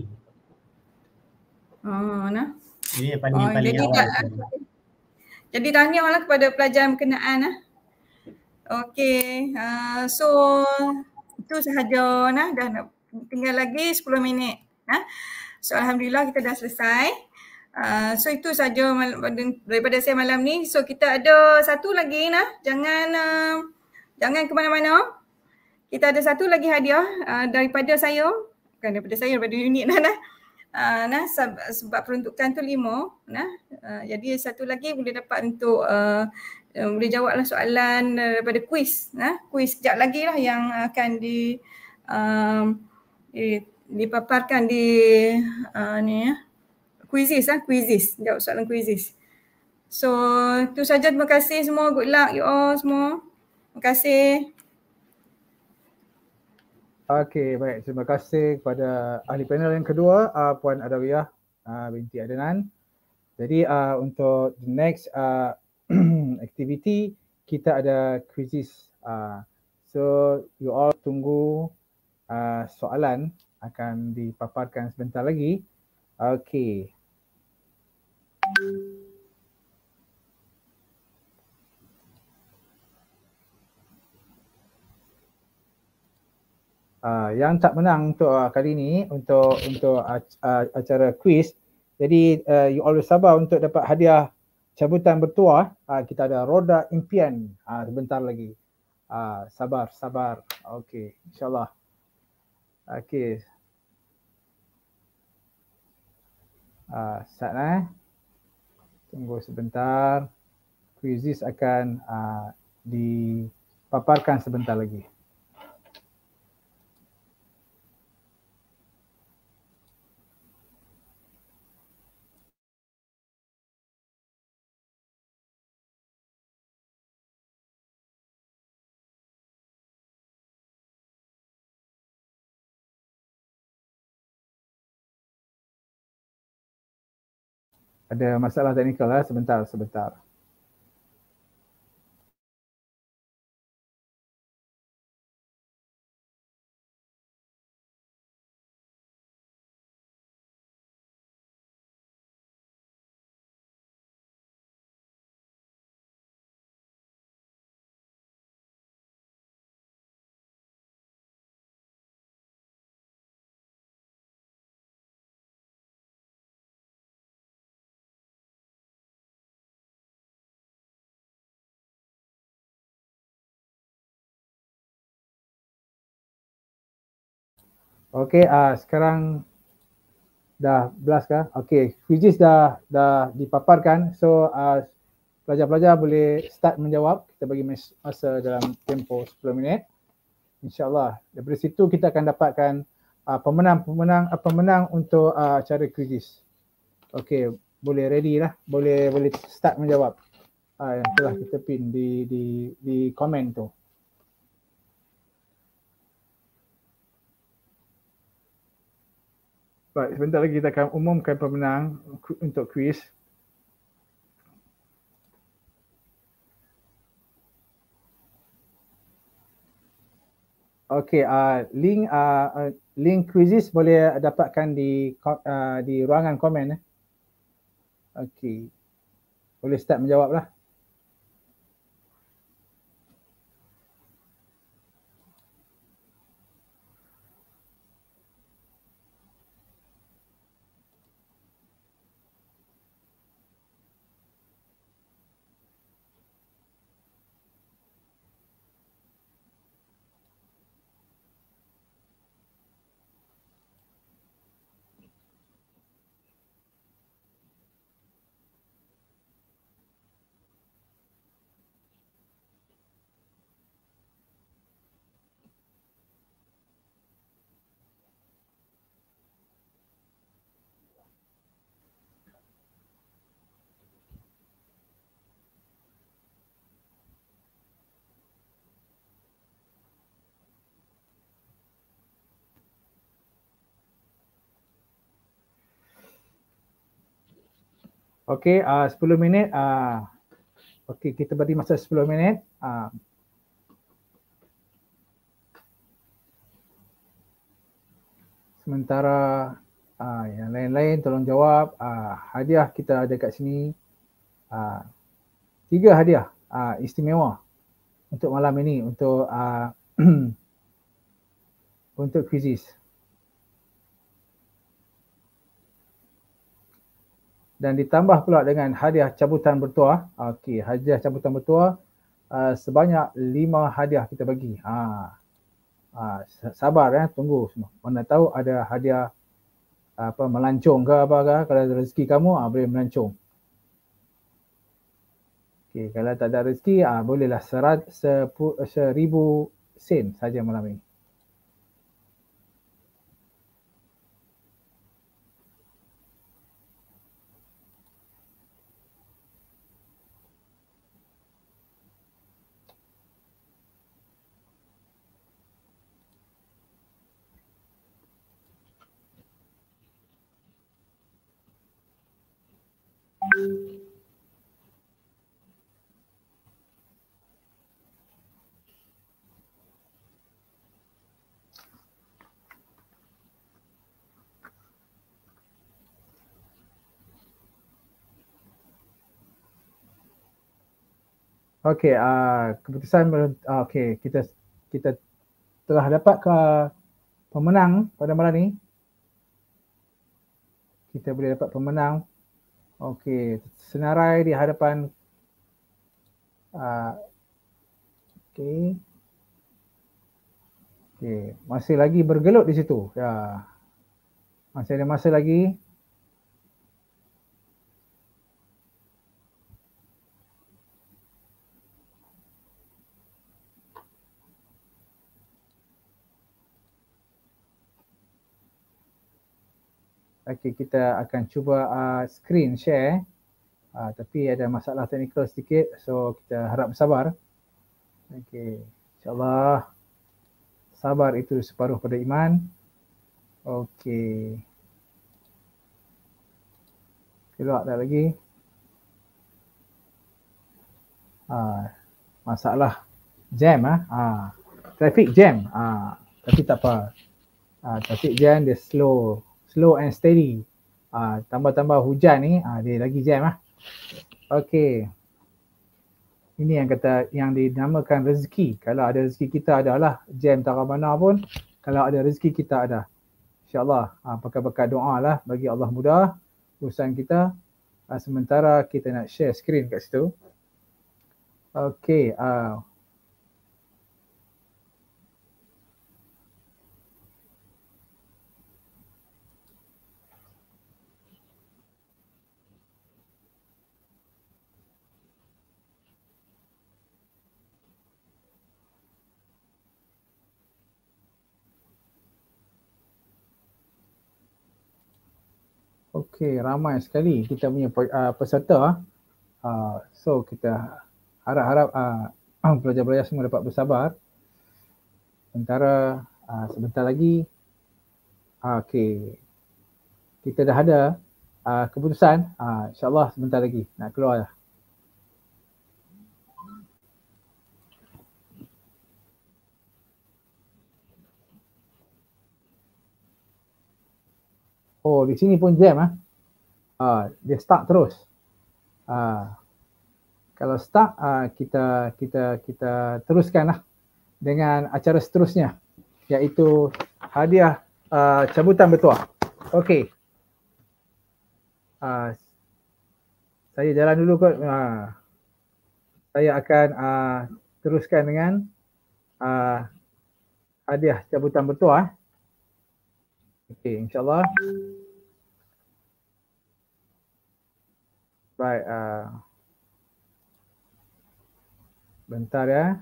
[SPEAKER 3] Oh, nah. Ini yang paling, oh, paling jadi awal. Tak, jadi tahniahlah kepada pelajar berkenaan. lah. Okay, uh, ah, so itu sahaja nah, dah nak tinggal lagi 10 minit. Eh? So Alhamdulillah kita dah selesai. Uh, so itu sahaja daripada saya malam ni. So kita ada satu lagi nah. Jangan uh, jangan ke mana-mana. Kita ada satu lagi hadiah uh, daripada saya. Bukan daripada saya, daripada unit nah. nah. Uh, nah sebab, sebab peruntukan tu lima nah uh, jadi satu lagi boleh dapat untuk uh, uh, boleh jawablah soalan uh, daripada kuis nah kuis kejap lagi lah yang akan di uh, Eh, dipaparkan di uh, ni ya. Quizzes ah, quizzes. Jawab soalan quizzes. So, tu saja terima kasih semua. Good luck you all semua. Terima kasih.
[SPEAKER 1] Okay, baik. Terima kasih kepada ahli panel yang kedua, uh, Puan Adawiyah uh, binti Adnan. Jadi uh, untuk the next uh, activity, kita ada quizzes. Uh, so you all tunggu uh, soalan akan dipaparkan sebentar lagi. Okey. Uh, yang tak menang untuk uh, kali ini untuk untuk uh, acara quiz. Jadi uh, you always sabar untuk dapat hadiah cabutan bertuah. Uh, kita ada roda impian uh, sebentar lagi. Uh, sabar, sabar. Okey, insyaAllah. Okey. Ah, uh, sat eh. Tunggu sebentar. Quizis akan uh, dipaparkan sebentar lagi.
[SPEAKER 2] ada masalah teknikal lah sebentar sebentar. Okey, uh, sekarang
[SPEAKER 1] dah blast kah? Okey, quizzes dah dah dipaparkan. So, uh, pelajar-pelajar boleh start menjawab. Kita bagi masa dalam tempo 10 minit. InsyaAllah, Dari situ kita akan dapatkan ah, pemenang-pemenang uh, pemenang untuk uh, cara quizzes. Okey, boleh ready lah. Boleh boleh start menjawab. Uh, yang telah kita pin di di di komen tu. Baik, sebentar lagi kita akan umumkan pemenang untuk kuis. Okey, uh, link uh, link quizzes boleh dapatkan di uh, di ruangan komen. Eh. Okey, boleh start menjawablah. Okey, ah, uh, 10 minit. Uh, Okey, kita beri masa 10 minit. Uh. Sementara uh, yang lain-lain tolong jawab. Uh, hadiah kita ada kat sini. Uh, tiga hadiah uh, istimewa untuk malam ini untuk uh, untuk quizzes. dan ditambah pula dengan hadiah cabutan bertuah okey hadiah cabutan bertuah uh, sebanyak lima hadiah kita bagi ha uh, sabar ya eh. tunggu semua mana tahu ada hadiah apa melancong ke apa ke kalau ada rezeki kamu uh, boleh melancong okey kalau tak ada rezeki uh, bolehlah serat seribu sen saja malam ini Okey, uh, ah, keputusan uh, ah, okey, kita kita telah dapat ke ah, pemenang pada malam ni. Kita boleh dapat pemenang. Okey, senarai di hadapan uh, okey. Okey, masih lagi bergelut di situ. Ya. Masih ada masa lagi. Okay kita akan cuba uh, screen share. Eh. Uh, tapi ada masalah teknikal sedikit. So, kita harap sabar. Okey, insyaAllah. Sabar itu separuh pada iman. Okey. Keluar dah lagi. Uh, masalah jam ah. Ha? Uh, traffic jam. Ah, uh, tapi tak apa. Ah, uh, traffic jam dia slow slow and steady. Uh, tambah-tambah hujan ni, uh, dia lagi jam lah. Okay. Ini yang kata yang dinamakan rezeki. Kalau ada rezeki kita ada lah. Jam tak mana pun. Kalau ada rezeki kita ada. InsyaAllah. Uh, ah, pakai-pakai doa lah. Bagi Allah mudah. Urusan kita. Uh, sementara kita nak share screen kat situ. Okay. Uh, Okay ramai sekali kita punya uh, peserta. Uh, so kita harap-harap uh, pelajar-pelajar semua dapat bersabar. Sementara uh, sebentar lagi uh, okey. Kita dah ada uh, keputusan, uh, insya sebentar lagi nak keluar dah. Oh, di sini pun jam ah. Eh? uh, dia stuck terus. Uh, kalau stuck uh, ah, kita kita kita teruskanlah dengan acara seterusnya iaitu hadiah uh, cabutan bertuah. Okey. Uh, saya jalan dulu kot. Uh, saya akan uh, teruskan dengan uh, hadiah cabutan bertuah. Eh. Okey, insyaAllah. allah Baik. Uh, bentar ya.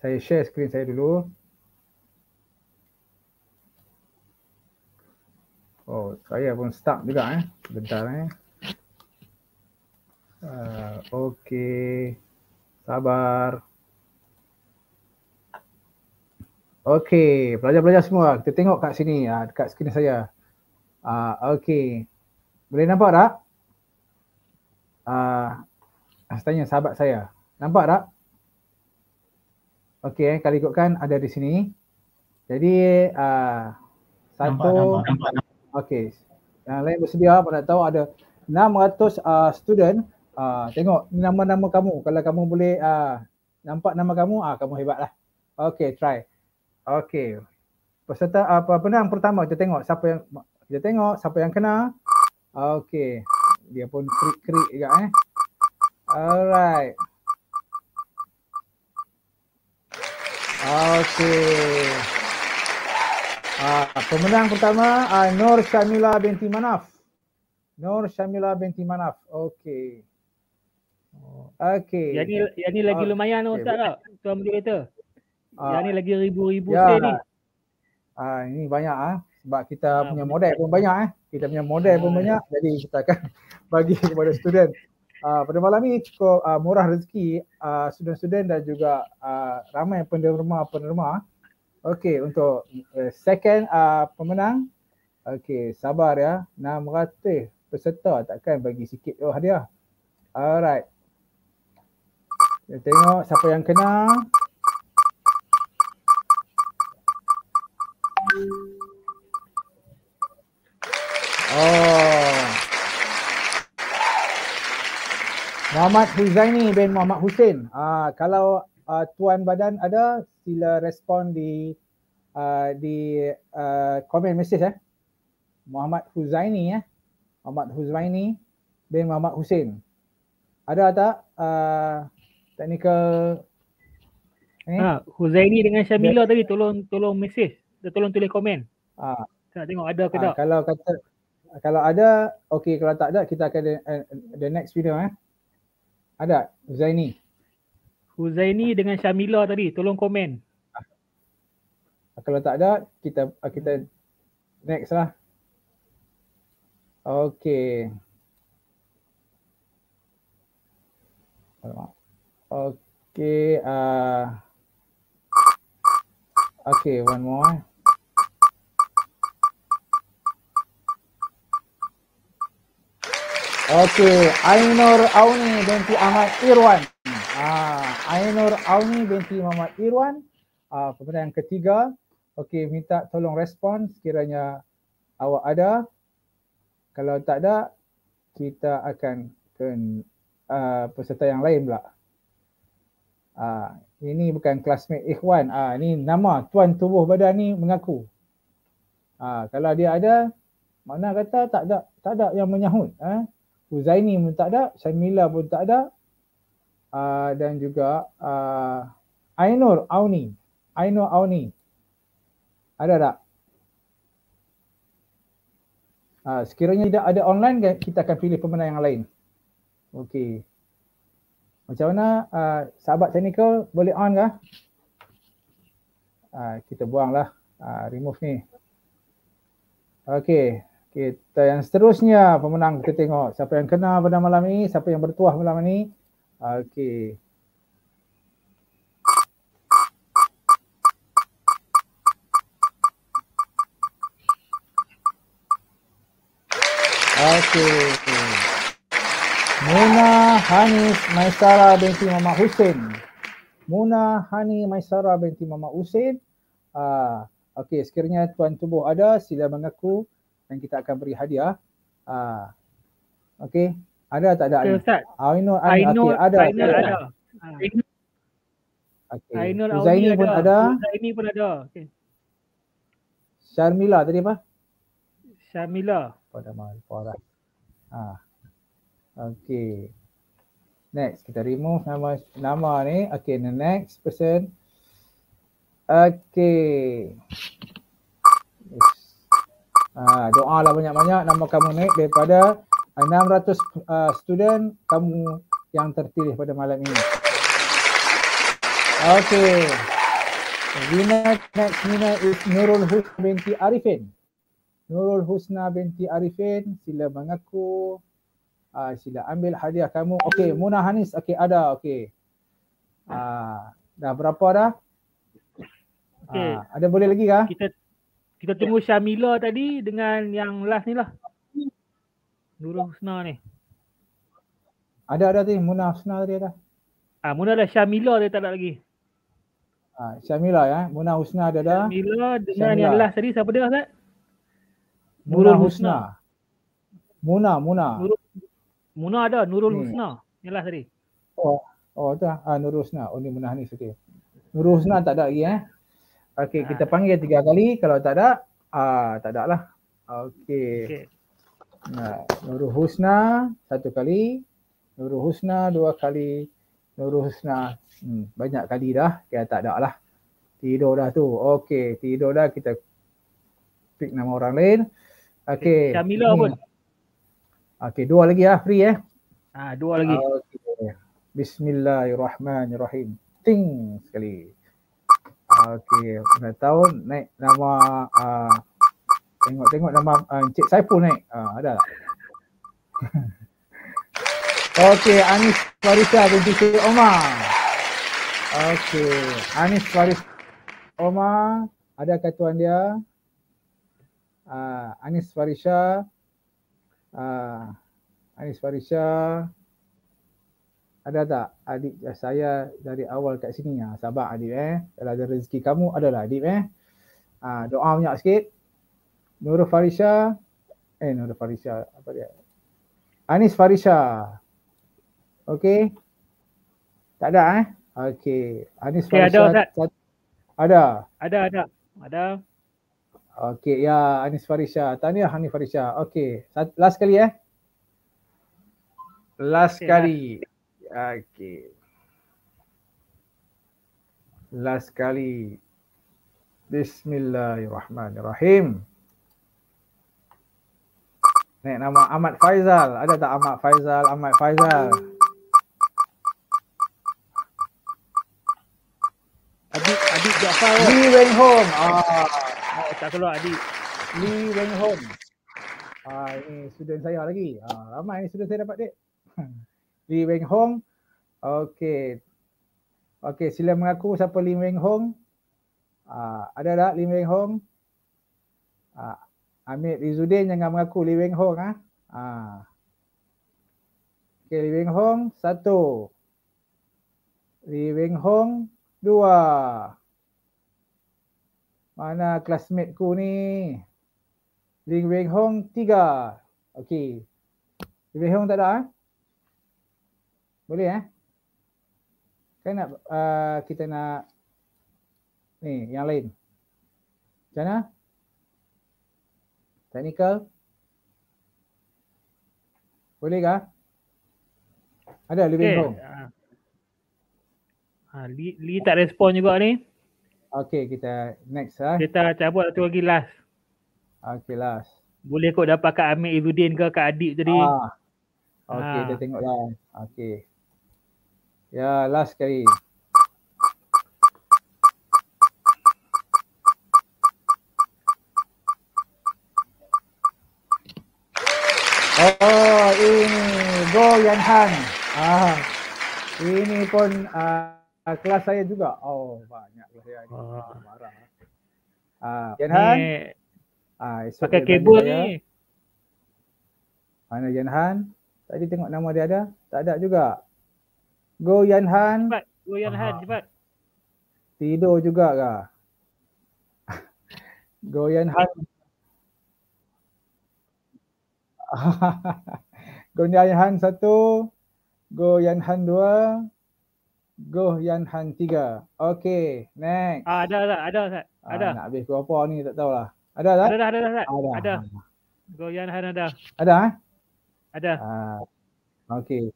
[SPEAKER 1] Saya share screen saya dulu. Oh, saya pun stuck juga eh. Bentar eh. Uh, ah, okay. Sabar. Okay. Pelajar-pelajar semua. Kita tengok kat sini. Uh, dekat skrin saya. Uh, okay. Boleh nampak tak? uh, tanya sahabat saya. Nampak tak? Okey, eh, kalau ikutkan ada di sini. Jadi uh, satu Okey. Yang lain bersedia apa nak tahu ada 600 uh, ah, student uh, tengok nama-nama kamu kalau kamu boleh uh, nampak nama kamu uh, kamu hebatlah. Okey, try. Okey. Peserta apa uh, pemenang pertama kita tengok siapa yang kita tengok siapa yang kena. Okey. Dia pun krik-krik juga eh. Alright. Okay. Ah, pemenang pertama ah, Nur Syamila binti Manaf. Nur Syamila binti Manaf. Okay.
[SPEAKER 2] Okay. Oh, yang ni, yang ni lagi ah, lumayan okay. Ustaz tak? Tuan Menteri kata. Ah. Yang ni lagi
[SPEAKER 1] ribu-ribu ya. ni. Ah, ini banyak ah. Sebab kita ah, punya modal pun banyak eh kita punya model pun banyak jadi kita akan bagi kepada student uh, pada malam ni cukup uh, murah rezeki uh, student-student dan juga uh, ramai penerima-penerima okey untuk uh, second uh, pemenang okey sabar ya 600 peserta takkan bagi sikit oh hadiah alright kita tengok siapa yang kena Oh. Muhammad Huzaini bin Muhammad Hussein. Uh, kalau uh, tuan badan ada sila respon di uh, di uh, komen mesej eh. Muhammad Huzaini eh. Muhammad Huzaini bin Muhammad Hussein. Ada tak
[SPEAKER 2] uh, technical eh? Ha, Huzaini dengan Syamila ya. tadi tolong tolong mesej. Dia tolong tulis komen. Ah, Saya tengok ada ke ha, tak. Kalau kata
[SPEAKER 1] kalau ada, okey kalau tak ada kita akan the, eh, the next video eh. Ada
[SPEAKER 2] Huzaini. Huzaini dengan Syamila tadi, tolong komen.
[SPEAKER 1] Ah, Kalau tak ada, kita ah, kita next lah. Okey. Okay. Uh, ah. okay, one more. Eh. Okey, Ainur Auni binti Ahmad Irwan. Ah, Ainur Auni binti Muhammad Irwan. Ah, pertanyaan ketiga. Okey, minta tolong respon sekiranya awak ada. Kalau tak ada, kita akan ke uh, peserta yang lain pula. Ah, ini bukan classmate Ikhwan. Ah, ini nama tuan tubuh badan ni mengaku. Ah, kalau dia ada, mana kata tak ada tak ada yang menyahut, eh? Huzaini pun tak ada, Shamila pun tak ada. Uh, dan juga uh, Ainur Auni. Ainur Auni. Ada tak? Uh, sekiranya tidak ada online, kan, kita akan pilih pemenang yang lain. Okey. Macam mana uh, sahabat technical boleh on kah? Uh, kita buanglah uh, remove ni. Okey. Kita yang seterusnya pemenang kita tengok siapa yang kena pada malam ini, siapa yang bertuah malam ini. Okey. Okey. Muna Hanis Maisara binti Mama Husin. Muna Hani Maisara binti Mama Husin. Uh, Okey, sekiranya Tuan Tubuh ada, sila mengaku dan kita akan beri hadiah. Ah. Uh, Okey. Ada tak ada? Okay, Ustaz. Ainul okay, ada. Ainul ada. Ah. Ainul ada.
[SPEAKER 2] Okey. Ainul Zaini pun ada. Zaini pun ada. Okey.
[SPEAKER 1] Syarmila tadi apa?
[SPEAKER 2] Syarmila. Pada
[SPEAKER 1] mal pora. Ah, okay. Next kita remove nama nama ni. Okey, next person. Okay. Uh, ah, doa lah banyak-banyak nama kamu naik daripada 600 uh, ah, ah, student kamu yang terpilih pada malam ini. Okay. Zina next Zina is Nurul Husna binti Arifin. Nurul Husna binti Arifin, sila mengaku. Uh, sila ambil hadiah kamu. Okay, Muna Hanis. Okay, ada. Okay. Uh, dah berapa dah? Okay. Uh,
[SPEAKER 2] ada boleh lagi kah? Kita kita tunggu ya. Syamila tadi dengan yang last ni lah. Nurul Husna ni.
[SPEAKER 1] Ada ada tadi Muna Husna tadi ada.
[SPEAKER 2] Ah Muna dah Syamila dia tak ada lagi.
[SPEAKER 1] Ah Syamila ya. Muna Husna ada dah.
[SPEAKER 2] Syamila dengan Syamila. yang last tadi siapa dia Ustaz?
[SPEAKER 1] Nurul Husna. Husna. Muna Muna. Nurul
[SPEAKER 2] Muna ada Nurul hmm. Husna yang last tadi.
[SPEAKER 1] Oh oh tu ah Nurul Husna. Oh ni Muna ni okay. Nurul Husna tak ada lagi eh. Okey, ah. kita panggil tiga kali. Kalau tak ada, ah uh, tak ada lah. Okey. Okay. Nah, Nurul Husna satu kali. Nurul Husna dua kali. Nurul Husna hmm, banyak kali dah. Kita tak ada lah. Tidur dah tu. Okey, tidur dah kita pick nama orang lain. Okey. Camila hmm. pun. Okey, dua lagi ah free eh.
[SPEAKER 2] Ah, dua lagi. Okay.
[SPEAKER 1] Bismillahirrahmanirrahim. Ting sekali okey dah tahun naik nama uh, tengok-tengok nama uh, Encik Saiful naik uh, ada tak okey Anis Farisa binti Cik Omar okey Anis Faris Omar ada katuan dia uh, Anis Farisa uh, Anis Farisa ada tak adik saya dari awal kat sini ya sabar adik eh kalau ada rezeki kamu adalah adik eh ha, doa banyak sikit Nurul Farisha eh Nur Farisha apa dia Anis Farisha okey tak ada eh okey Anis okay, Farisha ada, ada ada
[SPEAKER 2] ada ada
[SPEAKER 1] okey ya Anis Farisha tahniah Anis Farisha okey last kali eh
[SPEAKER 2] last okay, kali ya a
[SPEAKER 1] que last sekali Bismillahirrahmanirrahim. Nek nama Ahmad Faizal. Ada tak Ahmad Faizal? Ahmad Faizal.
[SPEAKER 2] Adik, adik Jafar. Lee went home. Ah, oh, tak keluar adik. Lee went home. Ah,
[SPEAKER 1] ini student saya lagi. Ah, ramai ni student saya dapat dek. Li Wen Hong. Okey. Okey, sila mengaku siapa Li Wen Hong. Uh, ada tak Li Wen Hong? Uh, Amir Rizuddin jangan mengaku Li Wen Hong. Ah. Ha? Uh. Okey, Lee Weng Hong. Satu. Li Wen Hong. Dua. Mana classmate ku ni? Li Wen Hong. Tiga. Okey. Li Wen Hong tak ada. Eh? Boleh eh? Kan nak uh, kita nak ni yang lain. Macam Technical.
[SPEAKER 2] Boleh ke? Ada lebih okay. kurang. Ha, uh, uh, Lee, Lee, tak respon juga ni. Okey, kita next lah. Ha. Kita cabut satu lagi last. Okay, last. Boleh kot dapat Kak Amir Iludin ke Kak Adik tadi. Ah. okey, ha. kita
[SPEAKER 1] tengoklah. Okey. Ya, last sekali. Oh, ini Go Yan Han. Ah, ini pun uh, kelas saya juga. Oh, banyak lah. saya. Oh. Barang. Ah, Yan Han. Ah, pakai kabel ni. Mana Yan Han? Tadi tengok nama dia ada. Tak ada juga. Go Yan Han, Cepat.
[SPEAKER 2] Go Yanhan Aha. cepat.
[SPEAKER 1] Tidur juga ke? Go Yan Han. Go Yan Han satu. Go Yan Han dua. Go Yan Han tiga. Okay. Next.
[SPEAKER 2] Ah, ada tak? Ada tak? Ada. Ah, nak
[SPEAKER 1] habis berapa ni tak tahulah. Ada tak? Ada dah, ada dah, ada. Ada. ada.
[SPEAKER 2] Go Yan Han ada. Ada? Eh? Ada. Ah. Okay.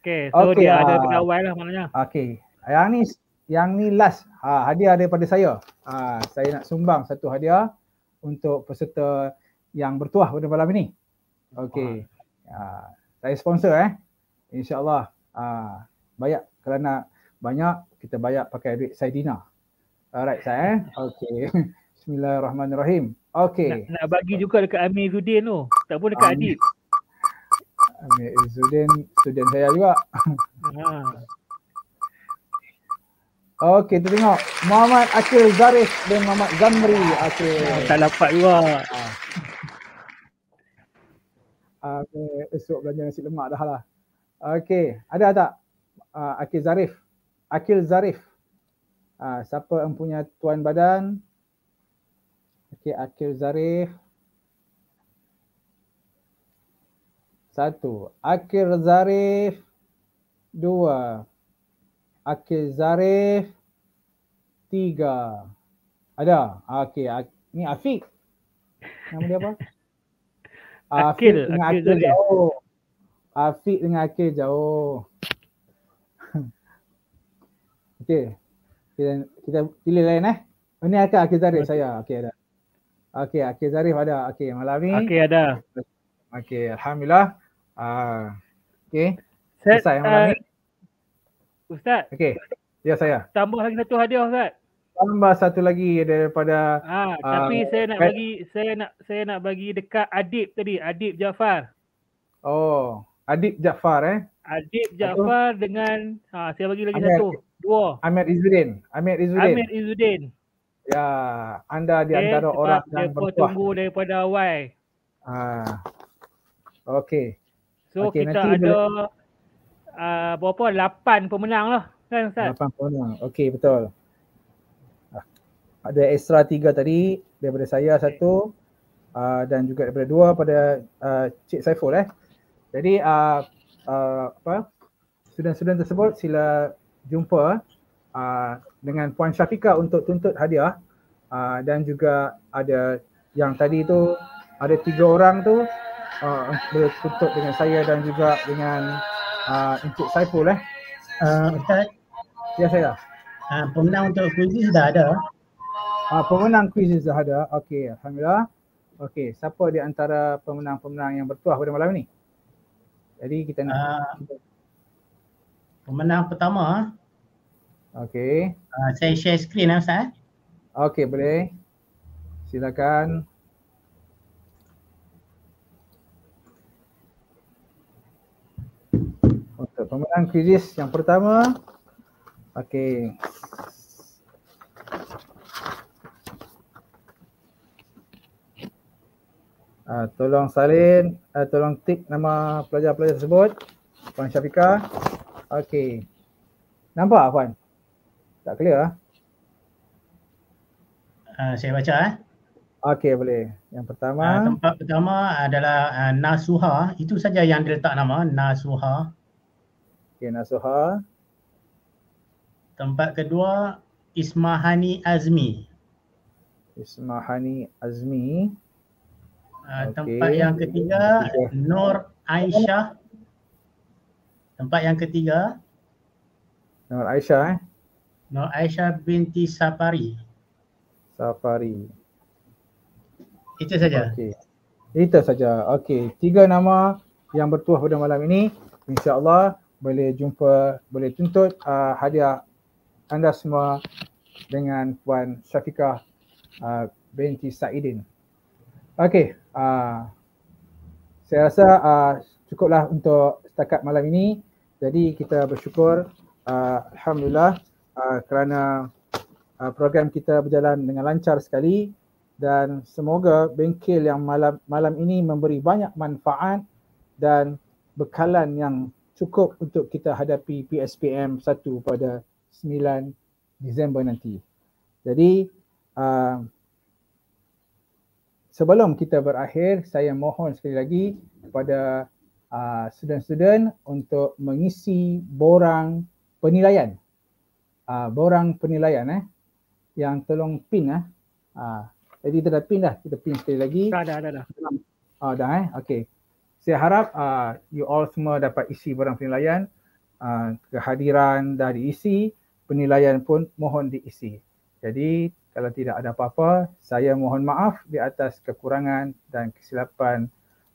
[SPEAKER 2] Okay, so okay, dia aa, ada ah. pegawai lah maknanya.
[SPEAKER 1] Okey. Yang ni yang ni last ha, hadiah daripada saya. Ha, saya nak sumbang satu hadiah untuk peserta yang bertuah pada malam ini. Okey. Ha, saya sponsor eh. InsyaAllah ha, banyak kalau nak banyak kita banyak pakai duit Saidina. Alright saya eh. Okey. Bismillahirrahmanirrahim. Okey. Nak,
[SPEAKER 2] nak, bagi juga dekat Amir Zudin tu. Tak pun dekat Amin. Adib.
[SPEAKER 1] Amir Izzuddin, student saya juga.
[SPEAKER 2] Ha.
[SPEAKER 1] Okey, kita tengok. Muhammad Akil Zarif dan Muhammad Zamri. Okey. Ha, tak dapat juga. Ha. Amir, esok belanja nasi lemak dah lah. Okey, ada tak? Uh, Akil Zarif. Akil Zarif. Ha, siapa yang punya tuan badan? Okey, Akil Zarif. Satu, Akhir Zarif. Dua, Akhir Zarif. Tiga. Ada? Okey, ni Afiq. Nama dia apa? Akhil, Afiq Akhil, Jauh. Afiq dengan Akhil jauh. Okey. Kita, kita pilih lain eh. Ini oh, Akhir Akhil Zarif saya. Okey ada. Okey Akhir Zarif ada. Okey malam ni. Okey ada. Okay. Okey, alhamdulillah. Ah uh, okey. Ustaz yang malam uh, Ustaz. Okey. Ya saya.
[SPEAKER 2] Tambah lagi satu hadiah Ustaz.
[SPEAKER 1] Tambah satu lagi daripada
[SPEAKER 2] Ah, uh, tapi saya nak eh. bagi saya nak saya nak bagi dekat Adib tadi, Adib Jafar.
[SPEAKER 1] Oh, Adib Jafar eh.
[SPEAKER 2] Adib Jafar dengan ah saya bagi lagi Ahmed, satu. Dua.
[SPEAKER 1] Ahmed Izudin. Ahmed Izudin. Ahmed
[SPEAKER 2] Izudin. Ya,
[SPEAKER 1] anda di antara orang yang berkuah. Dia tunggu
[SPEAKER 2] daripada awal. Ah.
[SPEAKER 1] Okay. So okay, kita ada boleh...
[SPEAKER 2] uh, berapa? Lapan pemenang lah kan Ustaz? Lapan
[SPEAKER 1] pemenang. Okay betul. Ah, ada extra tiga tadi daripada saya okay. satu uh, dan juga daripada dua pada uh, Cik Saiful eh. Jadi uh, uh, apa? student-student tersebut sila jumpa uh, dengan Puan Syafiqah untuk tuntut hadiah uh, dan juga ada yang tadi tu ada tiga orang tu uh, ah, bertutup dengan saya dan juga dengan uh, Encik Saiful eh. Uh, Ya saya. Uh, pemenang untuk kuis sudah ada. uh, pemenang kuis sudah ada. Okey, Alhamdulillah. Okey, siapa di antara pemenang-pemenang yang bertuah pada malam ini? Jadi kita nak... Uh, pemenang pertama. Okey. Uh, saya share screen lah Ustaz. Okey, boleh. Silakan. Okay. pemenang kuis yang pertama. Okey. Uh, ah, tolong salin, uh, tolong tik nama pelajar-pelajar tersebut. Puan Syafika. Okey. Nampak Puan? Tak clear ah?
[SPEAKER 2] Uh, saya baca eh.
[SPEAKER 1] Okey boleh. Yang pertama. Uh,
[SPEAKER 2] tempat pertama adalah uh, Nasuha. Itu saja yang diletak nama Nasuha. Okey,
[SPEAKER 1] Nasoha.
[SPEAKER 2] Tempat kedua, Ismahani Azmi.
[SPEAKER 1] Ismahani Azmi. Uh, tempat yang ketiga, okay. Nur
[SPEAKER 2] Aisyah. Tempat yang ketiga.
[SPEAKER 1] Nur Aisyah eh.
[SPEAKER 2] Nur Aisyah binti Sapari.
[SPEAKER 1] Sapari.
[SPEAKER 2] Itu saja. Okey.
[SPEAKER 1] Itu saja. Okey. Tiga nama yang bertuah pada malam ini. Allah boleh jumpa, boleh tuntut uh, hadiah anda semua dengan Puan Syafiqah uh, binti Saidin. Okey, uh, saya rasa uh, cukuplah untuk setakat malam ini. Jadi kita bersyukur uh, Alhamdulillah uh, kerana uh, program kita berjalan dengan lancar sekali dan semoga bengkel yang malam malam ini memberi banyak manfaat dan bekalan yang cukup untuk kita hadapi PSPM 1 pada 9 Disember nanti. Jadi uh, sebelum kita berakhir, saya mohon sekali lagi kepada uh, student-student untuk mengisi borang penilaian. Uh, borang penilaian eh yang tolong pin eh. Uh, jadi kita dah pin dah, kita pin sekali lagi. Dah dah dah. Ah dah eh. Okey. Saya harap uh, you all semua dapat isi barang penilaian. Uh, kehadiran dah diisi, penilaian pun mohon diisi. Jadi kalau tidak ada apa-apa, saya mohon maaf di atas kekurangan dan kesilapan.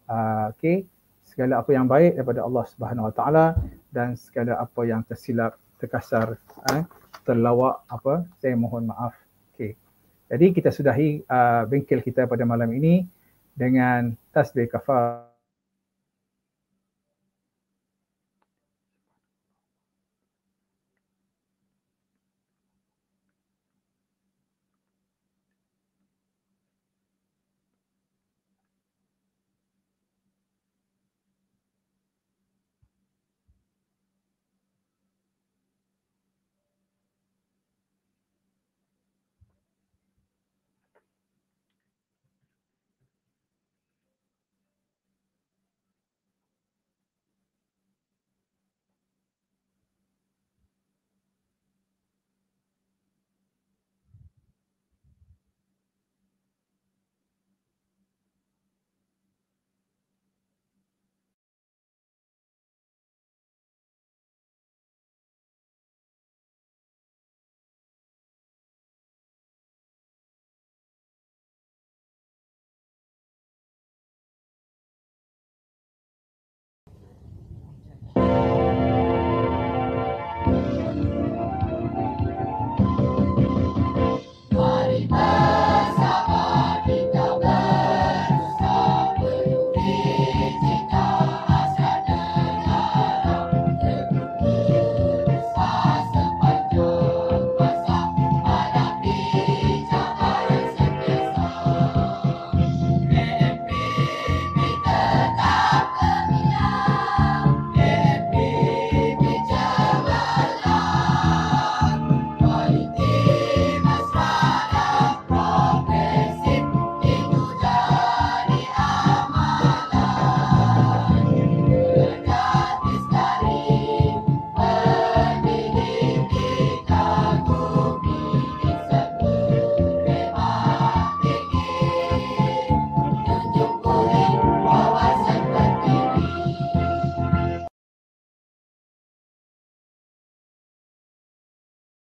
[SPEAKER 1] Uh, okay. Segala apa yang baik daripada Allah Subhanahu Wa Taala dan segala apa yang tersilap, terkasar, eh, terlawak apa, saya mohon maaf. Okay. Jadi kita sudahi uh, bengkel kita pada malam ini dengan tasbih kafar.